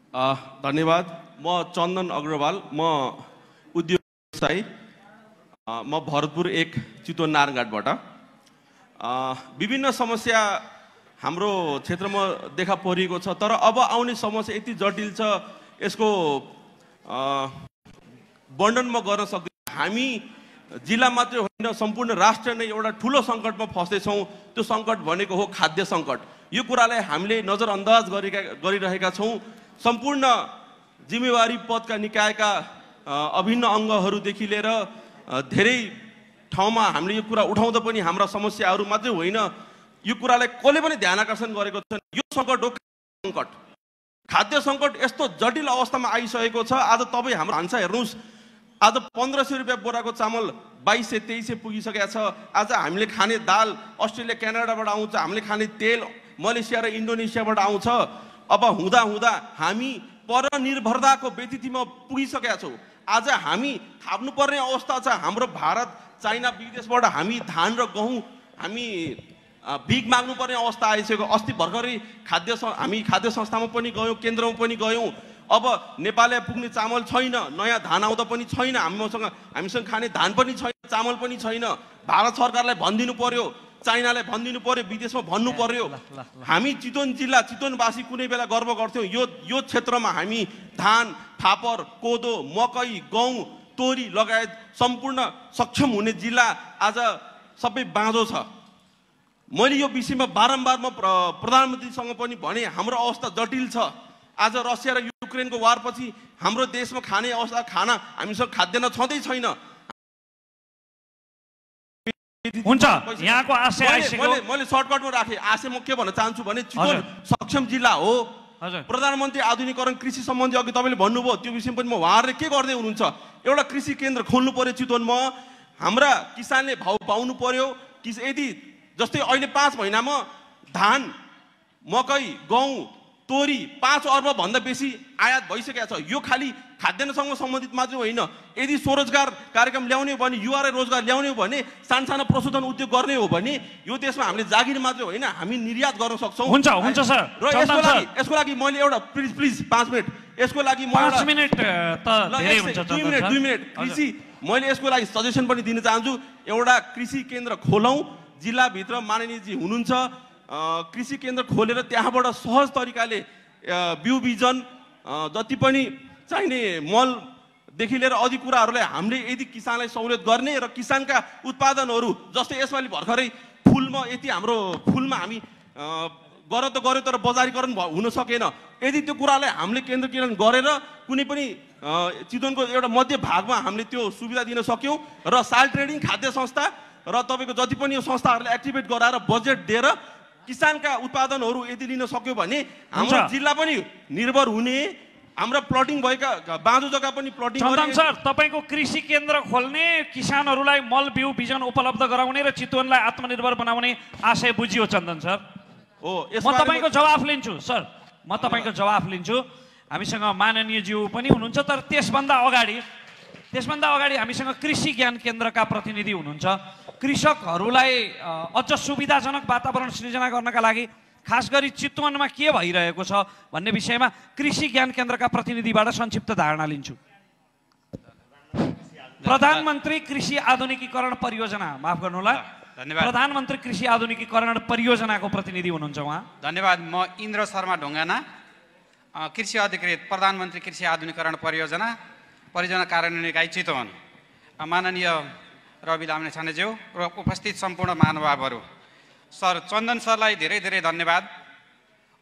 धन्यवाद म चन्दन अग्रवाल म उद्योग व्यवसायी म भरतपुर एक चितवन नारायणघाटबाट विभिन्न समस्या हाम्रो क्षेत्रमा देखा परिएको छ तर अब आउने समस्या यति जटिल छ यसको वर्णन म गर्न सक्दिनँ हामी जिल्ला मात्रै होइन सम्पूर्ण राष्ट्र नै एउटा ठुलो सङ्कटमा फस्दैछौँ त्यो सङ्कट भनेको हो खाद्य सङ्कट यो कुरालाई हामीले नजरअन्दाज गरेका गरिरहेका छौँ सम्पूर्ण जिम्मेवारी पदका निकायका अभिन्न अङ्गहरूदेखि लिएर धेरै ठाउँमा हामीले यो कुरा उठाउँदा पनि हाम्रा समस्याहरू मात्रै होइन यो कुरालाई कसले पनि ध्यान आकर्षण गरेको छैन यो सङ्कट हो सङ्कट खाद्य सङ्कट यस्तो जटिल अवस्थामा आइसकेको छ आज तपाईँ हाम्रो भान्सा हेर्नुहोस् आज पन्ध्र सय रुपियाँ बोराको चामल बाइस सय तेइस सय पुगिसकेको छ आज हामीले खाने दाल अस्ट्रेलिया क्यानाडाबाट आउँछ हामीले खाने तेल मलेसिया र इन्डोनेसियाबाट आउँछ अब हुँदा हुँदा हामी परनिर्भरताको व्यतिथिमा पुगिसकेका छौँ आज हामी थाप्नुपर्ने अवस्था छ हाम्रो भारत चाइना विदेशबाट हामी धान र गहुँ हामी भिख माग्नुपर्ने अवस्था आइसक्यो अस्ति भर्खरै खाद्य हामी खाद्य संस्थामा पनि गयौँ केन्द्रमा पनि गयौँ अब नेपाल पुग्ने चामल छैन नयाँ धान आउँदा पनि छैन हामीसँग हामीसँग खाने धान पनि छैन चामल पनि छैन भारत सरकारलाई भनिदिनु पर्यो चाइनालाई भनिदिनु पर्यो विदेशमा भन्नु पर्यो हामी चितवन जिल्ला चितवनवासी कुनै बेला गर्व गर्थ्यौँ यो यो क्षेत्रमा हामी धान फापर कोदो मकै गहुँ तोरी लगायत सम्पूर्ण सक्षम हुने जिल्ला आज सबै बाँझो छ मैले यो विषयमा बारम्बार म प्रधानमन्त्रीसँग पनि भने हाम्रो अवस्था जटिल छ आज रसिया र युक्रेनको वारपछि हाम्रो देशमा खाने अवस्था खाना हामीसँग खाद्यान्न छँदै छैन हुन्छ यहाँको आशय मैले सर्टकटमा राखेँ आशय म के भन्न चाहन्छु भने चितवन सक्षम जिल्ला हो हजुर प्रधानमन्त्री आधुनिकरण कृषि सम्बन्धी अघि तपाईँले भन्नुभयो त्यो विषयमा पनि म उहाँहरूले के गर्दै हुनुहुन्छ एउटा कृषि केन्द्र खोल्नु पर्यो चितवनमा हाम्रा किसानले भाउ पाउनु पर्यो यदि जस्तै अहिले पाँच महिनामा धान मकै गहुँ तोरी पाँच अर्बभन्दा बेसी आयात भइसकेको छ यो खालि खाद्यान्नसँग सम्बन्धित मात्र होइन यदि स्वरोजगार कार्यक्रम ल्याउने हो भने युवालाई रोजगार ल्याउने हो भने साना प्रशोधन उद्योग गर्ने हो भने यो देशमा हामीले जागिर मात्र होइन हामी निर्यात गर्न सक्छौँ हुन्छ हुन्छ सर र यसको लागि यसको लागि मैले एउटा प्लिज प्लिज पाँच मिनट यसको लागि कृषि मैले यसको लागि सजेसन पनि दिन चाहन्छु एउटा कृषि केन्द्र खोलौँ जिल्लाभित्र माननीयजी हुनुहुन्छ कृषि केन्द्र खोलेर त्यहाँबाट सहज तरिकाले बिउ बिजन जति पनि चाहिने मलदेखि लिएर अधि कुराहरूलाई हामीले यदि किसानलाई सहुलियत गर्ने र किसानका उत्पादनहरू जस्तै यसपालि भर्खरै फुलमा यति हाम्रो फुलमा हामी गर त गऱ्यो तर बजारीकरण भ हुन सकेन यदि त्यो कुरालाई हामीले केन्द्रीकरण गरेर कुनै पनि चितवनको एउटा मध्य भागमा हामीले त्यो सुविधा दिन सक्यौँ र साल ट्रेडिङ खाद्य संस्था र तपाईँको जति पनि यो संस्थाहरूले एक्टिभेट गराएर बजेट दिएर किसानका उत्पादनहरू यदि लिन सक्यो भने हाम्रो जिल्ला पनि निर्भर हुने हाम्रो प्लटिङ भएका बाँझो जग्गा पनि प्लटिङ सर तपाईँको कृषि केन्द्र खोल्ने किसानहरूलाई मल बिउ बिजन उपलब्ध गराउने र चितवनलाई आत्मनिर्भर बनाउने आशय बुझियो चन्दन सर हो म तपाईँको जवाफ लिन्छु सर म तपाईँको जवाफ लिन्छु हामीसँग माननीय माननीयज्यू पनि हुनुहुन्छ तर त्यसभन्दा अगाडि त्यसभन्दा अगाडि हामीसँग कृषि ज्ञान केन्द्रका प्रतिनिधि हुनुहुन्छ कृषकहरूलाई अझ सुविधाजनक वातावरण सृजना गर्नका लागि खास गरी चितवनमा के भइरहेको छ भन्ने विषयमा कृषि ज्ञान केन्द्रका प्रतिनिधिबाट संक्षिप्त धारणा लिन्छु प्रधानमन्त्री कृषि आधुनिकीकरण परियोजना माफ गर्नुहोला धन्यवाद प्रधानमन्त्री कृषि आधुनिकीकरण परियोजनाको प्रतिनिधि हुनुहुन्छ उहाँ धन्यवाद म इन्द्र शर्मा ढुङ्गाना कृषि अधिकृत प्रधानमन्त्री कृषि आधुनिकरण परियोजना परियोजना कार्यान्वयन निकाय चितवन माननीय रवि लामे छानेज्यू र उपस्थित सम्पूर्ण महानुभावहरू सर चन्दन सरलाई धेरै धेरै धन्यवाद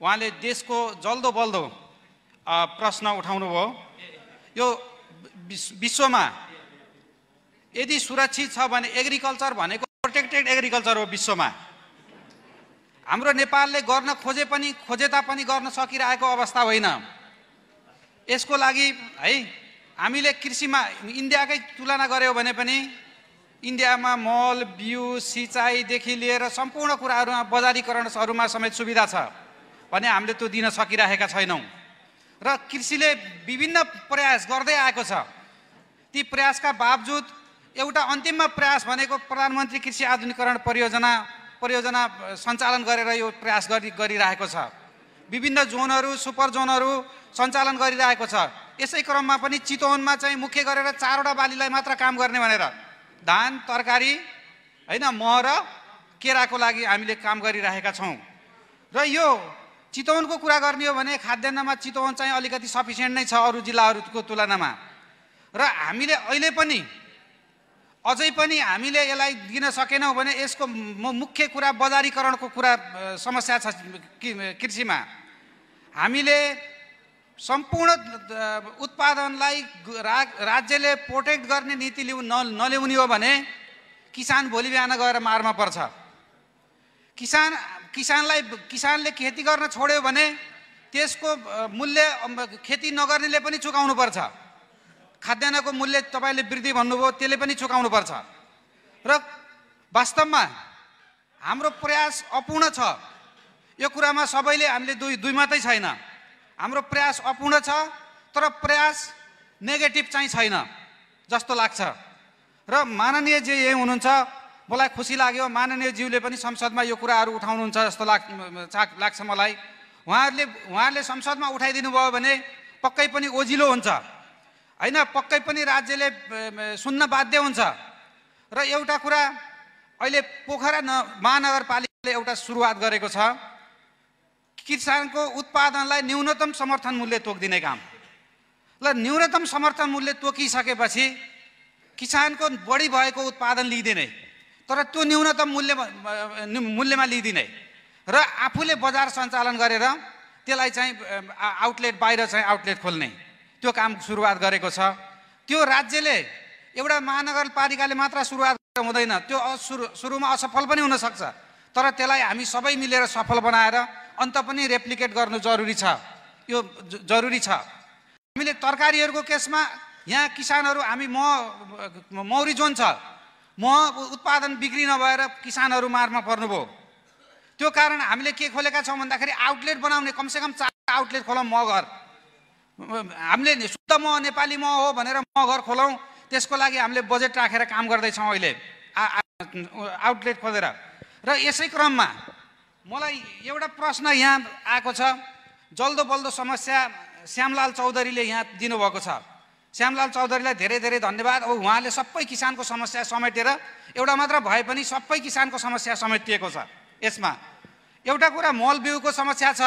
उहाँले देशको जल्दो बल्दो प्रश्न उठाउनुभयो यो विश्वमा यदि सुरक्षित छ भने एग्रिकल्चर भनेको प्रोटेक्टेड एग्रिकल्चर हो विश्वमा हाम्रो नेपालले गर्न खोजे पनि खोजे तापनि गर्न सकिरहेको अवस्था होइन यसको लागि है हामीले कृषिमा इन्डियाकै तुलना गऱ्यौँ भने पनि इन्डियामा मल बिउ सिँचाइदेखि लिएर सम्पूर्ण कुराहरूमा बजारीकरणहरूमा समेत सुविधा छ भने हामीले त्यो दिन सकिरहेका छैनौँ र कृषिले विभिन्न प्रयास गर्दै आएको छ ती प्रयासका बावजुद एउटा अन्तिममा प्रयास भनेको प्रधानमन्त्री कृषि आधुनिकरण परियोजना परियोजना सञ्चालन गरेर यो प्रयास गरि गरिरहेको छ विभिन्न जोनहरू सुपर जोनहरू सञ्चालन गरिरहेको छ यसै क्रममा पनि चितवनमा चाहिँ मुख्य गरेर चारवटा बालीलाई मात्र काम गर्ने भनेर धान तरकारी होइन मह र केराको लागि हामीले काम गरिरहेका छौँ र यो चितवनको कुरा गर्ने हो भने खाद्यान्नमा चितवन चाहिँ अलिकति सफिसियन्ट नै छ अरू जिल्लाहरूको तुलनामा र हामीले अहिले पनि अझै पनि हामीले यसलाई दिन सकेनौँ भने यसको मुख्य कुरा बजारीकरणको कुरा समस्या छ कृषिमा हामीले सम्पूर्ण उत्पादनलाई राज्यले प्रोटेक्ट गर्ने नीति लिउ न नल्याउने हो भने किसान भोलि बिहान गएर मारमा पर्छ किसान किसानलाई किसानले खेती गर्न छोड्यो भने त्यसको मूल्य खेती नगर्नेले पनि चुकाउनुपर्छ खाद्यान्नको मूल्य तपाईँले वृद्धि भन्नुभयो त्यसले पनि चुकाउनुपर्छ र वास्तवमा हाम्रो प्रयास अपूर्ण छ यो कुरामा सबैले हामीले दुई दुई मात्रै छैन हाम्रो प्रयास अपूर्ण छ तर प्रयास नेगेटिभ चाहिँ छैन जस्तो लाग्छ र माननीय जे यही हुनुहुन्छ मलाई खुसी लाग्यो माननीय माननीयज्यूले पनि संसदमा यो कुराहरू उठाउनुहुन्छ जस्तो लाग् लाग्छ मलाई उहाँहरूले उहाँहरूले संसदमा उठाइदिनु भयो भने पक्कै पनि ओजिलो हुन्छ होइन पक्कै पनि राज्यले सुन्न बाध्य हुन्छ र एउटा कुरा अहिले पोखरा न महानगरपालिकाले एउटा सुरुवात गरेको छ किसानको उत्पादनलाई न्यूनतम समर्थन मूल्य तोकिदिने काम ल न्यूनतम समर्थन मूल्य तोकिसकेपछि किसानको बढी भएको उत्पादन लिइदिने तर त्यो न्यूनतम मूल्य मूल्यमा लिइदिने र आफूले बजार सञ्चालन गरेर त्यसलाई चाहिँ आउटलेट बाहिर चाहिँ आउटलेट खोल्ने त्यो काम सुरुवात गरेको छ त्यो राज्यले एउटा महानगरपालिकाले मात्र सुरुवात हुँदैन त्यो सुरु सुरुमा असफल पनि हुनसक्छ तर त्यसलाई हामी सबै मिलेर सफल बनाएर अन्त पनि रेप्लिकेट गर्नु जरुरी छ यो जरुरी छ हामीले तरकारीहरूको केसमा यहाँ किसानहरू हामी म मौरी जोन छ म उत्पादन बिक्री नभएर किसानहरू मारमा पर्नुभयो त्यो कारण हामीले के खोलेका छौँ भन्दाखेरि आउटलेट बनाउने कमसेकम चार आउटलेट खोलौँ म घर हामीले शुद्ध म नेपाली म हो भनेर म घर खोलौँ त्यसको लागि हामीले बजेट राखेर काम गर्दैछौँ अहिले आउटलेट खोलेर र यसै क्रममा मलाई एउटा प्रश्न यहाँ आएको छ जल्दो बल्दो समस्या श्यामलाल चौधरीले यहाँ दिनुभएको छ श्यामलाल चौधरीलाई धेरै धेरै धन्यवाद अब उहाँले सबै किसानको समस्या समेटेर एउटा मात्र भए पनि सबै किसानको समस्या समेटिएको छ यसमा एउटा कुरा मल बिउको समस्या छ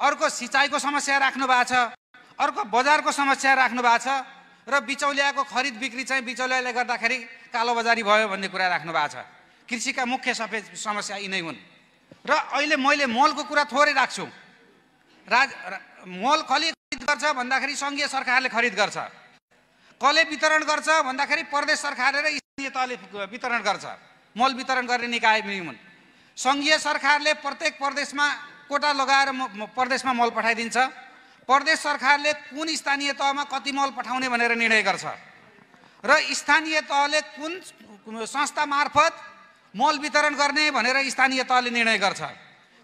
अर्को सिँचाइको समस्या राख्नु भएको छ अर्को बजारको समस्या राख्नु भएको छ र बिचौलियाको खरिद बिक्री चाहिँ बिचौलियाले गर्दाखेरि कालोबजारी भयो भन्ने कुरा राख्नु भएको छ कृषिका मुख्य सबै समस्या यिनै हुन् र अहिले मैले मलको कुरा थोरै राख्छु राज मल कसले खरिद गर्छ भन्दाखेरि सङ्घीय सरकारले खरिद गर्छ कसले वितरण गर्छ भन्दाखेरि प्रदेश सरकारले र स्थानीय तहले वितरण गर्छ मल वितरण गर्ने निकाय हुन् सङ्घीय सरकारले प्रत्येक प्रदेशमा कोटा लगाएर प्रदेशमा मल पठाइदिन्छ प्रदेश सरकारले कुन स्थानीय तहमा कति मल पठाउने भनेर निर्णय गर्छ र स्थानीय तहले कुन संस्था मार्फत मल वितरण गर्ने भनेर स्थानीय तहले निर्णय गर्छ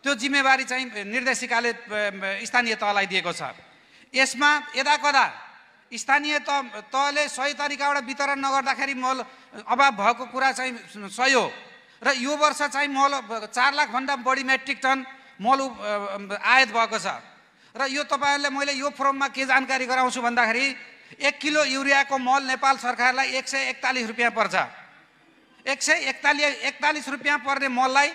त्यो जिम्मेवारी चाहिँ निर्देशिकाले स्थानीय तहलाई दिएको छ यसमा यदा कदा स्थानीय त तहले सही तरिकाबाट वितरण नगर्दाखेरि मल अभाव भएको कुरा चाहिँ सही हो र यो वर्ष चाहिँ मल चार लाखभन्दा बढी मेट्रिक टन मल आयात भएको छ र यो तपाईँहरूले मैले यो फोरममा के जानकारी गराउँछु भन्दाखेरि एक किलो युरियाको मल नेपाल सरकारलाई एक सय एकतालिस रुपियाँ पर्छ एक सय एकतालिस एकतालिस रुपियाँ पर्ने मललाई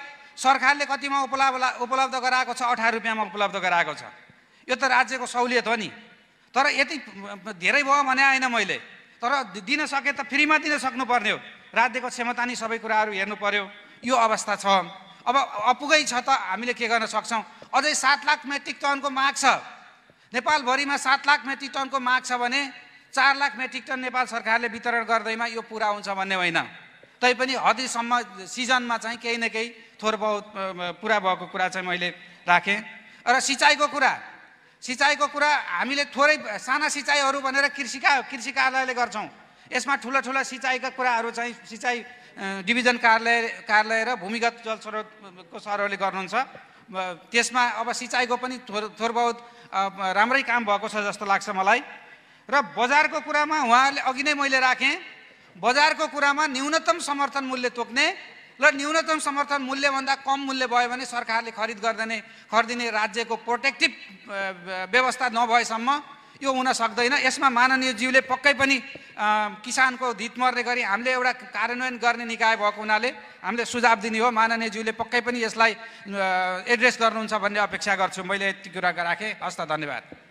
सरकारले कतिमा उपलब्ध उपलब्ध गराएको छ अठार रुपियाँमा उपलब्ध गराएको छ यो त राज्यको सहुलियत हो नि तर यति धेरै भयो भने आएन मैले तर दिन सके त फ्रीमा दिन सक्नुपर्ने हो राज्यको क्षमता नि सबै कुराहरू हेर्नु पर्यो यो अवस्था छ अब अपुगै छ त हामीले के गर्न सक्छौँ अझै सात लाख मेट्रिक टनको माग छ नेपालभरिमा सात लाख मेट्रिक टनको माग छ भने चार लाख मेट्रिक टन नेपाल सरकारले वितरण गर्दैमा यो पुरा हुन्छ भन्ने होइन तैपनि हदीसम्म सिजनमा चाहिँ केही न केही थोर बहुत पुरा भएको कुरा चाहिँ मैले राखेँ र सिँचाइको कुरा सिँचाइको कुरा हामीले थोरै साना सिँचाइहरू भनेर कृषिका कृषि कार्यालयले गर्छौँ यसमा ठुला ठुला सिँचाइका कुराहरू चाहिँ सिँचाइ डिभिजन कार्यालय कार्यालय र भूमिगत जल स्रोतको सरहरूले गर्नुहुन्छ त्यसमा अब सिँचाइको पनि थोर थोर बहुत राम्रै काम भएको छ जस्तो लाग्छ मलाई र बजारको कुरामा उहाँहरूले अघि नै मैले राखेँ बजारको कुरामा न्यूनतम समर्थन मूल्य तोक्ने र न्यूनतम समर्थन मूल्यभन्दा कम मूल्य भयो भने सरकारले खरिद गरिदिने खरिदिने राज्यको प्रोटेक्टिभ व्यवस्था नभएसम्म यो हुन सक्दैन यसमा माननीय ज्यूले पक्कै पनि किसानको मर्ने गरी हामीले एउटा कार्यान्वयन गर्ने निकाय भएको हुनाले हामीले सुझाव दिने हो माननीय ज्यूले पक्कै पनि यसलाई एड्रेस गर्नुहुन्छ भन्ने अपेक्षा गर्छु मैले यति कुरा राखेँ हस् धन्यवाद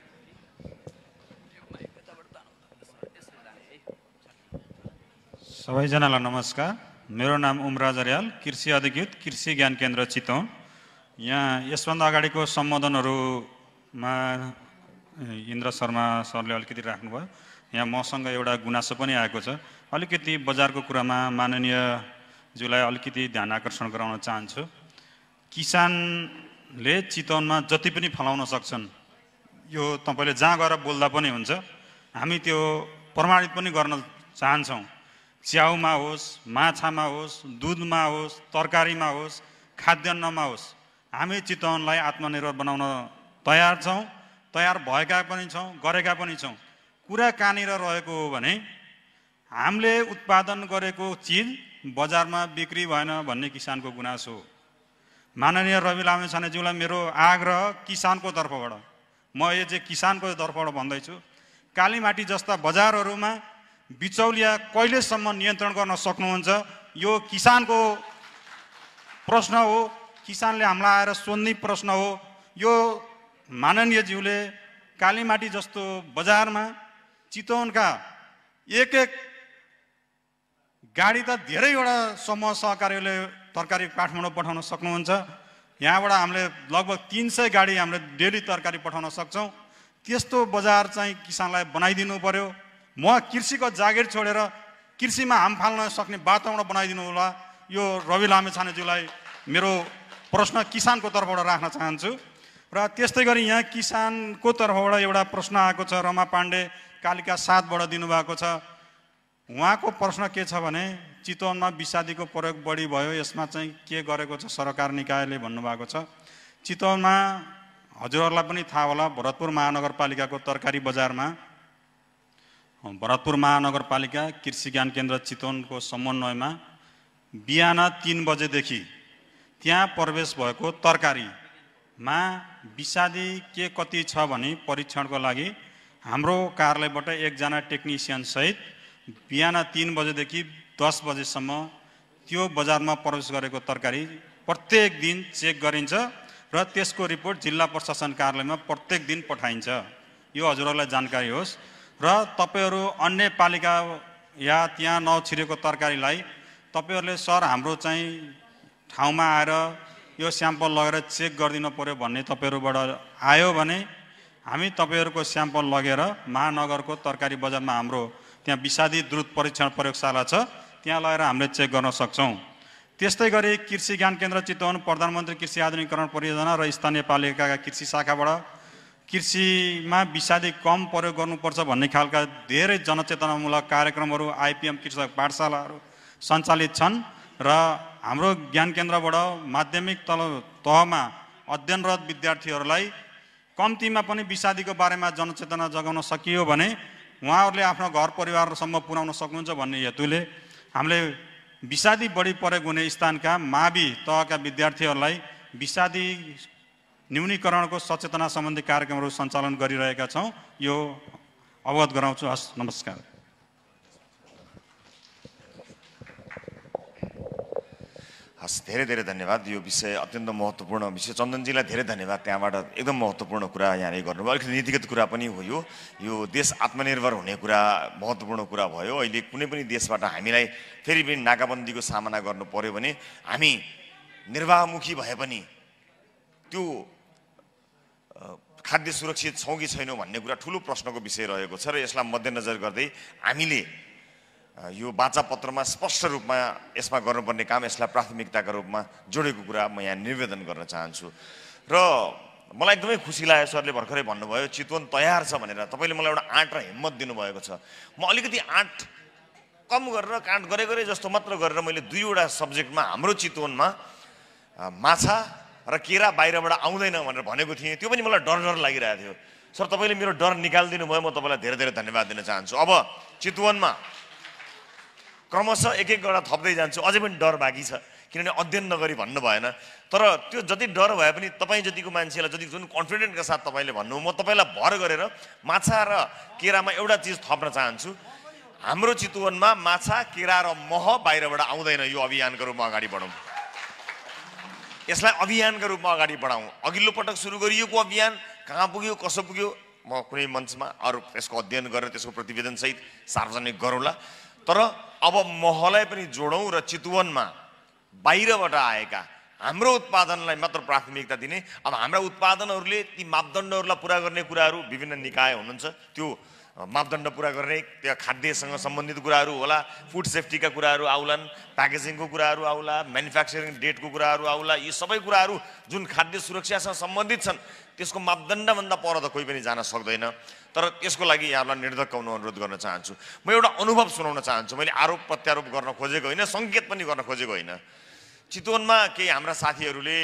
सबैजनालाई नमस्कार मेरो नाम उमराज अर्याल कृषि अधिकृत कृषि ज्ञान केन्द्र चितौन यहाँ यसभन्दा अगाडिको सम्बोधनहरूमा इन्द्र शर्मा सरले अलिकति राख्नुभयो यहाँ मसँग एउटा गुनासो पनि आएको छ अलिकति बजारको कुरामा माननीय माननीयज्यूलाई अलिकति ध्यान आकर्षण गराउन चाहन्छु किसानले चितवनमा जति पनि फलाउन सक्छन् यो तपाईँले जहाँ गएर बोल्दा पनि हुन्छ हामी त्यो प्रमाणित पनि गर्न चाहन्छौँ च्याउमा होस् माछामा होस् दुधमा होस् तरकारीमा होस् खाद्यान्नमा होस् हामी चितवनलाई आत्मनिर्भर बनाउन तयार छौँ तयार भएका पनि छौँ गरेका पनि छौँ कुरा कहाँनिर रहेको हो भने हामीले उत्पादन गरेको चिज बजारमा बिक्री भएन भन्ने किसानको गुनासो हो माननीय रवि लामे छानेज्यूलाई मेरो आग्रह किसानको तर्फबाट म यो चाहिँ किसानको तर्फबाट भन्दैछु कालीमाटी जस्ता बजारहरूमा बिचौलिया कहिलेसम्म नियन्त्रण गर्न सक्नुहुन्छ यो किसानको प्रश्न हो किसानले हामीलाई आएर सोध्ने प्रश्न हो यो माननीयज्यूले कालीमाटी जस्तो बजारमा चितवनका एक एक गाडी त धेरैवटा समूह सहकारीले तरकारी काठमाडौँ पठाउन सक्नुहुन्छ यहाँबाट हामीले लगभग तिन सय गाडी हामीले डेली तरकारी पठाउन सक्छौँ त्यस्तो बजार चाहिँ किसानलाई बनाइदिनु पऱ्यो म कृषिको जागिर छोडेर कृषिमा हाम फाल्न सक्ने वातावरण बनाइदिनु होला यो रवि लामे छानेज्यूलाई मेरो प्रश्न किसानको तर्फबाट राख्न चाहन्छु र त्यस्तै गरी यहाँ किसानको तर्फबाट एउटा प्रश्न आएको छ रमा पाण्डे कालिका साथबाट दिनुभएको छ उहाँको प्रश्न के छ भने चितवनमा विषादीको प्रयोग बढी भयो यसमा चाहिँ के गरेको छ सरकार निकायले भन्नुभएको छ चितवनमा हजुरहरूलाई पनि थाहा होला भरतपुर महानगरपालिकाको तरकारी बजारमा भरतपुर महानगरपालिका कृषि ज्ञान केन्द्र चितवनको समन्वयमा बिहान तिन बजेदेखि त्यहाँ प्रवेश भएको तरकारीमा विषादी के कति छ भने परीक्षणको लागि हाम्रो कार्यालयबाट एकजना टेक्निसियनसहित बिहान तिन बजेदेखि दस बजेसम्म त्यो बजारमा प्रवेश गरेको तरकारी प्रत्येक दिन चेक गरिन्छ र त्यसको रिपोर्ट जिल्ला प्रशासन कार्यालयमा प्रत्येक दिन पठाइन्छ यो हजुरहरूलाई जानकारी होस् र तपाईँहरू अन्य पालिका या त्यहाँ नछिरेको तरकारीलाई तपाईँहरूले सर हाम्रो चाहिँ ठाउँमा आएर यो स्याम्पल लगेर चेक गरिदिनु पऱ्यो भन्ने तपाईँहरूबाट आयो भने हामी तपाईँहरूको स्याम्पल लगेर महानगरको तरकारी बजारमा हाम्रो त्यहाँ विषादी द्रुत परीक्षण प्रयोगशाला छ त्यहाँ लगेर हामीले चेक गर्न सक्छौँ त्यस्तै गरी कृषि ज्ञान केन्द्र चितवन प्रधानमन्त्री कृषि आधुनिकरण परियोजना र स्थानीय पालिकाका कृषि शाखाबाट कृषिमा विषादी कम प्रयोग गर्नुपर्छ भन्ने खालका धेरै जनचेतनामूलक कार्यक्रमहरू आइपिएम कृषक पाठशालाहरू सञ्चालित छन् र हाम्रो ज्ञान केन्द्रबाट माध्यमिक तल तहमा अध्ययनरत विद्यार्थीहरूलाई कम्तीमा पनि विषादीको बारेमा जनचेतना जगाउन सकियो भने उहाँहरूले आफ्नो घर परिवारसम्म पुर्याउन सक्नुहुन्छ भन्ने हेतुले हामीले विषादी बढी प्रयोग हुने स्थानका मावि तहका विद्यार्थीहरूलाई विषादी न्यूनीकरणको सचेतना सम्बन्धी कार्यक्रमहरू सञ्चालन गरिरहेका छौँ यो अवगत गराउँछु हस् नमस्कार हस् धेरै धेरै धन्यवाद यो विषय अत्यन्त महत्त्वपूर्ण विषय चन्दनजीलाई धेरै धन्यवाद त्यहाँबाट एकदम महत्त्वपूर्ण कुरा यहाँले गर्नुभयो अलिकति नीतिगत कुरा पनि हो यो यो देश आत्मनिर्भर हुने कुरा महत्त्वपूर्ण कुरा भयो अहिले कुनै पनि देशबाट हामीलाई फेरि पनि नाकाबन्दीको सामना गर्नु पऱ्यो भने हामी निर्वाहमुखी भए पनि त्यो खाद्य सुरक्षित छौँ कि छैनौँ भन्ने कुरा ठुलो प्रश्नको विषय रहेको छ र यसलाई मध्यनजर गर्दै हामीले यो बाचापत्रमा स्पष्ट रूपमा यसमा गर्नुपर्ने काम यसलाई प्राथमिकताका रूपमा जोडेको कुरा म यहाँ निवेदन गर्न चाहन्छु र मलाई एकदमै खुसी लाग्यो सरले भर्खरै भन्नुभयो चितवन तयार छ भनेर तपाईँले मलाई एउटा आँट र हिम्मत दिनुभएको छ म अलिकति आँट कम गरेर काँट गरे गरे जस्तो मात्र गरेर मैले दुईवटा सब्जेक्टमा हाम्रो चितवनमा माछा र केरा बाहिरबाट आउँदैन भनेर भनेको थिएँ त्यो पनि मलाई डर डर लागिरहेको थियो सर तपाईँले मेरो डर निकालिदिनु भयो म तपाईँलाई धेरै धेरै धन्यवाद दिन चाहन्छु अब चितवनमा क्रमशः एक एकवटा थप्दै जान्छु अझै पनि डर बाँकी छ किनभने अध्ययन नगरी भन्नु भएन तर त्यो जति डर भए पनि तपाईँ जतिको मान्छेलाई जति जुन कन्फिडेन्टका साथ तपाईँले भन्नु म तपाईँलाई भर गरेर माछा र केरामा एउटा चिज थप्न चाहन्छु हाम्रो चितवनमा माछा केरा र मह बाहिरबाट आउँदैन यो अभियानको रूपमा अगाडि बढौँ यसलाई अभियानका रूपमा अगाडि बढाउँ अघिल्लो पटक सुरु गरिएको अभियान कहाँ पुग्यो कसो पुग्यो म कुनै मञ्चमा अरू यसको अध्ययन गरेर त्यसको प्रतिवेदनसहित सार्वजनिक गरौँला तर अब महलाई पनि जोडौँ र चितवनमा बाहिरबाट आएका हाम्रो उत्पादनलाई मात्र प्राथमिकता दिने अब हाम्रा उत्पादनहरूले ती मापदण्डहरूलाई पुरा गर्ने कुराहरू विभिन्न निकाय हुनुहुन्छ त्यो मापदण्ड पुरा गर्ने त्यहाँ खाद्यसँग सम्बन्धित कुराहरू होला फुड सेफ्टीका कुराहरू आउलान् प्याकेजिङको कुराहरू आउला म्यानुफ्याक्चरिङ डेटको कुराहरू आउला यी सबै कुराहरू जुन खाद्य सुरक्षासँग सम्बन्धित छन् त्यसको मापदण्डभन्दा पर त कोही पनि जान सक्दैन तर यसको लागि यहाँलाई निर्धक्क अनुरोध गर्न चाहन्छु म एउटा अनुभव सुनाउन चाहन्छु मैले आरोप प्रत्यारोप गर्न खोजेको होइन सङ्केत पनि गर्न खोजेको होइन चितवनमा केही हाम्रा साथीहरूले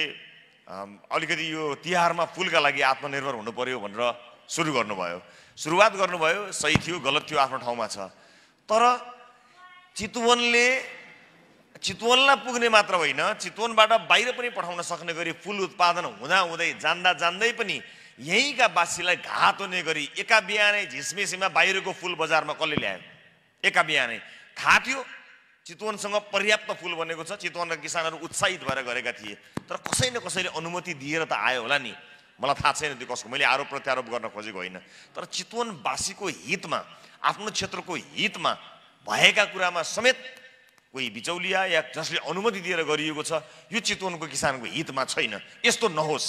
अलिकति यो तिहारमा फुलका लागि आत्मनिर्भर हुनु पर्यो भनेर सुरु गर्नुभयो सुरुवात गर्नुभयो सही थियो गलत थियो आफ्नो ठाउँमा छ तर चितवनले चितवनलाई पुग्ने मात्र होइन चितवनबाट बाहिर पनि पठाउन सक्ने गरी फुल उत्पादन हुँदा हुँदै जान्दा जान्दै पनि यहीँका बासीलाई घात हुने गरी एका बिहानै झिसमिसीमा बाहिरको फुल बजारमा कसले ल्यायो एका बिहानै थाहा थियो चितवनसँग पर्याप्त फुल बनेको छ चितवनका किसानहरू उत्साहित भएर गरेका थिए तर कसै न कसैले अनुमति दिएर त आयो होला नि मलाई थाहा छैन त्यो कसको मैले आरोप प्रत्यारोप गर्न खोजेको होइन तर चितवनवासीको हितमा आफ्नो क्षेत्रको हितमा भएका कुरामा समेत कोही बिचौलिया या जसले अनुमति दिएर गरिएको छ यो चितवनको किसानको हितमा छैन यस्तो नहोस्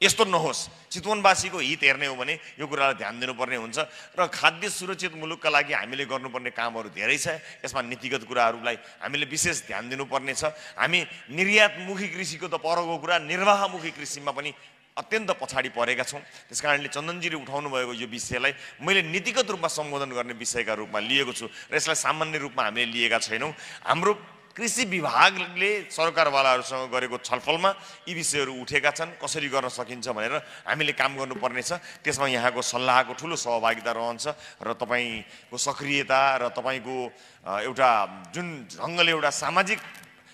यस्तो नहोस् चितवनवासीको हित हेर्ने हो भने यो कुरालाई ध्यान दिनुपर्ने हुन्छ र खाद्य सुरक्षित मुलुकका लागि हामीले गर्नुपर्ने कामहरू धेरै छ यसमा नीतिगत कुराहरूलाई हामीले विशेष ध्यान दिनुपर्ने छ हामी निर्यातमुखी कृषिको त परको कुरा निर्वाहमुखी कृषिमा पनि अत्यन्त पछाडि परेका छौँ त्यस कारणले चन्दनजीले उठाउनु भएको यो विषयलाई मैले नीतिगत रूपमा सम्बोधन गर्ने विषयका रूपमा लिएको छु र यसलाई सामान्य रूपमा हामीले लिएका छैनौँ हाम्रो कृषि विभागले सरकारवालाहरूसँग गरेको छलफलमा यी विषयहरू उठेका छन् कसरी गर्न सकिन्छ भनेर हामीले काम गर्नुपर्नेछ त्यसमा यहाँको सल्लाहको ठुलो सहभागिता रहन्छ र तपाईँको सक्रियता र तपाईँको एउटा जुन ढङ्गले एउटा सामाजिक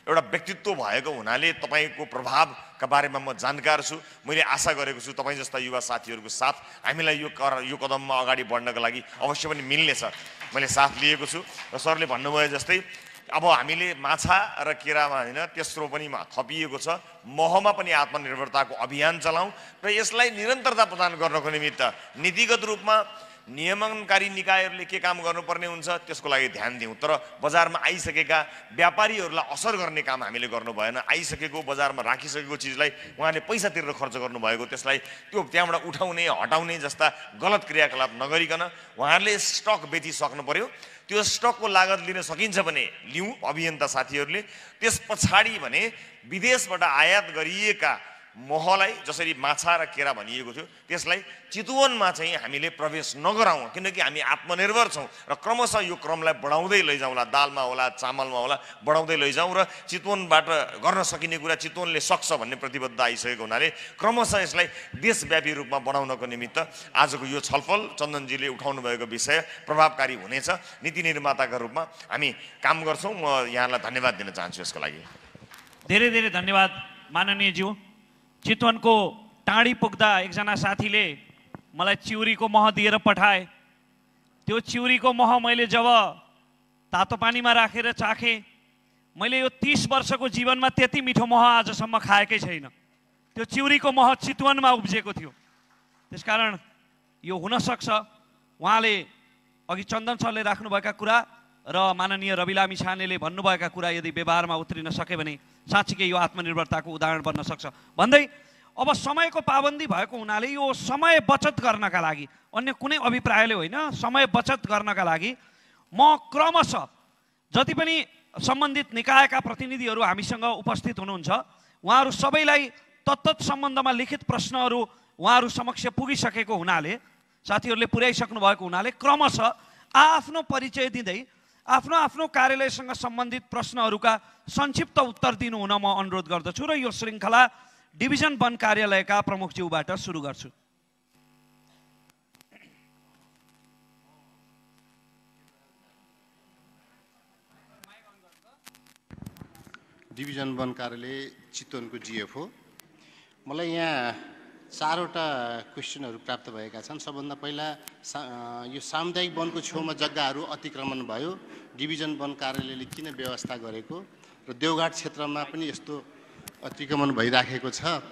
एउटा व्यक्तित्व भएको हुनाले तपाईँको प्रभाव का बारेमा म जानकार छु मैले आशा गरेको छु तपाईँ जस्ता युवा साथीहरूको साथ हामीलाई यो कर यो कदममा अगाडि बढ्नको लागि अवश्य पनि मिल्नेछ मैले साथ लिएको छु र सरले भन्नुभयो जस्तै अब हामीले माछा र केरामा होइन तेस्रो पनि थपिएको छ महमा पनि आत्मनिर्भरताको अभियान चलाउँ र यसलाई निरन्तरता प्रदान गर्नको निमित्त नीतिगत रूपमा नियमनकारी निकायहरूले के काम गर्नुपर्ने हुन्छ त्यसको लागि ध्यान दिउँ तर बजारमा आइसकेका व्यापारीहरूलाई असर गर्ने काम हामीले गर्नु भएन आइसकेको बजारमा राखिसकेको चिजलाई उहाँले पैसा तिरेर खर्च गर्नुभएको त्यसलाई त्यो त्यहाँबाट उठाउने हटाउने जस्ता गलत क्रियाकलाप नगरिकन उहाँहरूले स्टक बेचिसक्नु पऱ्यो त्यो स्टकको लागत लिन सकिन्छ भने लिउँ अभियन्ता साथीहरूले त्यस पछाडि भने विदेशबाट आयात गरिएका महलाई जसरी माछा र केरा भनिएको थियो त्यसलाई चितवनमा चाहिँ हामीले प्रवेश नगराउँ किनकि हामी आत्मनिर्भर छौँ र क्रमशः यो क्रमलाई बढाउँदै लैजाउँला दालमा होला चामलमा होला बढाउँदै लैजाउँ र चितवनबाट गर्न सकिने कुरा चितवनले सक्छ भन्ने प्रतिबद्ध आइसकेको हुनाले क्रमशः यसलाई देशव्यापी रूपमा बढाउनको निमित्त आजको यो छलफल चन्दनजीले उठाउनु भएको विषय प्रभावकारी हुनेछ नीति निर्माताका रूपमा हामी काम गर्छौँ म यहाँलाई धन्यवाद दिन चाहन्छु यसको लागि धेरै धेरै धन्यवाद माननीयज्यू चितवनको टाढी पुग्दा एकजना साथीले मलाई चिउरीको मह दिएर पठाए त्यो चिउरीको मह मैले जब तातो पानीमा राखेर चाखेँ मैले यो तिस वर्षको जीवनमा त्यति मिठो मह आजसम्म खाएकै छैन त्यो चिउरीको मह चितवनमा उब्जेको थियो त्यसकारण यो हुनसक्छ उहाँले अघि चन्दन सरले राख्नुभएका कुरा र माननीय रविलामी छानेले भन्नुभएका कुरा यदि व्यवहारमा उत्रिन सके भने साँच्चीकै यो आत्मनिर्भरताको उदाहरण बन्न सक्छ भन्दै अब समयको पाबन्दी भएको हुनाले यो समय बचत गर्नका लागि अन्य कुनै अभिप्रायले होइन समय बचत गर्नका लागि म क्रमशः जति पनि सम्बन्धित निकायका प्रतिनिधिहरू हामीसँग उपस्थित हुनुहुन्छ उहाँहरू सबैलाई तत्त सम्बन्धमा लिखित प्रश्नहरू उहाँहरू समक्ष पुगिसकेको हुनाले साथीहरूले पुर्याइसक्नु भएको हुनाले क्रमशः आआफ्नो परिचय दिँदै आफ्नो आफ्नो कार्यालयसँग सम्बन्धित प्रश्नहरूका संक्षिप्त उत्तर दिनुहुन म अनुरोध गर्दछु र यो श्रृङ्खला डिभिजन वन कार्यालयका प्रमुखज्यूबाट सुरु गर्छु डिभिजन वन कार्यालय चितवनको जिएफ हो मलाई यहाँ चारवटा क्वेसनहरू प्राप्त भएका छन् सबभन्दा पहिला सा यो सामुदायिक वनको छेउमा जग्गाहरू अतिक्रमण भयो डिभिजन वन कार्यालयले किन व्यवस्था गरेको र देवघाट क्षेत्रमा पनि यस्तो अतिक्रमण भइराखेको छ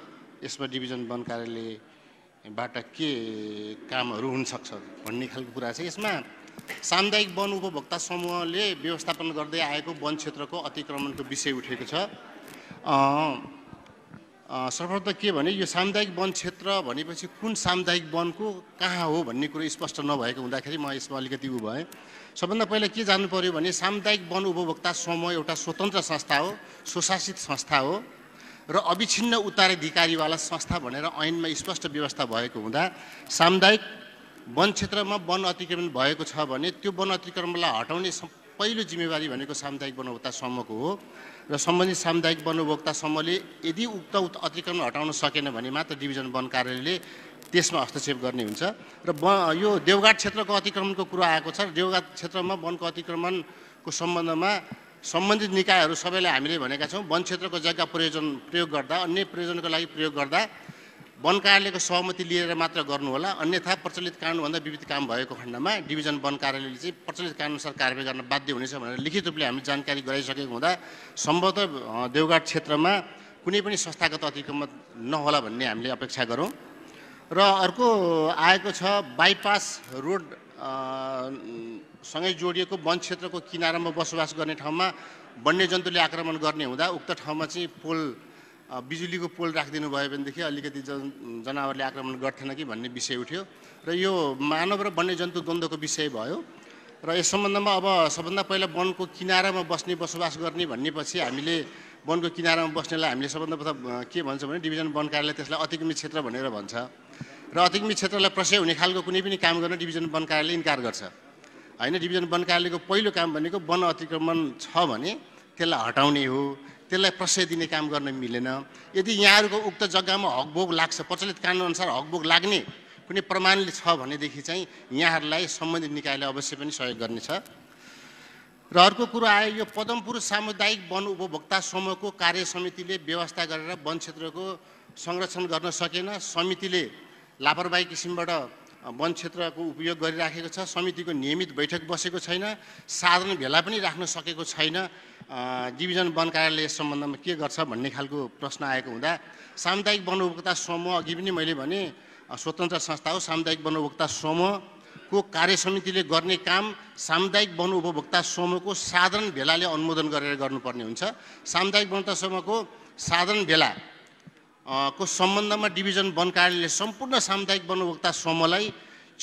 यसमा डिभिजन वन कार्यालयबाट के कामहरू हुनसक्छ भन्ने खालको कुरा छ यसमा सामुदायिक वन उपभोक्ता समूहले व्यवस्थापन गर्दै आएको वन क्षेत्रको अतिक्रमणको विषय उठेको छ सर्वप्रथम के भने यो सामुदायिक वन क्षेत्र भनेपछि कुन सामुदायिक वनको कहाँ हो भन्ने कुरो स्पष्ट नभएको हुँदाखेरि म यसमा अलिकति उ भएँ सबभन्दा पहिला के जान्नु पऱ्यो भने सामुदायिक वन उपभोक्ता समूह एउटा स्वतन्त्र संस्था हो स्वशासित संस्था हो र अविच्छिन्न उत्तराधिकारीवाला संस्था भनेर ऐनमा स्पष्ट व्यवस्था भएको हुँदा सामुदायिक वन क्षेत्रमा वन अतिक्रमण भएको छ भने त्यो वन अतिक्रमणलाई हटाउने पहिलो जिम्मेवारी भनेको सामुदायिक वन उपभोक्ता समूहको हो र सम्बन्धित सामुदायिक उपभोक्ता समूहले यदि उक्त अतिक्रमण हटाउन सकेन भने मात्र डिभिजन वन कार्यालयले त्यसमा हस्तक्षेप गर्ने हुन्छ र यो देवघाट क्षेत्रको अतिक्रमणको कुरो आएको छ देवघाट क्षेत्रमा वनको अतिक्रमणको सम्बन्धमा सम्बन्धित निकायहरू सबैलाई हामीले भनेका छौँ वन क्षेत्रको जग्गा प्रयोजन प्रयोग गर्दा अन्य प्रयोजनको लागि प्रयोग गर्दा वन कार्यालयको सहमति लिएर मात्र गर्नु होला अन्यथा प्रचलित कानुनभन्दा विविध काम भएको खण्डमा डिभिजन वन कार्यालयले चाहिँ प्रचलित कानुनअनुसार कार्यवाही गर्न बाध्य हुनेछ भनेर लिखित रूपले हामी जानकारी गराइसकेको हुँदा सम्भवतः देवघाट क्षेत्रमा कुनै पनि संस्थागत अतिक्रमण नहोला भन्ने हामीले अपेक्षा गरौँ र अर्को आएको छ बाइपास रोड सँगै जोडिएको वन क्षेत्रको किनारामा बसोबास गर्ने ठाउँमा वन्यजन्तुले आक्रमण गर्ने हुँदा उक्त ठाउँमा चाहिँ पोल बिजुलीको पोल राखिदिनु भयो भनेदेखि अलिकति जन जनावरले आक्रमण गर्थेन कि भन्ने विषय उठ्यो र यो मानव र वन्यजन्तु द्वन्द्वको विषय भयो र यस सम्बन्धमा अब सबभन्दा पहिला वनको किनारामा बस्ने बसोबास गर्ने भन्नेपछि हामीले वनको किनारामा बस्नेलाई हामीले सबभन्दा प्रथम के भन्छ भने डिभिजन वन कार्यालय त्यसलाई अतिक्रमित क्षेत्र भनेर भन्छ र अतिक्रमित क्षेत्रलाई प्रशय हुने खालको कुनै पनि काम गर्न डिभिजन वन कार्यालयले इन्कार गर्छ होइन डिभिजन वन कार्यालयको पहिलो काम भनेको वन अतिक्रमण छ भने त्यसलाई हटाउने हो त्यसलाई प्रशय दिने काम गर्न मिलेन यदि यहाँहरूको उक्त जग्गामा हकभोग लाग्छ प्रचलित कानुनअनुसार हकभोग लाग्ने कुनै प्रमाणले छ भनेदेखि चाहिँ यहाँहरूलाई सम्बन्धित निकायले अवश्य पनि सहयोग गर्नेछ र अर्को कुरो आयो यो पदमपुर सामुदायिक वन उपभोक्ता समूहको कार्य समितिले व्यवस्था गरेर वन क्षेत्रको संरक्षण गर्न सकेन समितिले लापरवाही किसिमबाट वन क्षेत्रको उपयोग गरिराखेको छ समितिको नियमित बैठक बसेको छैन साधन भेला पनि राख्न सकेको छैन डिभिजन वन कार्यालय यस सम्बन्धमा के गर्छ भन्ने खालको प्रश्न आएको हुँदा सामुदायिक वन उपभोक्ता समूह अघि पनि मैले भने स्वतन्त्र संस्था हो सामुदायिक वन उपभोक्ता समूहको कार्य समितिले गर्ने काम सामुदायिक वन उपभोक्ता समूहको साधारण भेलाले अनुमोदन गरेर गर्नुपर्ने हुन्छ सामुदायिक वन समूहको साधारण भेला को सम्बन्धमा डिभिजन वन कार्यालयले सम्पूर्ण सामुदायिक वन उपभोक्ता समूहलाई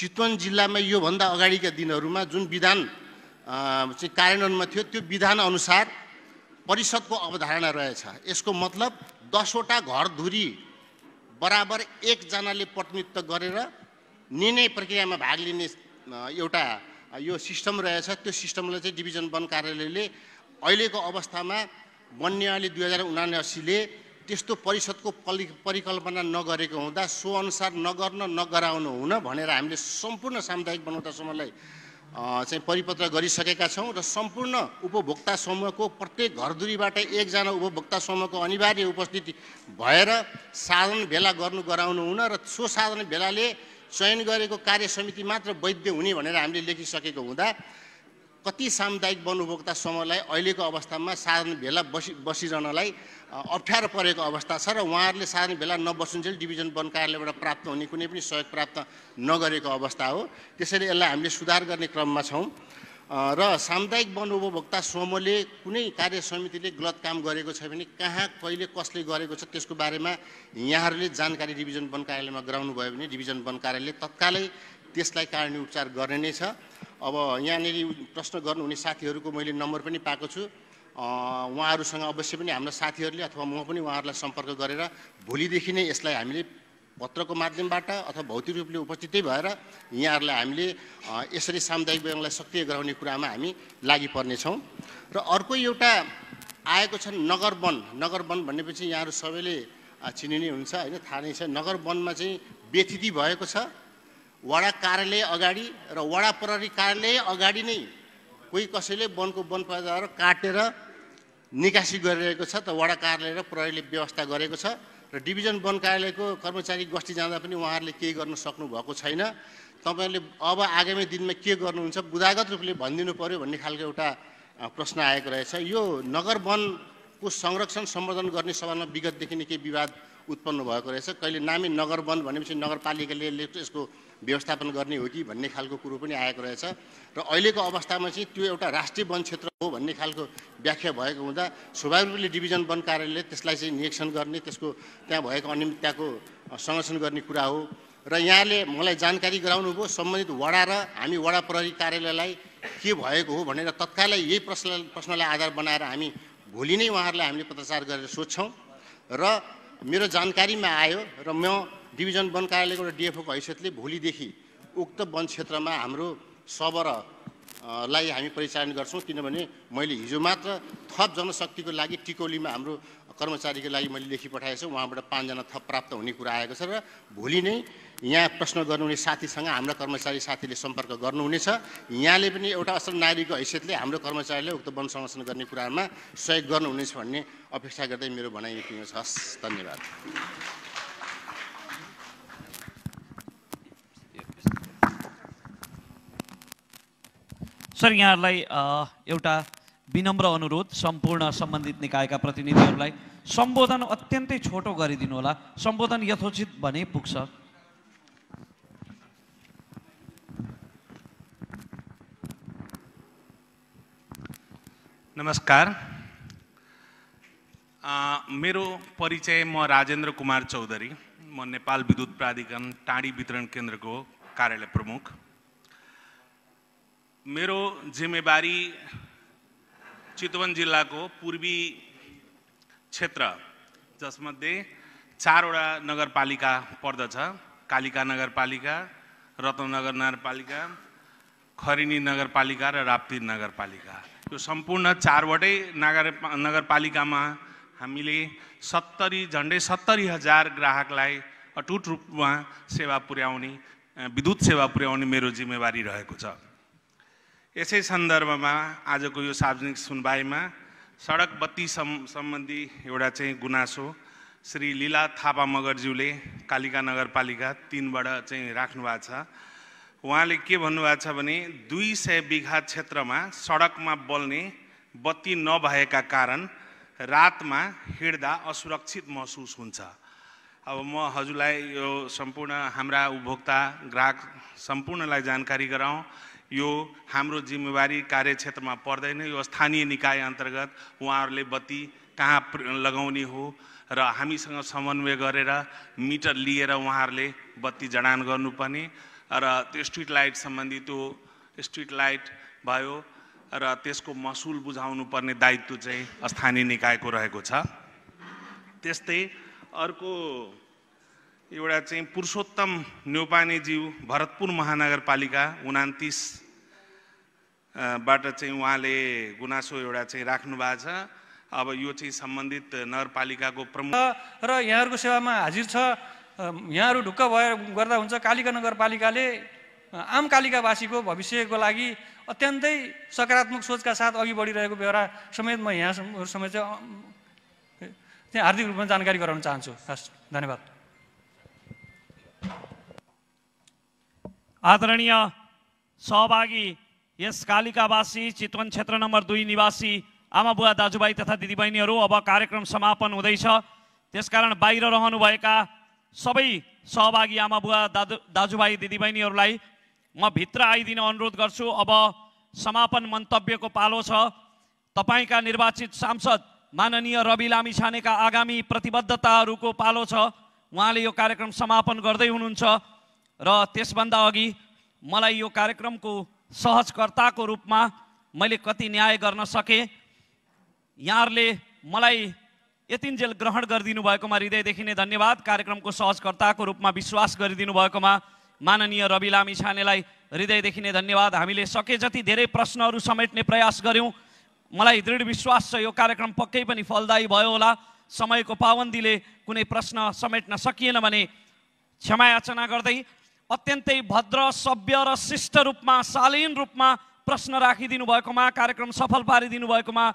चितवन जिल्लामा योभन्दा अगाडिका दिनहरूमा जुन विधान चाहिँ कार्यान्वयनमा थियो त्यो विधान अनुसार परिषदको अवधारणा रहेछ यसको मतलब दसवटा घरधुरी बराबर एकजनाले प्रतिनिधित्व गरेर निर्णय प्रक्रियामा भाग लिने एउटा यो सिस्टम रहेछ त्यो सिस्टमलाई चाहिँ डिभिजन वन कार्यालयले अहिलेको अवस्थामा वन वन्यले दुई हजार असीले त्यस्तो परिषदको परि परिकल्पना नगरेको हुँदा सो अनुसार नगर्न नगराउनु हुन भनेर हामीले सम्पूर्ण सामुदायिक वनौता समूहलाई चाहिँ परिपत्र गरिसकेका छौँ र सम्पूर्ण उपभोक्ता समूहको प्रत्येक घरधुरीबाट एकजना उपभोक्ता समूहको अनिवार्य उपस्थिति भएर साधन भेला गर्नु गराउनु हुन र सो साधन भेलाले चयन गरेको कार्य समिति मात्र वैध हुने भनेर हामीले लेखिसकेको हुँदा कति सामुदायिक वन उपभोक्ता समूहलाई अहिलेको अवस्थामा साधारण भेला बसि बसिरहनलाई अप्ठ्यारो परेको अवस्था छ र उहाँहरूले साधारण भेला नबसुन्जेल डिभिजन वन कार्यालयबाट प्राप्त हुने कुनै पनि सहयोग प्राप्त नगरेको अवस्था हो त्यसैले यसलाई हामीले सुधार गर्ने क्रममा छौँ र सामुदायिक वन उपभोक्ता समूहले कुनै कार्य समितिले गलत काम गरेको छ भने कहाँ कहिले कसले गरेको छ त्यसको बारेमा यहाँहरूले जानकारी डिभिजन वन कार्यालयमा गराउनु भयो भने डिभिजन वन कार्यालयले तत्कालै त्यसलाई कारणी उपचार गर्ने नै छ अब यहाँनिर प्रश्न गर्नुहुने साथीहरूको मैले नम्बर पनि पाएको छु उहाँहरूसँग अवश्य पनि हाम्रा साथीहरूले अथवा म पनि उहाँहरूलाई सम्पर्क गरेर भोलिदेखि नै यसलाई हामीले पत्रको माध्यमबाट अथवा भौतिक रूपले उपस्थितै भएर यहाँहरूलाई हामीले यसरी सामुदायिक ब्याङ्कलाई सक्रिय गराउने कुरामा हामी लागि पर्नेछौँ र अर्को एउटा आएको छ नगर वन नगर वन भनेपछि यहाँहरू सबैले चिनिने हुन्छ होइन थाहा नै छ नगर वनमा चाहिँ व्यथिति भएको छ वडा कार्यालय अगाडि र वडा प्रहरी कार्यालय अगाडि नै कोही कसैले वनको वन पदार काटेर निकासी गरिरहेको छ त वडा कार्यालय र प्रहरीले व्यवस्था गरेको छ र डिभिजन वन कार्यालयको कर्मचारी गस्ती जाँदा पनि उहाँहरूले केही गर्न सक्नु भएको छैन तपाईँहरूले अब आगामी दिनमा के गर्नुहुन्छ बुदागत रूपले भनिदिनु पऱ्यो भन्ने खालको एउटा प्रश्न आएको रहेछ यो नगर वनको संरक्षण सम्वर्धन गर्ने सवालमा विगतदेखि नै केही विवाद उत्पन्न भएको रहेछ कहिले नामी नगर वन भनेपछि नगरपालिकाले यसको व्यवस्थापन गर्ने हो कि भन्ने खालको कुरो पनि आएको रहेछ र अहिलेको अवस्थामा चाहिँ त्यो एउटा राष्ट्रिय वन क्षेत्र हो भन्ने खालको व्याख्या भएको हुँदा स्वाभाविक रूपले डिभिजन वन कार्यालयले त्यसलाई चाहिँ निरीक्षण गर्ने त्यसको त्यहाँ भएको अनियमितताको संरक्षण गर्ने कुरा हो र यहाँले मलाई जानकारी गराउनुभयो सम्बन्धित वडा र हामी वडा प्रहरी कार्यालयलाई के भएको हो भनेर तत्कालै यही प्रश्न प्रश्नलाई आधार बनाएर हामी भोलि नै उहाँहरूलाई हामीले पत्रचार गरेर सोध्छौँ र मेरो जानकारीमा आयो र म डिभिजन वन कार्यालयको एउटा डिएफओको हैसियतले भोलिदेखि उक्त वन क्षेत्रमा हाम्रो सबर लाई हामी परिचालन गर्छौँ किनभने मैले हिजो मात्र थप जनशक्तिको लागि टिकौलीमा हाम्रो कर्मचारीको लागि मैले लेखि छु उहाँबाट पाँचजना थप प्राप्त हुने कुरा आएको छ र भोलि नै यहाँ प्रश्न गर्नुहुने साथीसँग हाम्रा कर्मचारी साथीले सम्पर्क गर्नुहुनेछ यहाँले पनि एउटा असल नागरिकको हैसियतले हाम्रो कर्मचारीले उक्त वन संरक्षण गर्ने कुरामा सहयोग गर्नुहुनेछ भन्ने अपेक्षा गर्दै मेरो भनाइ यति छ हस् धन्यवाद सर यहाँहरूलाई एउटा विनम्र अनुरोध सम्पूर्ण सम्बन्धित निकायका प्रतिनिधिहरूलाई सम्बोधन अत्यन्तै छोटो गरिदिनु होला सम्बोधन यथोचित भने पुग्छ नमस्कार आ, मेरो परिचय म राजेन्द्र कुमार चौधरी म नेपाल विद्युत प्राधिकरण टाढी वितरण केन्द्रको कार्यालय प्रमुख मेरो जिम्मेवारी चितवन जिल्लाको पूर्वी क्षेत्र जसमध्ये चारवटा नगरपालिका पर्दछ कालिका नगरपालिका रत्नगर नगरपालिका खरिनी नगरपालिका र राप्ती नगरपालिका यो सम्पूर्ण चारवटै नगर नगरपालिकामा हामीले सत्तरी झन्डै सत्तरी हजार ग्राहकलाई अटुट रूपमा सेवा पुर्याउने विद्युत सेवा पुर्याउने मेरो जिम्मेवारी रहेको छ यसै सन्दर्भमा आजको यो सार्वजनिक सुनवाईमा सडक बत्ती सम् सम्बन्धी एउटा चाहिँ गुनासो श्री लीला थापा मगरज्यूले कालिका नगरपालिका तिनबाट चाहिँ राख्नु भएको छ उहाँले के भन्नुभएको छ भने दुई सय बिघा क्षेत्रमा सडकमा बल्ने बत्ती नभएका कारण रातमा हिँड्दा असुरक्षित महसुस हुन्छ अब म हजुरलाई यो सम्पूर्ण हाम्रा उपभोक्ता ग्राहक सम्पूर्णलाई जानकारी गराउँ यो हाम्रो जिम्मेवारी कार्यक्षेत्रमा पर्दैन यो स्थानीय निकाय अन्तर्गत उहाँहरूले बत्ती कहाँ लगाउने हो र हामीसँग समन्वय गरेर मिटर लिएर उहाँहरूले बत्ती जडान गर्नुपर्ने र त्यो स्ट्रिट लाइट सम्बन्धी त्यो स्ट्रिट लाइट भयो र त्यसको महसुल बुझाउनु पर्ने दायित्व चाहिँ स्थानीय निकायको रहेको छ त्यस्तै अर्को एउटा चाहिँ पुरुषोत्तम न्यौपानेज्यू भरतपुर महानगरपालिका उनातिस बाट चाहिँ उहाँले गुनासो एउटा चाहिँ राख्नु भएको छ अब यो चाहिँ सम्बन्धित नगरपालिकाको प्रमुख र यहाँहरूको सेवामा हाजिर छ यहाँहरू ढुक्क भएर गर्दा हुन्छ कालिका नगरपालिकाले आम कालिकावासीको भविष्यको लागि अत्यन्तै सकारात्मक सोचका साथ अघि बढिरहेको बेहोरा समेत म यहाँ समेत चाहिँ हार्दिक रूपमा जानकारी गराउन चाहन्छु हस् धन्यवाद आदरणीय सहभागी यस कालिकावासी चितवन क्षेत्र नम्बर दुई निवासी आमा बुवा दाजुभाइ तथा दिदीबहिनीहरू अब कार्यक्रम समापन हुँदैछ त्यसकारण बाहिर रहनुभएका सबै सहभागी आमा बुवा दाजु दाजुभाइ दिदीबहिनीहरूलाई म भित्र आइदिन अनुरोध गर्छु अब समापन मन्तव्यको पालो छ तपाईँका निर्वाचित सांसद माननीय रवि लामी छानेका आगामी प्रतिबद्धताहरूको पालो छ उहाँले यो कार्यक्रम समापन गर्दै हुनुहुन्छ र त्यसभन्दा अघि मलाई यो कार्यक्रमको सहजकर्ताको रूपमा मैले कति न्याय गर्न सकेँ यहाँहरूले मलाई यतिन्जेल ग्रहण गरिदिनु भएकोमा हृदयदेखि नै धन्यवाद कार्यक्रमको सहजकर्ताको रूपमा विश्वास गरिदिनु भएकोमा माननीय रवि लामी छानेलाई हृदयदेखि नै धन्यवाद हामीले सके जति धेरै प्रश्नहरू समेट्ने प्रयास गऱ्यौँ मलाई दृढ विश्वास छ यो कार्यक्रम पक्कै पनि फलदायी भयो होला समयको पाबन्दीले कुनै प्रश्न समेट्न सकिएन भने क्षमायाचना गर्दै अत्यन्तै भद्र सभ्य र शिष्ट रूपमा शालीन रूपमा प्रश्न राखिदिनु भएकोमा कार्यक्रम सफल पारिदिनु भएकोमा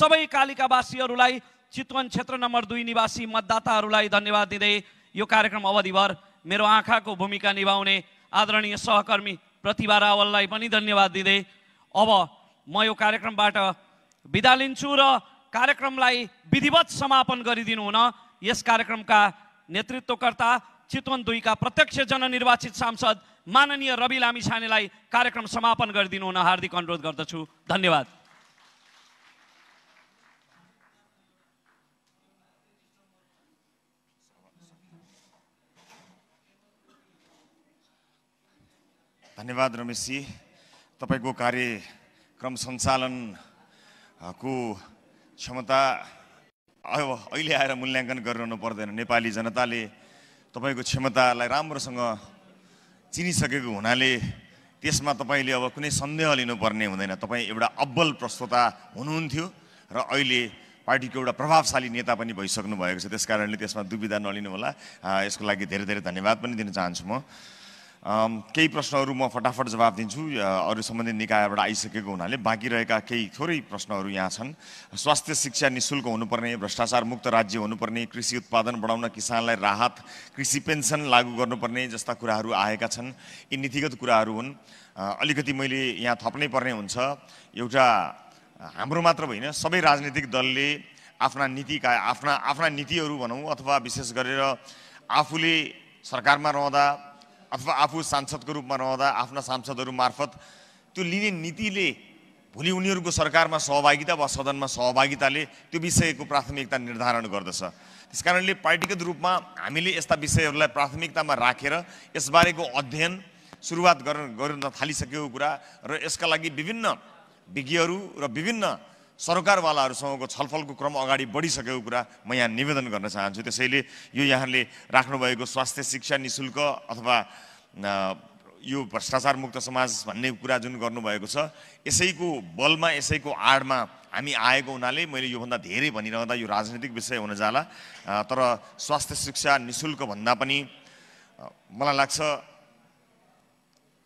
सबै कालिकावासीहरूलाई चितवन क्षेत्र नम्बर दुई निवासी मतदाताहरूलाई धन्यवाद दिँदै यो कार्यक्रम अवधिभर मेरो आँखाको भूमिका निभाउने आदरणीय सहकर्मी प्रतिभा रावललाई पनि धन्यवाद दिँदै अब म यो कार्यक्रमबाट बिदा लिन्छु र कार्यक्रमलाई विधिवत समापन गरिदिनु हुन यस कार्यक्रमका नेतृत्वकर्ता चितवन दुईका प्रत्यक्ष जननिर्वाचित सांसद माननीय रवि लामिछानेलाई कार्यक्रम समापन गरिदिनु हुन हार्दिक अनुरोध गर्दछु धन्यवाद धन्यवाद रमेशजी तपाईँको कार्यक्रम सञ्चालनको क्षमता अहिले आएर मूल्याङ्कन गरिरहनु पर्दैन नेपाली जनताले तपाईँको क्षमतालाई राम्रोसँग चिनिसकेको हुनाले त्यसमा तपाईँले अब कुनै सन्देह लिनुपर्ने हुँदैन तपाईँ एउटा अब्बल प्रस्तोता हुनुहुन्थ्यो र अहिले पार्टीको एउटा प्रभावशाली नेता पनि भइसक्नु भएको छ त्यस कारणले त्यसमा दुविधा नलिनु होला यसको लागि धेरै धेरै धन्यवाद पनि दिन चाहन्छु म केही प्रश्नहरू म फटाफट जवाब दिन्छु अरू सम्बन्धित निकायबाट आइसकेको हुनाले बाँकी रहेका केही थोरै प्रश्नहरू यहाँ छन् स्वास्थ्य शिक्षा नि शुल्क हुनुपर्ने भ्रष्टाचार मुक्त राज्य हुनुपर्ने कृषि उत्पादन बढाउन किसानलाई राहत कृषि पेन्सन लागू गर्नुपर्ने जस्ता कुराहरू आएका छन् यी नीतिगत कुराहरू हुन् अलिकति मैले यहाँ थप्नै पर्ने हुन्छ एउटा हाम्रो मात्र होइन सबै राजनीतिक दलले आफ्ना नीतिका आफ्ना आफ्ना नीतिहरू भनौँ अथवा विशेष गरेर आफूले सरकारमा रहँदा अथवा आफू सांसदको रूपमा रहँदा आफ्ना सांसदहरू मार्फत त्यो लिने नीतिले भोलि उनीहरूको सरकारमा सहभागिता वा सदनमा सहभागिताले त्यो विषयको प्राथमिकता निर्धारण गर्दछ त्यस कारणले पार्टीगत रूपमा हामीले यस्ता विषयहरूलाई प्राथमिकतामा राखेर रा, यसबारेको अध्ययन सुरुवात गर्न गर्न थालिसकेको कुरा र यसका लागि विभिन्न विज्ञहरू र विभिन्न सरकारवालाहरूसँगको छलफलको क्रम अगाडि बढिसकेको कुरा म यहाँ निवेदन गर्न चाहन्छु त्यसैले यो यहाँले राख्नुभएको स्वास्थ्य शिक्षा नि शुल्क अथवा यो भ्रष्टाचार मुक्त समाज भन्ने कुरा जुन गर्नुभएको छ यसैको बलमा यसैको आडमा हामी आएको हुनाले मैले योभन्दा धेरै भनिरहँदा यो राजनैतिक विषय हुन जाला तर स्वास्थ्य शिक्षा नि भन्दा पनि मलाई लाग्छ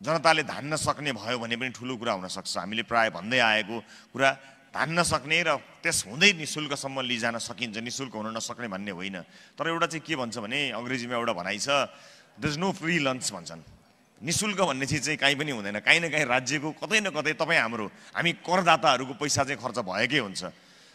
जनताले धान्न सक्ने भयो भने पनि ठुलो कुरा हुनसक्छ हामीले प्रायः भन्दै आएको कुरा धान्न सक्ने र त्यस हुँदै नि शुल्कसम्म लिजान सकिन्छ निशुल्क हुन नसक्ने भन्ने होइन तर एउटा चाहिँ के भन्छ भने अङ्ग्रेजीमा एउटा भनाइ छ इज नो फ्री लन्च भन्छन् निशुल्क भन्ने चिज चाहिँ काहीँ पनि हुँदैन काहीँ न काहीँ राज्यको कतै न कतै तपाईँ हाम्रो हामी करदाताहरूको पैसा चाहिँ खर्च भएकै हुन्छ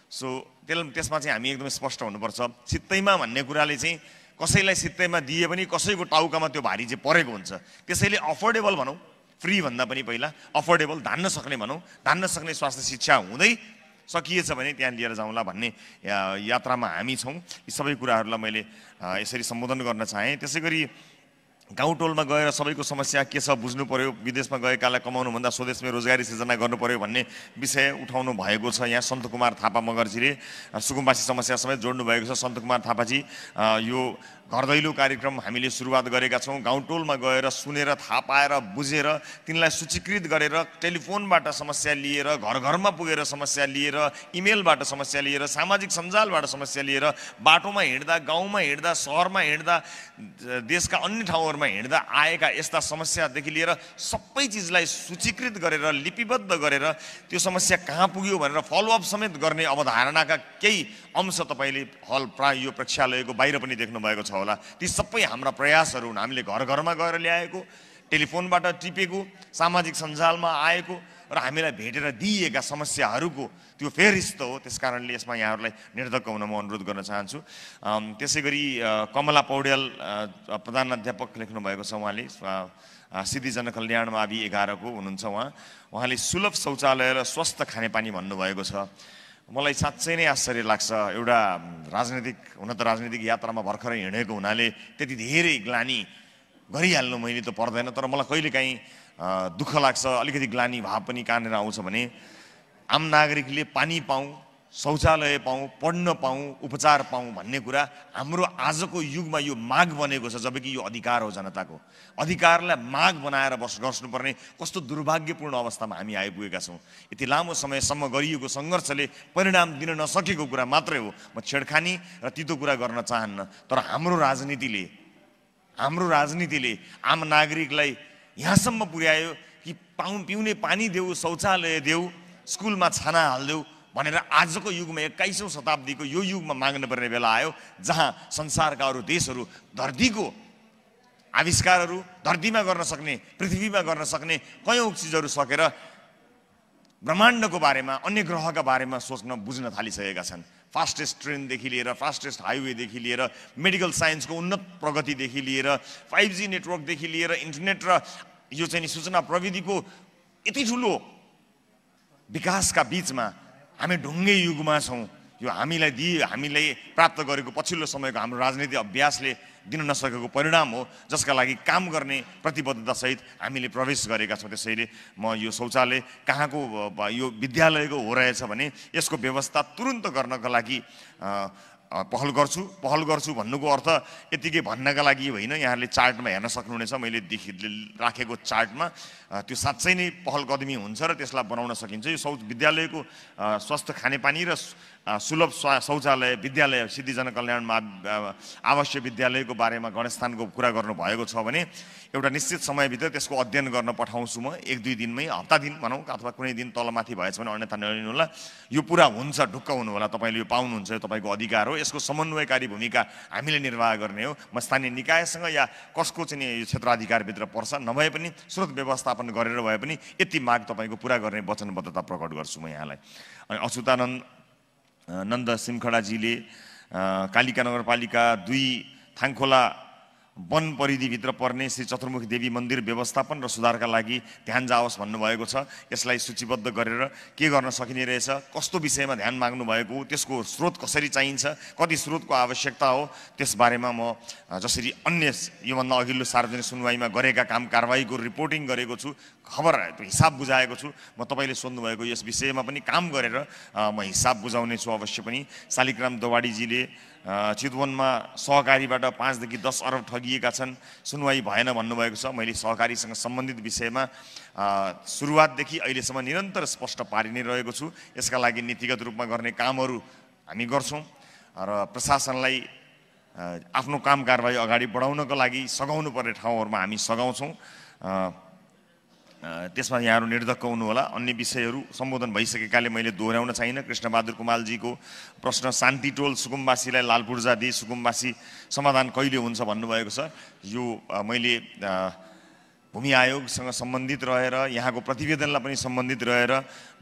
सो त्यस त्यसमा चाहिँ हामी एकदमै स्पष्ट हुनुपर्छ सित्तैमा भन्ने कुराले चाहिँ कसैलाई सित्तैमा दिए पनि कसैको टाउकामा त्यो भारी चाहिँ परेको हुन्छ त्यसैले अफोर्डेबल भनौँ फ्री भन्दा पनि पहिला अफोर्डेबल धान्न सक्ने भनौँ धान्न सक्ने स्वास्थ्य शिक्षा हुँदै सकिएछ भने त्यहाँ लिएर जाउँला भन्ने यात्रामा हामी छौँ यी सबै कुराहरूलाई मैले यसरी सम्बोधन गर्न चाहेँ त्यसै गरी टोलमा गएर सबैको समस्या के छ बुझ्नु पऱ्यो विदेशमा गएकालाई कमाउनुभन्दा स्वदेशमै रोजगारी सिर्जना गर्नु पऱ्यो भन्ने विषय उठाउनु भएको छ यहाँ सन्त कुमार थापा मगरजीले सुकुम्बासी समस्या जोड्नु भएको छ सन्त कुमार थापाजी यो घर दैलो कार्यक्रम हामीले सुरुवात गरेका छौँ गाउँटोलमा गएर सुनेर थाहा पाएर बुझेर तिनलाई सूचीकृत गरेर टेलिफोनबाट समस्या लिएर घर घरमा पुगेर समस्या लिएर इमेलबाट समस्या लिएर सामाजिक सञ्जालबाट समस्या लिएर बाटोमा हिँड्दा गाउँमा हिँड्दा सहरमा हिँड्दा देशका अन्य ठाउँहरूमा हिँड्दा आएका यस्ता समस्यादेखि लिएर सबै चिजलाई सूचीकृत गरेर लिपिबद्ध गरेर त्यो समस्या कहाँ पुग्यो भनेर फलोअप समेत गर्ने अवधारणाका केही अंश तपाईँले हल प्राय यो प्रेक्षालयको बाहिर पनि देख्नुभएको छ होला ती सबै हाम्रा प्रयासहरू हुन् हामीले घर घरमा गएर ल्याएको टेलिफोनबाट टिपेको सामाजिक सञ्जालमा आएको र हामीलाई भेटेर दिइएका समस्याहरूको त्यो फेरिस्त हो त्यस कारणले यसमा यहाँहरूलाई निर्धक्क हुन म अनुरोध गर्न चाहन्छु त्यसै गरी कमला पौड्याल प्रधान अध्यापक लेख्नुभएको छ उहाँले सिद्धि जनकल्याणमा आबी एघारको हुनुहुन्छ उहाँ उहाँले सुलभ शौचालय र स्वस्थ खानेपानी भन्नुभएको छ मलाई साँच्चै नै आश्चर्य लाग्छ एउटा राजनैतिक हुन त राजनीतिक यात्रामा भर्खरै हिँडेको हुनाले त्यति धेरै ग्लानी गरिहाल्नु मैले त पर्दैन तर मलाई कहिलेकाहीँ दुःख लाग्छ अलिकति ग्लानी भाव पनि कहाँनिर आउँछ भने आम नागरिकले पानी पाउँ शौचालय पाऊँ पढ्न पाऊँ उपचार पाऊँ भन्ने कुरा हाम्रो आजको युगमा यो माग बनेको छ जबकि यो अधिकार हो जनताको अधिकारलाई माग बनाएर बस गर्नुपर्ने कस्तो दुर्भाग्यपूर्ण अवस्थामा हामी आइपुगेका छौँ यति लामो समयसम्म गरिएको सङ्घर्षले परिणाम दिन नसकेको कुरा मात्रै हो म छेडखानी र तितो कुरा गर्न चाहन्न तर हाम्रो राजनीतिले हाम्रो राजनीतिले आम नागरिकलाई यहाँसम्म पुर्यायो कि पाउ पिउने पानी देऊ शौचालय देऊ स्कुलमा छाना हालिदेऊ भनेर आजको युगमा एक्काइसौँ शताब्दीको यो युगमा माग्नु पर्ने बेला आयो जहाँ संसारका अरू देशहरू धरतीको आविष्कारहरू धरतीमा गर्न सक्ने पृथ्वीमा गर्न सक्ने कयौँ चिजहरू सकेर ब्रह्माण्डको बारेमा अन्य ग्रहका बारेमा सोच्न बुझ्न थालिसकेका छन् फास्टेस्ट ट्रेनदेखि लिएर फास्टेस्ट हाइवेदेखि लिएर मेडिकल साइन्सको उन्नत प्रगतिदेखि लिएर फाइभ जी नेटवर्कदेखि लिएर इन्टरनेट र यो चाहिँ सूचना प्रविधिको यति ठुलो विकासका बिचमा हामी ढुङ्गे युगमा छौँ यो हामीलाई दिए हामीले प्राप्त गरेको पछिल्लो समयको हाम्रो राजनीति अभ्यासले दिन नसकेको परिणाम हो जसका लागि काम गर्ने प्रतिबद्धतासहित हामीले प्रवेश गरेका छौँ त्यसैले म यो शौचालय कहाँको यो विद्यालयको हो रहेछ भने यसको व्यवस्था तुरुन्त गर्नका लागि पहल गर्छु पहल गर्छु भन्नुको अर्थ यतिकै भन्नका लागि होइन यहाँहरूले चार्टमा हेर्न सक्नुहुनेछ मैले देखि राखेको चार्टमा त्यो साँच्चै नै पहल कदमी हुन्छ र त्यसलाई बनाउन सकिन्छ यो सौ विद्यालयको स्वस्थ खानेपानी र सुलभ शौचालय विद्यालय सिद्धिजन कल्याणमा आवश्यक विद्यालयको बारेमा गणस्थानको कुरा गर्नुभएको छ भने एउटा निश्चित समयभित्र त्यसको अध्ययन गर्न पठाउँछु म एक दुई दिनमै हप्ता दिन भनौँ अथवा कुनै दिन तलमाथि भएछ भने अन्यथा होला यो पुरा हुन्छ ढुक्क होला तपाईँले यो पाउनुहुन्छ यो तपाईँको अधिकार हो यसको समन्वयकारी भूमिका हामीले निर्वाह गर्ने हो म स्थानीय निकायसँग या कसको चाहिँ यो क्षेत्राधिकारभित्र पर्छ नभए पनि स्रोत व्यवस्थापन गरेर भए पनि यति माग तपाईँको पुरा गर्ने वचनबद्धता प्रकट गर्छु म यहाँलाई अनि अछुतानन्द नन्द सिमखडाजीले कालिका नगरपालिका दुई थाङखोला वन परिधिभित्र पर्ने श्री चतुर्मुखी देवी मन्दिर व्यवस्थापन र सुधारका लागि ध्यान जाओस् भन्नुभएको छ यसलाई सूचीबद्ध गरेर के गर्न सकिने रहेछ कस्तो विषयमा ध्यान माग्नु भएको त्यसको स्रोत कसरी चाहिन्छ कति स्रोतको आवश्यकता हो त्यसबारेमा म जसरी अन्य योभन्दा अघिल्लो सार्वजनिक सुनवाईमा गरेका काम कारवाहीको रिपोर्टिङ गरेको छु खबर हिसाब बुझाएको छु म तपाईँले सोध्नुभएको यस विषयमा पनि काम गरेर म हिसाब बुझाउने छु अवश्य पनि शालिग्राम दवाडीजीले चितवनमा सहकारीबाट पाँचदेखि दस अरब ठगिएका छन् सुनवाई भएन भन्नुभएको छ मैले सहकारीसँग सम्बन्धित विषयमा सुरुवातदेखि अहिलेसम्म निरन्तर स्पष्ट पारि नै रहेको छु यसका लागि नीतिगत रूपमा गर्ने कामहरू हामी गर्छौँ र प्रशासनलाई आफ्नो काम कारवाही अगाडि बढाउनको लागि सघाउनु पर्ने ठाउँहरूमा हामी सघाउँछौँ त्यसमा यहाँहरू निर्धक्क हुनुहोला अन्य विषयहरू सम्बोधन भइसकेकाले मैले दोहोऱ्याउन चाहिँ कृष्णबहादुर कुमालजीको प्रश्न शान्ति टोल सुकुम्बासीलाई लाल पूर्जा दिए सुकुम्बासी समाधान कहिले हुन्छ भन्नुभएको छ यो मैले भूमि आयोगसँग सम्बन्धित रहेर यहाँको प्रतिवेदनलाई पनि सम्बन्धित रहेर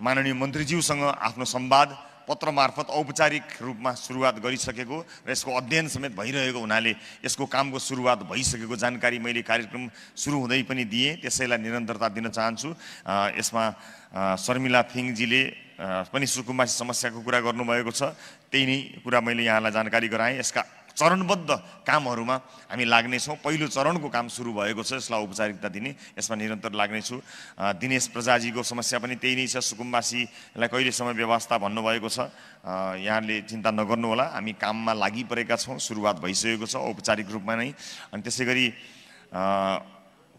माननीय मन्त्रीज्यूसँग आफ्नो संवाद पत्र मार्फत औपचारिक रूपमा सुरुवात गरिसकेको र यसको अध्ययन समेत भइरहेको हुनाले यसको कामको सुरुवात भइसकेको जानकारी मैले कार्यक्रम सुरु हुँदै पनि दिएँ त्यसैलाई निरन्तरता दिन चाहन्छु यसमा शर्मिला थिङजीले पनि सुकुम्बासी समस्याको कुरा गर्नुभएको छ त्यही नै कुरा मैले यहाँलाई जानकारी गराएँ यसका चरणबद्ध कामहरूमा हामी लाग्नेछौँ पहिलो चरणको काम सुरु भएको छ यसलाई औपचारिकता दिने यसमा निरन्तर लाग्नेछु दिनेश प्रजाजीको समस्या पनि त्यही नै छ सुकुम्बासीलाई कहिलेसम्म व्यवस्था भन्नुभएको छ यहाँले चिन्ता नगर्नुहोला हामी काममा लागि परेका छौँ सुरुवात भइसकेको छ औपचारिक रूपमा नै अनि त्यसै गरी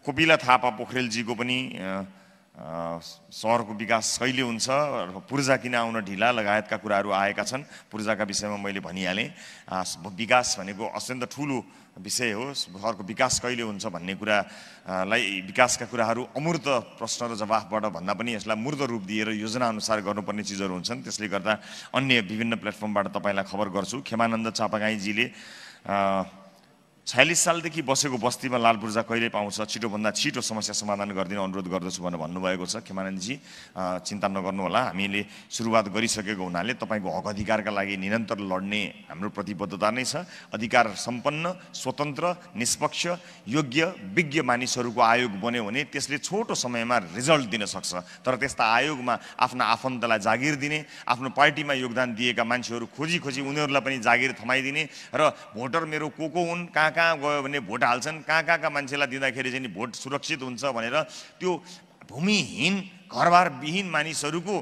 कोपिला थापा पोखरेलजीको पनि सहरको विकास कहिले हुन्छ पूर्जा किन आउन ढिला लगायतका कुराहरू आएका छन् पूर्जाका विषयमा मैले भनिहालेँ विकास भनेको अत्यन्त ठुलो विषय हो सहरको विकास कहिले हुन्छ भन्ने कुरालाई विकासका कुराहरू अमूर्त प्रश्न र जवाफबाट भन्दा पनि यसलाई मूर्त रूप दिएर योजना अनुसार गर्नुपर्ने चिजहरू हुन्छन् त्यसले गर्दा अन्य विभिन्न प्लेटफर्मबाट तपाईँलाई खबर गर्छु खेमानन्द चापागाईजीले छयालिस सालदेखि बसेको बस्तीमा लाल पूर्जा कहिले पाउँछ छिटोभन्दा छिटो समस्या समाधान गरिदिन अनुरोध गर्दछु भनेर भन्नुभएको छ खेमानन्दजी चिन्ता होला हामीले सुरुवात गरिसकेको हुनाले तपाईँको हक अधिकारका लागि निरन्तर लड्ने हाम्रो प्रतिबद्धता नै छ अधिकार सम्पन्न स्वतन्त्र निष्पक्ष योग्य विज्ञ मानिसहरूको आयोग बन्यो भने त्यसले छोटो समयमा रिजल्ट दिन सक्छ तर त्यस्ता आयोगमा आफ्ना आफन्तलाई जागिर दिने आफ्नो पार्टीमा योगदान दिएका मान्छेहरू खोजी खोजी उनीहरूलाई पनि जागिर थमाइदिने र भोटर मेरो को को हुन् कहाँ कहाँ गयो भने भोट हाल्छन् कहाँ कहाँका मान्छेलाई दिँदाखेरि चाहिँ भोट सुरक्षित हुन्छ भनेर त्यो भूमिहीन घरबार विहीन मानिसहरूको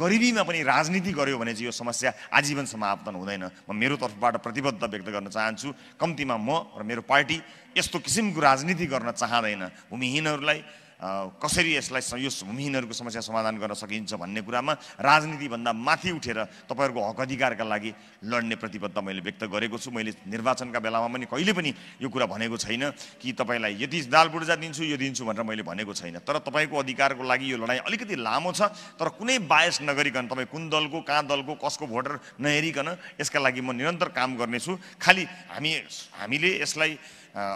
गरिबीमा पनि राजनीति गर्यो भने चाहिँ यो समस्या आजीवन समाप्तन हुँदैन म मेरो तर्फबाट प्रतिबद्ध व्यक्त गर्न चाहन्छु कम्तीमा म र मेरो पार्टी यस्तो किसिमको राजनीति गर्न चाहँदैन भूमिहीनहरूलाई कसरी यसलाई यो भूमिहीनहरूको समस्या समाधान गर्न सकिन्छ भन्ने कुरामा राजनीतिभन्दा माथि उठेर तपाईँहरूको हक अधिकारका लागि लड्ने प्रतिबद्ध मैले व्यक्त गरेको छु मैले निर्वाचनका बेलामा पनि कहिले पनि यो कुरा भनेको छैन कि तपाईँलाई यति दाल बुर्जा दिन्छु यो दिन्छु भनेर मैले भनेको छैन तर तपाईँको अधिकारको लागि यो लडाइँ अलिकति लामो छ तर कुनै बायस नगरिकन तपाईँ कुन दलको कहाँ दलको कसको भोटर नहेरिकन यसका लागि म निरन्तर काम गर्नेछु खालि हामी हामीले यसलाई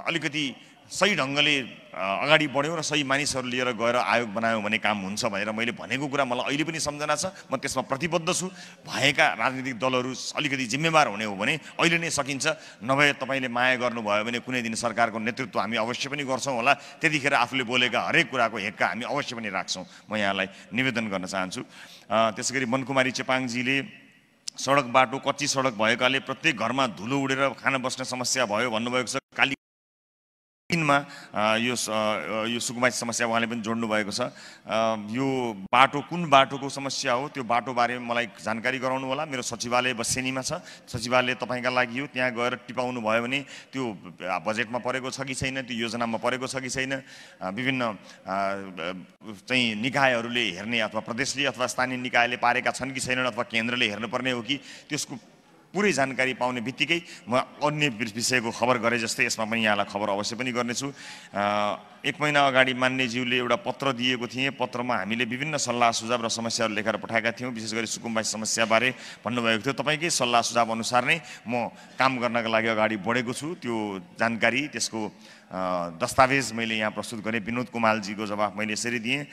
अलिकति सही ढङ्गले अगाडि बढ्यौँ र सही मानिसहरू लिएर गएर आयोग बनायौँ भने काम हुन्छ भनेर मैले भनेको कुरा मलाई अहिले पनि सम्झना छ म त्यसमा प्रतिबद्ध छु भएका राजनीतिक दलहरू अलिकति जिम्मेवार हुने हो भने अहिले नै सकिन्छ नभए तपाईँले माया गर्नुभयो भने कुनै दिन सरकारको नेतृत्व हामी अवश्य पनि गर्छौँ होला त्यतिखेर आफूले बोलेका हरेक कुराको हेक्का हामी अवश्य पनि राख्छौँ म यहाँलाई निवेदन गर्न चाहन्छु त्यसै गरी मनकुमारी चेपाङजीले सडक बाटो कच्ची सडक भएकाले प्रत्येक घरमा धुलो उडेर खाना बस्ने समस्या भयो भन्नुभएको छ काली तिनमा यो यो सुकुमारी समस्या उहाँले पनि जोड्नु भएको छ यो बाटो कुन बाटोको समस्या हो त्यो बाटो बारे मलाई जानकारी गराउनु होला मेरो सचिवालय बसेनीमा छ सचिवालय तपाईँका लागि हो त्यहाँ गएर टिपाउनु भयो भने त्यो बजेटमा परेको छ कि छैन त्यो योजनामा परेको छ कि छैन विभिन्न चाहिँ निकायहरूले हेर्ने अथवा प्रदेशले अथवा स्थानीय निकायले पारेका छन् कि छैनन् अथवा केन्द्रले हेर्नुपर्ने हो कि त्यसको पुरै जानकारी पाउने बित्तिकै म अन्य विषयको खबर गरे जस्तै यसमा पनि यहाँलाई खबर अवश्य पनि गर्नेछु एक महिना अगाडि मान्यज्यूले एउटा पत्र दिएको थिएँ पत्रमा हामीले विभिन्न सल्लाह सुझाव र समस्याहरू लेखेर पठाएका थियौँ विशेष गरी सुकुम्बासी समस्याबारे भन्नुभएको थियो तपाईँकै सल्लाह सुझाव अनुसार नै म काम गर्नका लागि अगाडि बढेको छु त्यो जानकारी त्यसको दस्तावेज मैले यहाँ प्रस्तुत गरेँ विनोद कुमालजीको जवाफ मैले यसरी दिएँ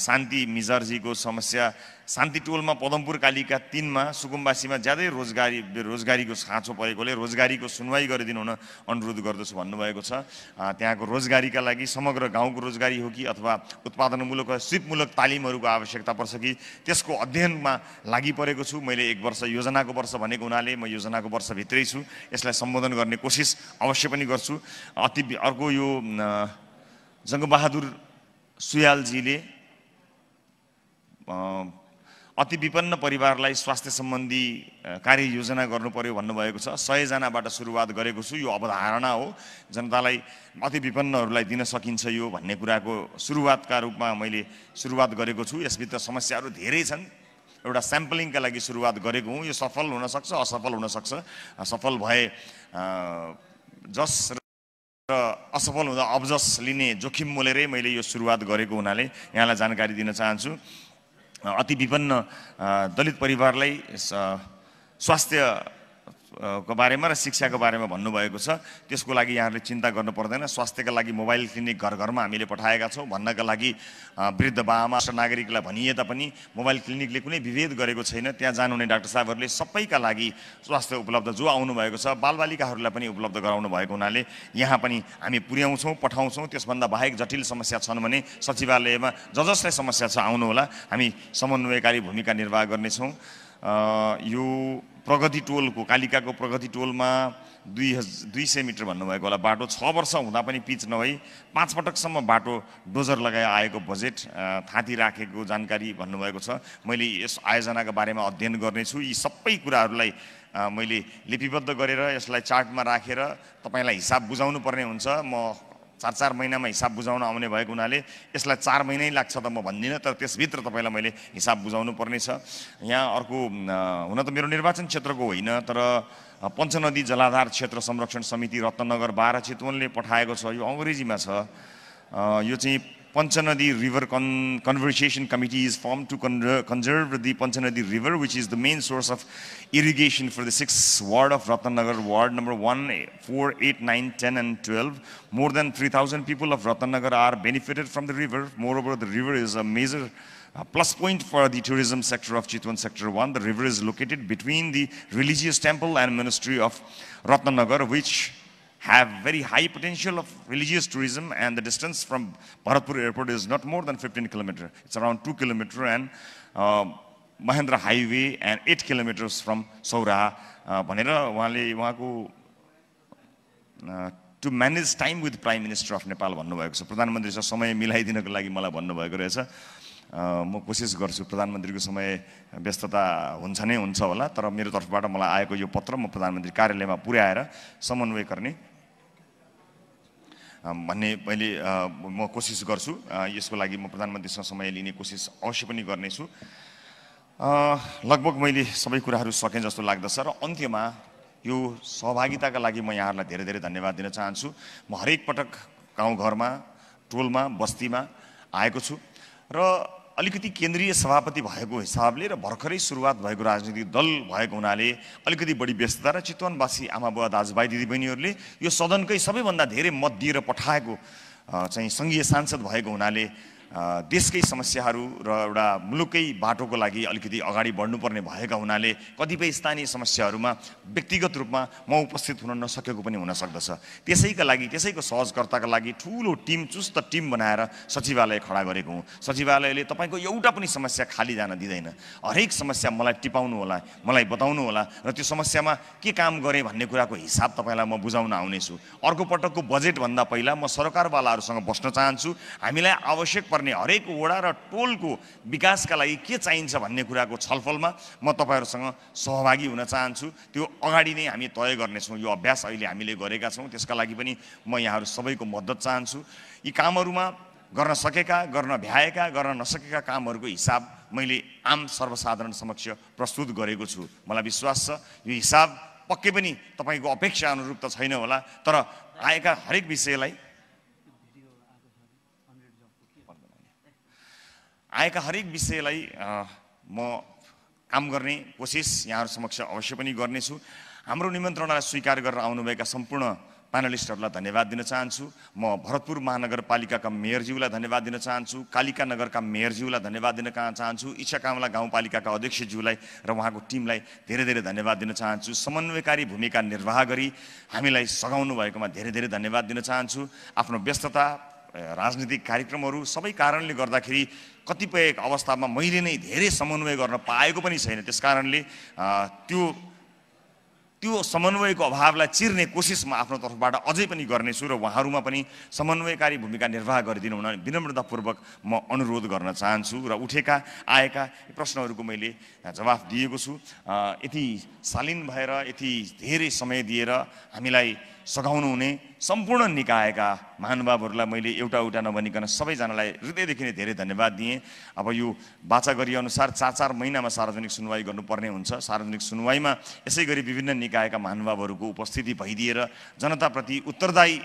शान्ति मिजरजीको समस्या शान्ति टोलमा पदमपुर कालीका तिनमा सुकुम्बासीमा ज्यादै रोजगारी बेरोजगारीको साँचो परेकोले रोजगारीको सुनवाई गरिदिनु हुन अनुरोध गर्दछु भन्नुभएको छ त्यहाँको रोजगारीका लागि समग्र गाउँको रोजगारी हो कि अथवा उत्पादनमूलक सिपमूलक तालिमहरूको आवश्यकता पर्छ कि त्यसको अध्ययनमा लागि परेको छु मैले एक वर्ष योजनाको वर्ष भनेको हुनाले म योजनाको वर्षभित्रै छु यसलाई सम्बोधन गर्ने कोसिस अवश्य पनि गर्छु अति अर्को यो जङ्गबहादुर सुयालजीले अति विपन्न परिवारलाई स्वास्थ्य सम्बन्धी कार्ययोजना गर्नु पर्यो भन्नुभएको छ सयजनाबाट सुरुवात गरेको छु यो अवधारणा हो जनतालाई अति विपन्नहरूलाई दिन सकिन्छ यो भन्ने कुराको सुरुवातका रूपमा मैले सुरुवात गरेको छु यसभित्र समस्याहरू धेरै छन् एउटा स्याम्पलिङका लागि सुरुवात गरेको हुँ यो सफल हुनसक्छ असफल हुनसक्छ सफल भए जस र असफल हुँदा अब्जस लिने जोखिम मोलेरै मैले यो सुरुवात गरेको हुनाले यहाँलाई जानकारी दिन चाहन्छु अति विपन्न दलित परिवारलाई स्वास्थ्य को बारेमा र शिक्षाको बारेमा भन्नुभएको छ त्यसको लागि यहाँहरूले चिन्ता गर्नु पर्दैन स्वास्थ्यका लागि मोबाइल क्लिनिक घर घरमा हामीले पठाएका छौँ भन्नका लागि वृद्ध बाबामा नागरिकलाई भनिए तापनि मोबाइल क्लिनिकले कुनै विभेद गरेको छैन त्यहाँ जानुहुने डाक्टर साहबहरूले सबैका लागि स्वास्थ्य उपलब्ध जो आउनुभएको छ बालबालिकाहरूलाई पनि उपलब्ध गराउनु भएको हुनाले यहाँ पनि हामी पुर्याउँछौँ पठाउँछौँ त्यसभन्दा बाहेक जटिल समस्या छन् भने सचिवालयमा ज जसलाई समस्या छ आउनुहोला हामी समन्वयकारी भूमिका निर्वाह गर्नेछौँ यो प्रगति टोलको कालिकाको प्रगति टोलमा दुई हज दुई सय मिटर भन्नुभएको होला बाटो छ वर्ष हुँदा पनि पिच नभई पाँच पटकसम्म बाटो डोजर लगाएर आएको बजेट थाँती राखेको जानकारी भन्नुभएको छ मैले यस आयोजनाको बारेमा अध्ययन गर्नेछु यी सबै कुराहरूलाई मैले लिपिबद्ध गरेर यसलाई चार्टमा राखेर तपाईँलाई हिसाब बुझाउनु पर्ने हुन्छ म चार चार महिनामा हिसाब बुझाउन आउने भएको हुनाले यसलाई चार महिनै लाग्छ त म भन्दिनँ तर त्यसभित्र तपाईँलाई मैले हिसाब बुझाउनु पर्नेछ यहाँ अर्को हुन त मेरो निर्वाचन क्षेत्रको होइन तर पञ्चनदी जलाधार क्षेत्र संरक्षण समिति रत्नगर बाह्र चितवनले पठाएको छ यो अङ्ग्रेजीमा छ यो चाहिँ Panchanadi River Con Conservation Committee is formed to con conserve the Panchanadi River, which is the main source of irrigation for the 6th ward of Ratanagar, ward number 1, eh, 4, 8, 9, 10, and 12. More than 3,000 people of Ratanagar are benefited from the river. Moreover, the river is a major a uh, plus point for the tourism sector of Chitwan Sector 1. The river is located between the religious temple and ministry of Ratnanagar, which have very high potential of religious tourism and the distance from Bharatpur airport is not more than 15 kilometer. It's around 2 kilometer and uh, Mahendra highway and 8 kilometers from Saura. भनेर उहाँले उहाँको to manage time with prime minister of म कोसिस गर्छु प्रधानमन्त्रीको समय व्यस्तता हुन्छ नै हुन्छ होला तर मेरो तर्फबाट मलाई आएको यो पत्र म प्रधानमन्त्री कार्यालयमा पुर्याएर समन्वय गर्ने भन्ने मैले म कोसिस गर्छु यसको लागि म प्रधानमन्त्रीसँग समय लिने कोसिस अवश्य पनि गर्नेछु लगभग मैले सबै कुराहरू सकेँ जस्तो लाग्दछ र अन्त्यमा यो सहभागिताका लागि म यहाँहरूलाई धेरै धेरै धन्यवाद दिन चाहन्छु म हरेक पटक गाउँघरमा टोलमा बस्तीमा आएको छु र अलिकति केन्द्रीय सभापति भएको हिसाबले र भर्खरै सुरुवात भएको राजनीतिक दल भएको हुनाले अलिकति बढी व्यस्तता र चितवनवासी आमा बुवा दाजुभाइ दिदीबहिनीहरूले यो सदनकै सबैभन्दा धेरै मत दिएर पठाएको चाहिँ सङ्घीय सांसद भएको हुनाले देशकै समस्याहरू र एउटा मुलुकै बाटोको लागि अलिकति अगाडि बढ्नुपर्ने भएका हुनाले कतिपय स्थानीय समस्याहरूमा व्यक्तिगत रूपमा म उपस्थित हुन नसकेको पनि हुन सक्दछ त्यसैका लागि त्यसैको सहजकर्ताका लागि ठुलो टिम चुस्त टिम बनाएर सचिवालय खडा गरेको हुँ सचिवालयले तपाईँको एउटा पनि समस्या खाली जान दिँदैन हरेक समस्या मलाई टिपाउनु होला मलाई बताउनु होला र त्यो समस्यामा के काम गरेँ भन्ने कुराको हिसाब तपाईँलाई म बुझाउन आउनेछु अर्को पटकको बजेटभन्दा पहिला म सरकारवालाहरूसँग बस्न चाहन्छु हामीलाई आवश्यक पर्ने हरेक वडा र टोलको विकासका लागि के चाहिन्छ भन्ने कुराको छलफलमा म तपाईँहरूसँग सहभागी हुन चाहन्छु त्यो अगाडि नै हामी तय गर्नेछौँ यो अभ्यास अहिले हामीले गरेका छौँ त्यसका लागि पनि म यहाँहरू सबैको मद्दत चाहन्छु यी कामहरूमा गर्न सकेका गर्न भ्याएका गर्न नसकेका कामहरूको हिसाब मैले आम सर्वसाधारण समक्ष प्रस्तुत गरेको छु मलाई विश्वास छ यो हिसाब पक्कै पनि तपाईँको अपेक्षा अनुरूप त छैन होला तर आएका हरेक विषयलाई आएका हरेक विषयलाई म काम गर्ने कोसिस यहाँहरू समक्ष अवश्य पनि गर्नेछु हाम्रो निमन्त्रणालाई स्वीकार गरेर आउनुभएका सम्पूर्ण प्यानलिस्टहरूलाई धन्यवाद दिन चाहन्छु म भरतपुर महानगरपालिकाका मेयरज्यूलाई धन्यवाद दिन चाहन्छु कालिका नगरका मेयरज्यूलाई धन्यवाद दिन चाहन्छु इच्छा कामला गाउँपालिकाका अध्यक्षज्यूलाई र उहाँको टिमलाई धेरै धेरै धन्यवाद दिन चाहन्छु समन्वयकारी भूमिका निर्वाह गरी हामीलाई सघाउनु भएकोमा धेरै धेरै धन्यवाद दिन चाहन्छु आफ्नो व्यस्तता राजनीतिक कार्यक्रमहरू सबै कारणले गर्दाखेरि कतिपय अवस्थामा मैले नै धेरै समन्वय गर्न पाएको पनि छैन त्यस कारणले त्यो त्यो समन्वयको अभावलाई चिर्ने कोसिस म आफ्नो तर्फबाट अझै पनि गर्नेछु र उहाँहरूमा पनि समन्वयकारी भूमिका निर्वाह गरिदिनु हुन विनम्रतापूर्वक म अनुरोध गर्न चाहन्छु र उठेका आएका प्रश्नहरूको मैले जवाफ दिएको छु यति शालीन भएर यति धेरै समय दिएर हामीलाई हुने सम्पूर्ण निकायका महानुभावहरूलाई मैले एउटा एउटा नभनिकन सबैजनालाई हृदयदेखि नै धेरै धन्यवाद दिएँ अब यो बाचा अनुसार चार चार महिनामा सार्वजनिक सुनवाई गर्नुपर्ने हुन्छ सार्वजनिक सुनवाईमा यसै गरी विभिन्न निकायका महानुभावहरूको उपस्थिति भइदिएर जनताप्रति उत्तरदायी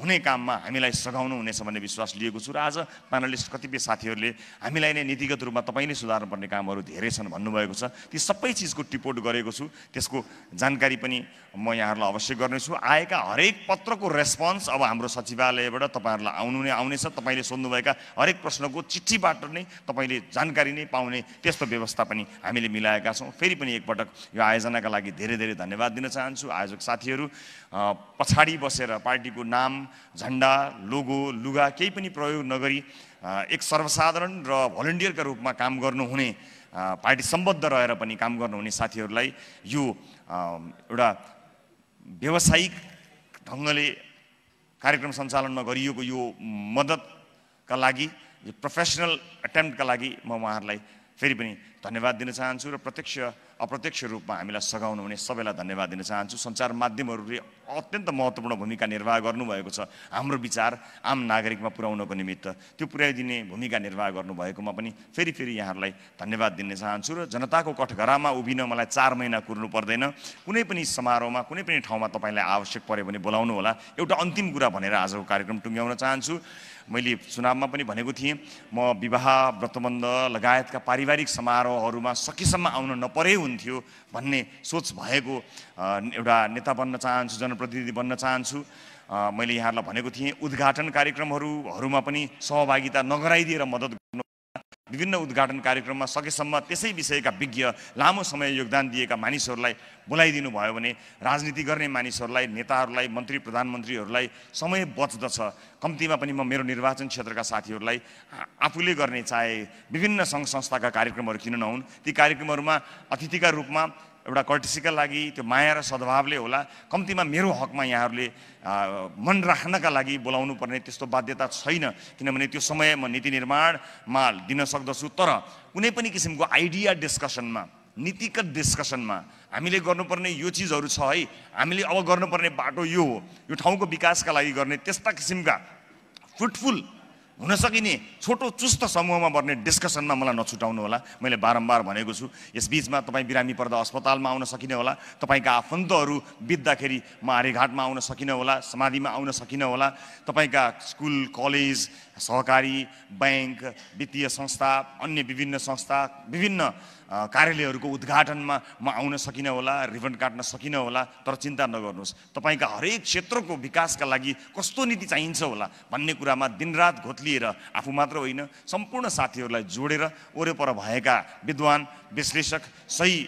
हुने काममा हामीलाई सघाउनु हुनेछ भन्ने विश्वास लिएको छु र आज प्यानलिस्ट कतिपय साथीहरूले हामीलाई नै नीतिगत रूपमा तपाईँले सुधार्नुपर्ने कामहरू धेरै छन् भन्नुभएको छ ती सबै चिजको टिपोर्ट गरेको छु त्यसको जानकारी पनि म यहाँहरूलाई अवश्य गर्नेछु आएका हरेक पत्रको रेस्पोन्स अब हाम्रो सचिवालयबाट तपाईँहरूलाई आउनु नै आउनेछ तपाईँले सोध्नुभएका हरेक प्रश्नको चिठीबाट नै तपाईँले जानकारी नै पाउने त्यस्तो व्यवस्था पनि हामीले मिलाएका छौँ फेरि पनि एकपटक यो आयोजनाका लागि धेरै धेरै धन्यवाद दिन चाहन्छु आयोजक साथीहरू पछाडि बसेर पार्टीको नाम झन्डा लोगो लुगा केही पनि प्रयोग नगरी एक सर्वसाधारण र भलन्टियरका रूपमा काम गर्नुहुने पार्टी सम्बद्ध रहेर पनि काम गर्नुहुने साथीहरूलाई यो एउटा व्यावसायिक ढङ्गले कार्यक्रम सञ्चालनमा गरिएको यो मद्दतका लागि यो प्रोफेसनल एटेम्पका लागि म उहाँहरूलाई फेरि पनि धन्यवाद दिन चाहन्छु र प्रत्यक्ष अप्रत्यक्ष रूपमा हामीलाई सघाउनु हुने सबैलाई धन्यवाद दिन चाहन्छु सञ्चार माध्यमहरूले अत्यन्त महत्त्वपूर्ण भूमिका निर्वाह गर्नुभएको छ हाम्रो विचार आम नागरिकमा पुर्याउनको निमित्त त्यो पुर्याइदिने भूमिका निर्वाह गर्नुभएकोमा पनि फेरि फेरि यहाँहरूलाई धन्यवाद दिन चाहन्छु र जनताको कठघरामा उभिन मलाई चार महिना कुर्नु पर्दैन कुनै पनि समारोहमा कुनै पनि ठाउँमा तपाईँलाई आवश्यक पऱ्यो भने बोलाउनु होला एउटा अन्तिम कुरा भनेर आजको कार्यक्रम टुङ्ग्याउन चाहन्छु मैले चुनावमा पनि भनेको थिएँ म विवाह व्रतबन्ध लगायतका पारिवारिक समारोहहरूमा सकेसम्म आउन नपरे हुन्थ्यो भन्ने सोच भएको एउटा नेता बन्न चाहन्छु जनप्रतिनिधि बन्न चाहन्छु मैले यहाँहरूलाई भनेको थिएँ उद्घाटन कार्यक्रमहरूमा पनि सहभागिता नगराइदिएर मद्दत गर्नु विभिन्न उद्घाटन कार्यक्रममा सकेसम्म त्यसै विषयका विज्ञ लामो समय योगदान दिएका मानिसहरूलाई बोलाइदिनु भयो भने राजनीति गर्ने मानिसहरूलाई नेताहरूलाई मन्त्री प्रधानमन्त्रीहरूलाई समय बच्दछ कम्तीमा पनि म मेरो निर्वाचन क्षेत्रका साथीहरूलाई आफूले गर्ने चाहे विभिन्न सङ्घ संस्थाका कार्यक्रमहरू किन नहुन् ती कार्यक्रमहरूमा अतिथिका रूपमा एउटा कर्टिसीका लागि त्यो माया र सद्भावले होला कम्तीमा मेरो हकमा यहाँहरूले मन राख्नका लागि बोलाउनु पर्ने त्यस्तो बाध्यता छैन किनभने त्यो समय म नीति निर्माणमा दिन सक्दछु तर कुनै पनि किसिमको आइडिया डिस्कसनमा नीतिगत डिस्कसनमा हामीले गर्नुपर्ने यो चिजहरू छ है हामीले अब गर्नुपर्ने बाटो यो हो यो ठाउँको विकासका लागि गर्ने त्यस्ता किसिमका फ्रुटफुल हुन सकिने छोटो चुस्त समूहमा पर्ने डिस्कसनमा मलाई नछुटाउनु होला मैले बारम्बार भनेको छु यसबिचमा तपाईँ बिरामी पर्दा अस्पतालमा आउन सकिने होला तपाईँका आफन्तहरू बित्दाखेरि म आउन सकिनँ होला समाधिमा आउन सकिनँ होला तपाईँका स्कुल कलेज सहकारी ब्याङ्क वित्तीय संस्था अन्य विभिन्न संस्था विभिन्न कार्यालयहरूको उद्घाटनमा म आउन सकिनँ होला रिबन काट्न सकिनँ होला तर चिन्ता नगर्नुहोस् तपाईँका हरेक क्षेत्रको विकासका लागि कस्तो नीति चाहिन्छ होला भन्ने कुरामा दिनरात घोत्लिएर आफू मात्र होइन सम्पूर्ण साथीहरूलाई जोडेर वरिपर भएका विद्वान विश्लेषक सही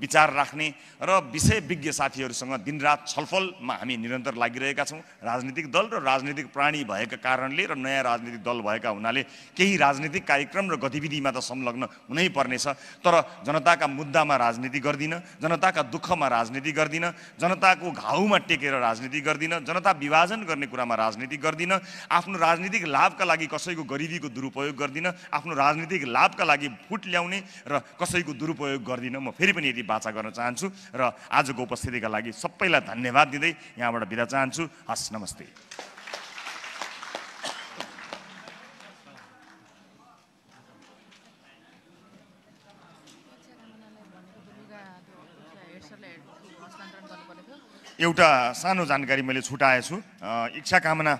विचार राख्ने र विषय विज्ञ साथीहरूसँग दिनरात छलफलमा हामी निरन्तर लागिरहेका छौँ राजनीतिक दल र राजनीतिक प्राणी भएका कारणले र नयाँ राजनीतिक दल भएका हुनाले केही राजनीतिक कार्यक्रम र गतिविधिमा त संलग्न हुनै पर्नेछ तर जनताका मुद्दामा राजनीति गर्दिनँ जनताका दुःखमा राजनीति गर्दिनँ जनताको घाउमा टेकेर राजनीति गर्दिनँ जनता विभाजन गर्ने कुरामा राजनीति गर्दिन आफ्नो राजनीतिक लाभका लागि कसैको गरिबीको दुरुपयोग गर्दिन आफ्नो राजनीतिक लाभका लागि फुट ल्याउने र कसैको दुरुपयोग गर्दिनँ म फेरि पनि यति बाचा गर्न चाहन्छु र आजको उपस्थितिका लागि सबैलाई धन्यवाद दिँदै यहाँबाट बिदा चाहन्छु हस् नमस्ते एउटा सानो जानकारी मैले छुट्याएछु इच्छा कामना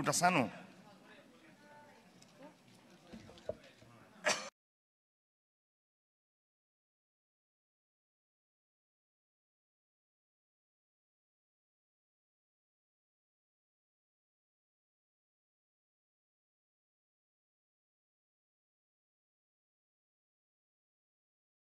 एउटा सानो